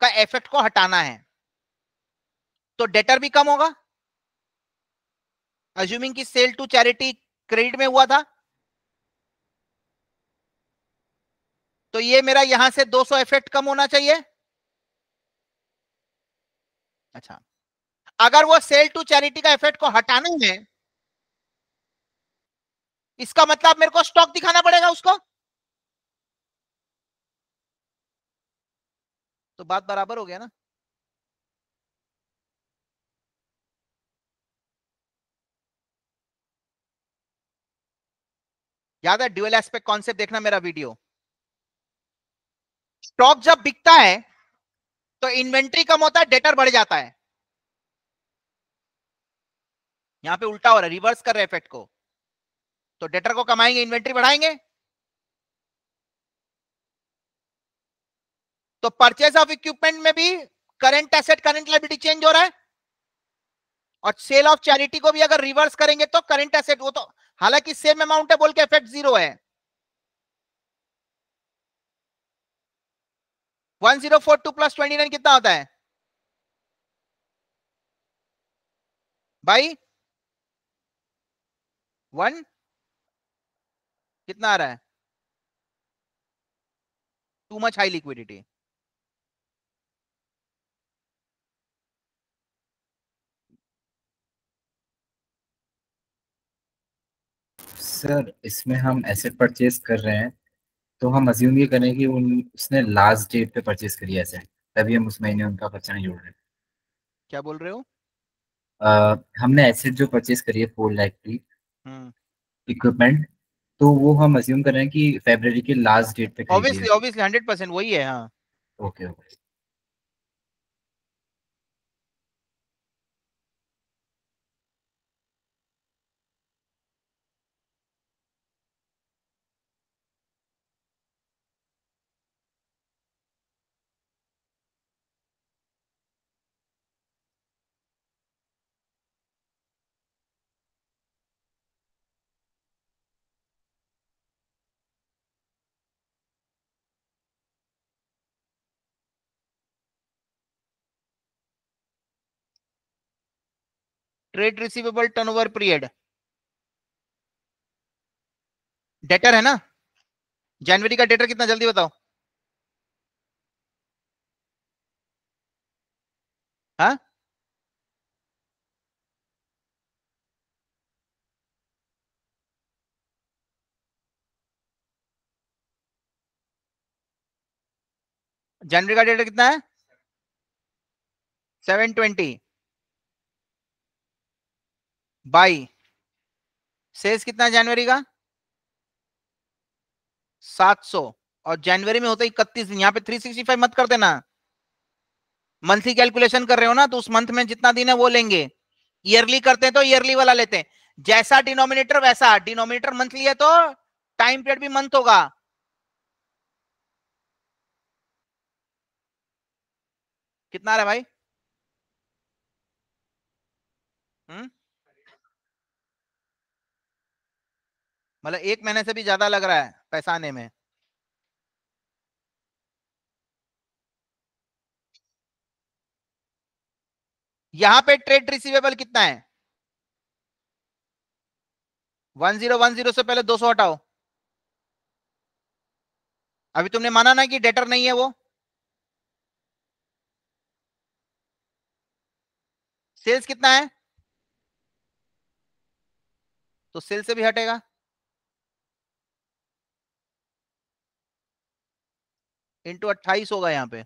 का इफेक्ट को हटाना है तो डेटर भी कम होगा अज्यूमिंग कि सेल टू चैरिटी क्रेडिट में हुआ था तो ये मेरा यहां से 200 इफेक्ट कम होना चाहिए अच्छा अगर वो सेल टू चैरिटी का इफेक्ट को हटाना है इसका मतलब मेरे को स्टॉक दिखाना पड़ेगा उसको तो बात बराबर हो गया ना याद है ड्यूएल एस्पेक्ट कॉन्सेप्ट देखना मेरा वीडियो स्टॉक जब बिकता है तो इन्वेंट्री कम होता है डेटर बढ़ जाता है यहां पे उल्टा हो रहा है रिवर्स कर रहे इफेक्ट को तो डेटर को कमाएंगे इन्वेंट्री बढ़ाएंगे तो परचेज ऑफ इक्विपमेंट में भी current asset current liability change हो रहा है और सेल ऑफ चैरिटी को भी अगर रिवर्स करेंगे तो करंट एसेट वो तो हालांकि सेम अमाउंट है बोल के इफेक्ट जीरो है 1042 प्लस 29 कितना होता है भाई वन कितना आ रहा है too much high liquidity sir इसमें हम एसेट परचेज कर रहे हैं तो हम अज्यूम ये करें कि उन उसने लास्ट डेट पे परचेज करी एसेट तभी हम उस महीने उनका खर्चा नहीं जोड़ रहे क्या बोल रहे हो आ, हमने एसेट जो परचेज करी है फोर लाख की इक्विपमेंट हम्म। तो वो हम अज्यूम कर रहे हैं कि फेब्रवरी के लास्ट डेट पे ऑब्वियसली ऑब्वियसली 100% वही है हां okay okay trade receivable turnover period debtor है ना जनवरी का डेटर कितना जल्दी बताओ हा? जनवरी का डेटर कितना है सेवन ट्वेंटी बाई सेल्स कितना जनवरी का सात सौ और जनवरी में होता है इकतीस दिन यहाँ पे थ्री सिक्सटी फाइव मत कर देना मंथली कैलकुलेशन कर रहे हो ना तो उस मंथ में जितना दिन है वो लेंगे ईयरली करते हैं तो ईयरली वाला लेते हैं जैसा डिनोमिनेटर वैसा डिनोमिनेटर मंथली है तो टाइम पीरियड भी मंथ होगा कितना रहा भाई हम्म मतलब एक महीने से भी ज्यादा लग रहा है पैसा आने में यहां पे ट्रेड रिसीवेबल कितना है वन जीरो वन जीरो से पहले दो सौ हटाओ अभी तुमने माना ना कि डेटर नहीं है वो सेल्स कितना है तो सेल से भी हटेगा इंटू अट्ठाईस होगा यहाँ पे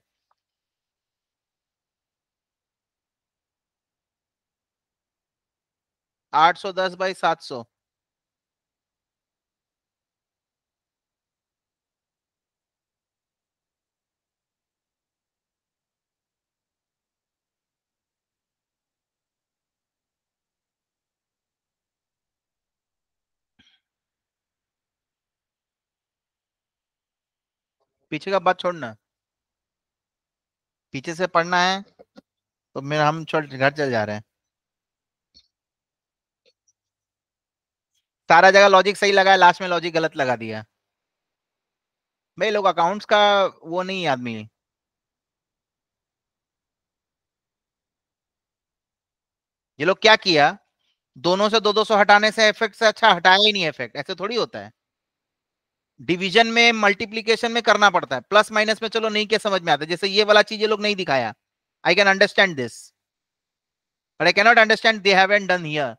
आठ सौ दस बाई सात सौ पीछे का बात छोड़ना पीछे से पढ़ना है तो मेरा हम छोड़ घर चल जा रहे हैं सारा जगह लॉजिक सही लगा है लास्ट में लॉजिक गलत लगा दिया भाई लोग अकाउंट्स का वो नहीं है आदमी ये लोग क्या किया दोनों से दो दो सौ हटाने से इफेक्ट से अच्छा हटाया ही नहीं इफेक्ट ऐसे थोड़ी होता है डिवीजन में मल्टीप्लीकेशन में करना पड़ता है प्लस माइनस में चलो नहीं क्या समझ में आता जैसे ये वाला चीज ये लोग नहीं दिखाया I can understand this but I cannot understand they have done here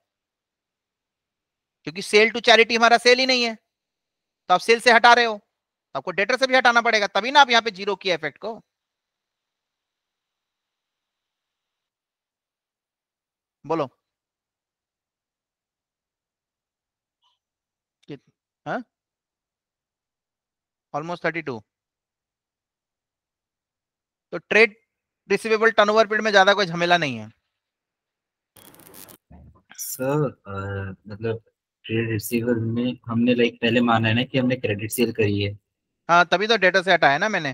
क्योंकि सेल टू चैरिटी हमारा सेल ही नहीं है तो आप सेल से हटा रहे हो तो आपको डेटर से भी हटाना पड़ेगा तभी ना आप यहाँ पे जीरो किया इफेक्ट को बोलो हाँ ऑलमोस्ट थर्टी टू तो ट्रेड रिसीवेबल टर्नओवर पीरियड में ज्यादा कोई झमेला नहीं है सर मतलब ट्रेड रिसीवेबल में हमने लाइक पहले माना है ना कि हमने क्रेडिट सेल करी है हाँ तभी तो डेटा सेट आया ना मैंने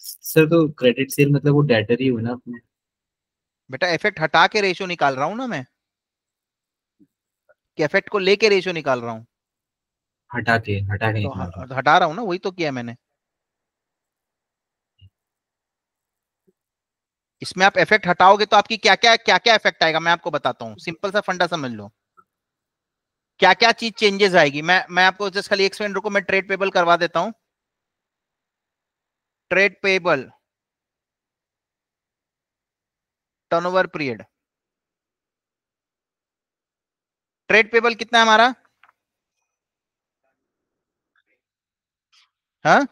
सर तो क्रेडिट सेल मतलब वो डेटर ही हुआ ना अपने बेटा इफेक्ट हटा के रेशियो निकाल रहा हूँ ना मैं कि इफेक्ट को लेके रेशियो निकाल रहा हूँ हटा के हटा के तो हटा रहा हूँ ना वही तो किया मैंने इसमें आप इफेक्ट हटाओगे तो आपकी क्या क्या क्या क्या इफेक्ट आएगा मैं आपको बताता हूँ सिंपल सा फंडा समझ लो क्या क्या चीज चेंजेस आएगी मैं मैं आपको जस्ट खाली एक सेकंड रुको मैं ट्रेड पेबल करवा देता हूँ trade payable turnover period trade payable कितना है हमारा हाँ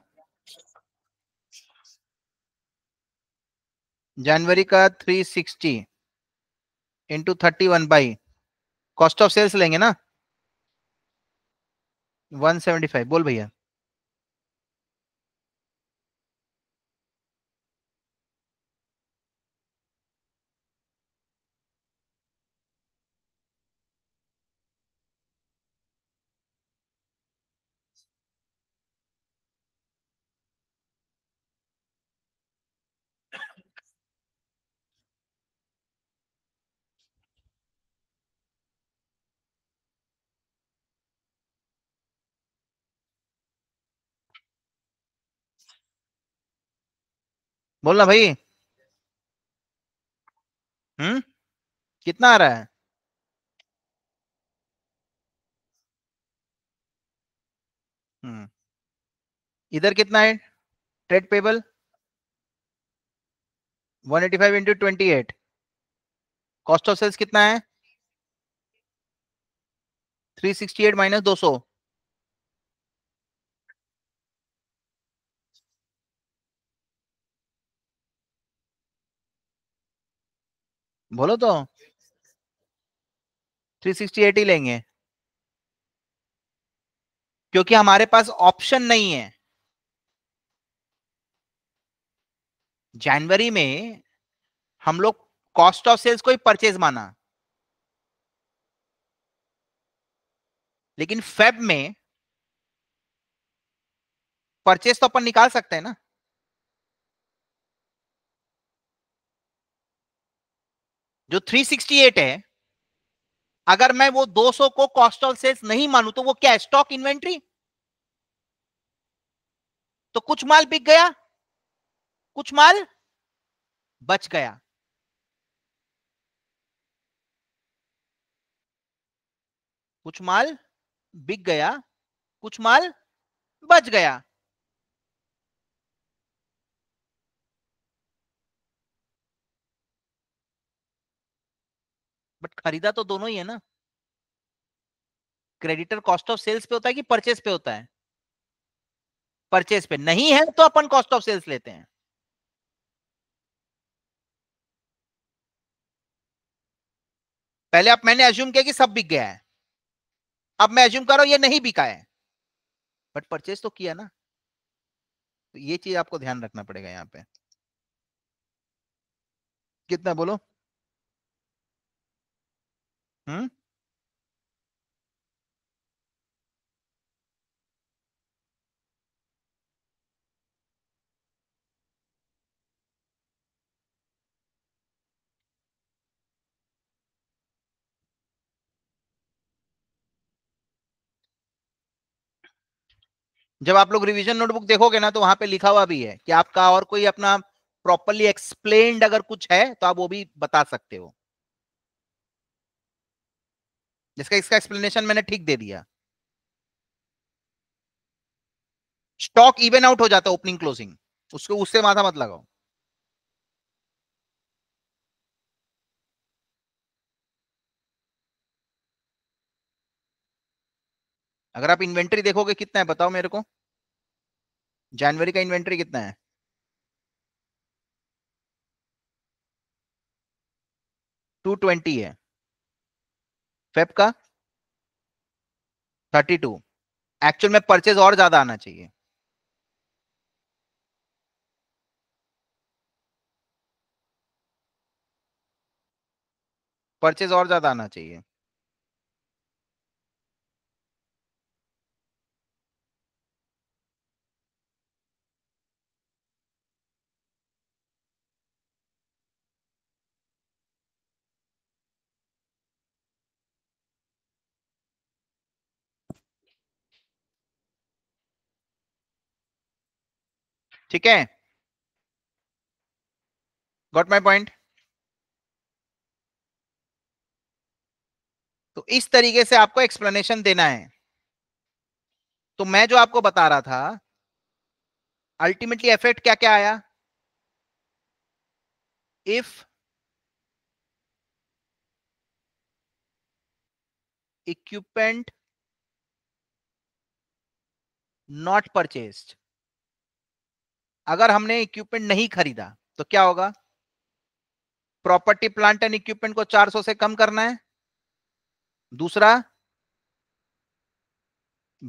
जनवरी का three sixty into thirty one by cost of sales लेंगे ना वन सेवेंटी फाइव बोल भैया बोलना भाई हम्म कितना आ रहा है हम्म इधर कितना है trade payable 185 eighty five into twenty eight cost of sales कितना है 368 सिक्सटी एट माइनस दो सौ बोलो तो थ्री सिक्सटी एट ही लेंगे क्योंकि हमारे पास ऑप्शन नहीं है जनवरी में हम लोग कॉस्ट ऑफ सेल्स को ही परचेज माना लेकिन फेब में परचेज तो अपन निकाल सकते हैं ना जो 368 है अगर मैं वो 200 को कॉस्ट ऑफ सेल्स नहीं मानू तो वो क्या स्टॉक इन्वेंट्री तो कुछ माल बिक गया कुछ माल बच गया कुछ माल बिक गया कुछ माल बच गया बट खरीदा तो दोनों ही है ना क्रेडिटर कॉस्ट ऑफ सेल्स पे होता है कि परचेस पे होता है परचेस पे नहीं है तो अपन कॉस्ट ऑफ सेल्स लेते हैं पहले आप मैंने एज्यूम किया कि सब बिक गया है अब मैं एज्यूम कर रहा हूं ये नहीं बिका है बट परचेस तो किया ना तो ये चीज आपको ध्यान रखना पड़ेगा यहाँ पे कितना बोलो Hmm? जब आप लोग रिवीजन नोटबुक देखोगे ना तो वहां पे लिखा हुआ भी है कि आपका और कोई अपना प्रॉपरली एक्सप्लेन्ड अगर कुछ है तो आप वो भी बता सकते हो जिसका इसका एक्सप्लेनेशन मैंने ठीक दे दिया स्टॉक इवन आउट हो जाता है ओपनिंग क्लोजिंग उसको उससे माथा मत लगाओ अगर आप इन्वेंट्री देखोगे कितना है बताओ मेरे को जनवरी का इन्वेंट्री कितना है टू ट्वेंटी है फेब का 32 एक्चुअल में परचेज और ज्यादा आना चाहिए परचेज और ज्यादा आना चाहिए ठीक है गॉट माई पॉइंट तो इस तरीके से आपको एक्सप्लेनेशन देना है तो मैं जो आपको बता रहा था अल्टीमेटली इफेक्ट क्या क्या आया इफ इक्विपमेंट नॉट परचेस्ड अगर हमने इक्विपमेंट नहीं खरीदा तो क्या होगा प्रॉपर्टी प्लांट एंड इक्विपमेंट को 400 से कम करना है दूसरा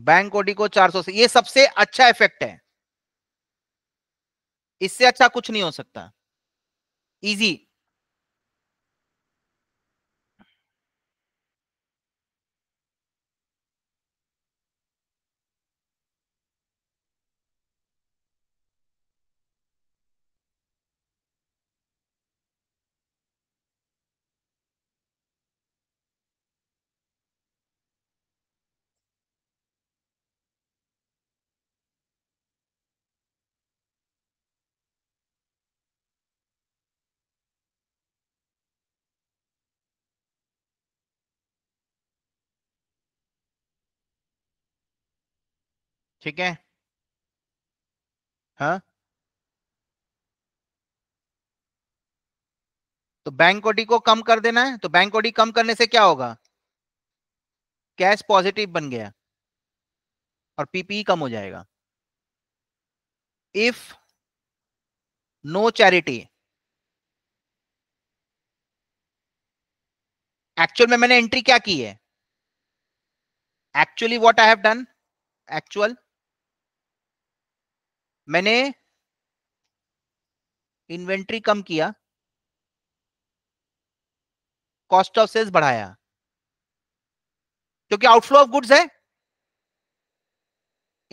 बैंक ओडी को 400 से ये सबसे अच्छा इफेक्ट है इससे अच्छा कुछ नहीं हो सकता इजी ठीक है हा? तो बैंक ओडी को कम कर देना है तो बैंक ओडी कम करने से क्या होगा कैश पॉजिटिव बन गया और पीपी e कम हो जाएगा इफ नो चैरिटी एक्चुअल में मैंने एंट्री क्या की है actually what I have done actual मैंने इन्वेंट्री कम किया कॉस्ट ऑफ सेल्स बढ़ाया क्योंकि आउटफ्लो ऑफ गुड्स है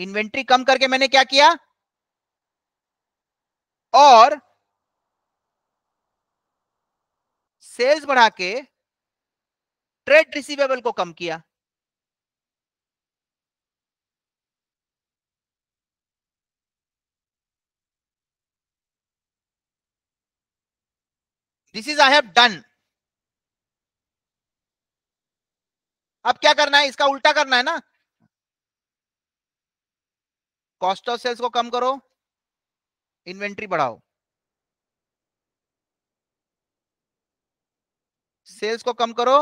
इन्वेंट्री कम करके मैंने क्या किया और सेल्स बढ़ा के ट्रेड रिसीवेबल को कम किया this is I have done अब क्या करना है इसका उल्टा करना है ना कॉस्ट ऑफ सेल्स को कम करो इन्वेंट्री बढ़ाओ सेल्स को कम करो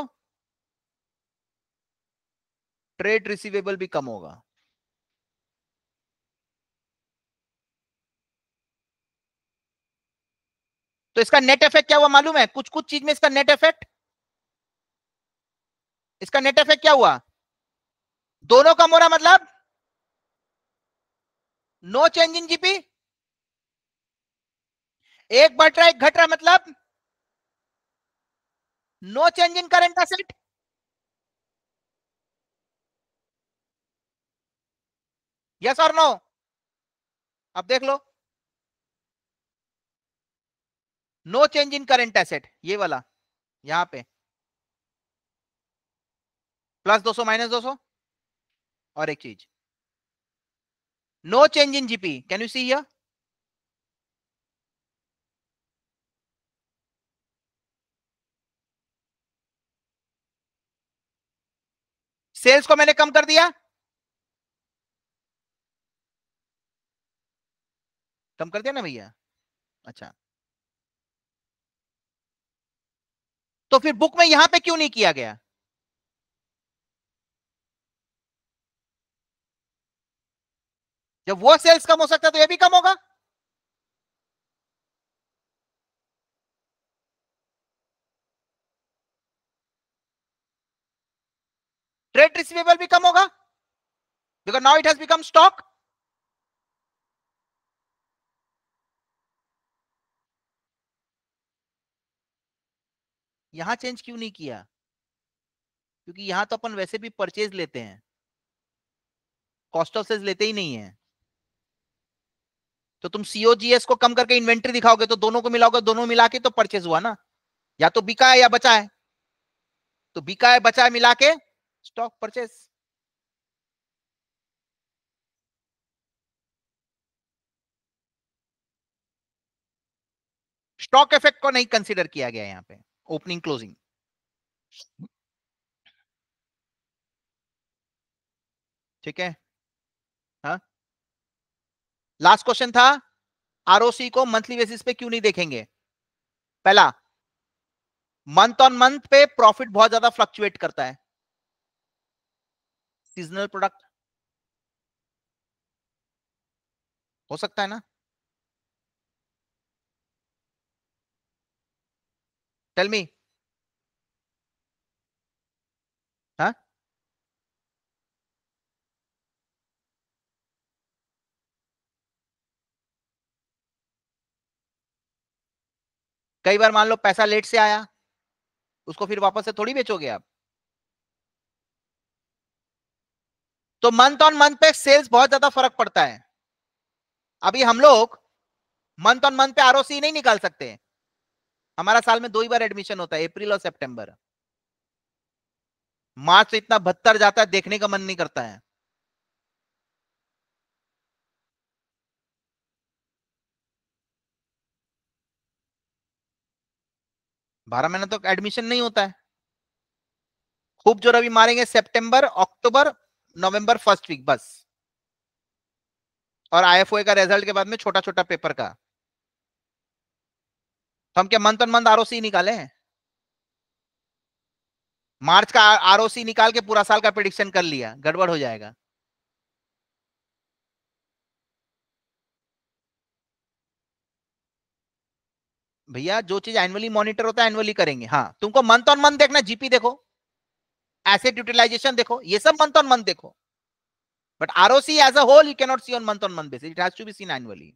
ट्रेड रिसीवेबल भी कम होगा तो इसका नेट इफेक्ट क्या हुआ मालूम है कुछ कुछ चीज में इसका नेट इफेक्ट इसका नेट इफेक्ट क्या हुआ दोनों कम हो रहा मतलब नो चेंज इन जीपी एक बढ़ रहा है एक घट रहा मतलब no change in current asset yes और नो अब देख लो no change in current asset ये वाला यहां पे प्लस 200 माइनस 200 और एक चीज no change in GP can you see here sales को मैंने कम कर दिया कम कर दिया ना भैया अच्छा तो फिर बुक में यहां पे क्यों नहीं किया गया जब वो सेल्स कम हो सकता है तो ये भी कम होगा ट्रेड रिसीवेबल भी कम होगा because now it has become stock यहां चेंज क्यों नहीं किया क्योंकि यहां तो अपन वैसे भी परचेज लेते हैं कॉस्ट ऑफ सेल्स लेते ही नहीं है तो तुम सीओजीएस को कम करके इन्वेंट्री दिखाओगे तो दोनों को मिलाओगे दोनों मिला के तो परचेज हुआ ना या तो बिका है या बचा है तो बिका है बचा है मिला के स्टॉक परचेज स्टॉक इफेक्ट को नहीं कंसिडर किया गया यहां पे opening closing ठीक है लास्ट हाँ? क्वेश्चन था आरओसी को मंथली बेसिस पे क्यों नहीं देखेंगे पहला मंथ ऑन मंथ पे प्रॉफिट बहुत ज्यादा फ्लक्चुएट करता है सीजनल प्रोडक्ट हो सकता है ना टेल मी कई बार मान लो पैसा लेट से आया उसको फिर वापस से थोड़ी बेचोगे आप तो मंथ ऑन मंथ पे सेल्स बहुत ज्यादा फर्क पड़ता है अभी हम लोग मंथ ऑन मंथ पे आरओसी नहीं निकाल सकते हमारा साल में दो ही बार एडमिशन होता है अप्रैल और सितंबर मार्च से इतना बदतर जाता है देखने का मन नहीं करता है बारह महीने तो एडमिशन नहीं होता है खूब जो रवि मारेंगे सितंबर अक्टूबर नवंबर फर्स्ट वीक बस और आईएफओए का रिजल्ट के बाद में छोटा छोटा पेपर का तो हम क्या मंथन मंथ आरओसी निकाले हैं मार्च का आरओसी निकाल के पूरा साल का प्रिडिक्शन कर लिया गड़बड़ हो जाएगा भैया जो चीज एनुअली मॉनिटर होता है एनुअली करेंगे हाँ तुमको मंथ ऑन मंथ देखना जीपी देखो एसेट यूटिलाइजेशन देखो ये सब मंथ ऑन मंथ देखो but ROC as a whole you not see on month on month basis it has to be seen annually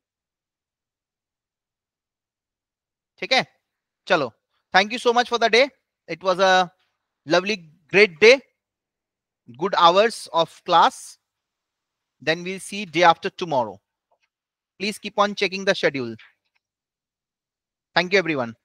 ठीक है चलो you so much for the day it was a lovely great day good hours of class then we'll see day after tomorrow please keep on checking the schedule thank you everyone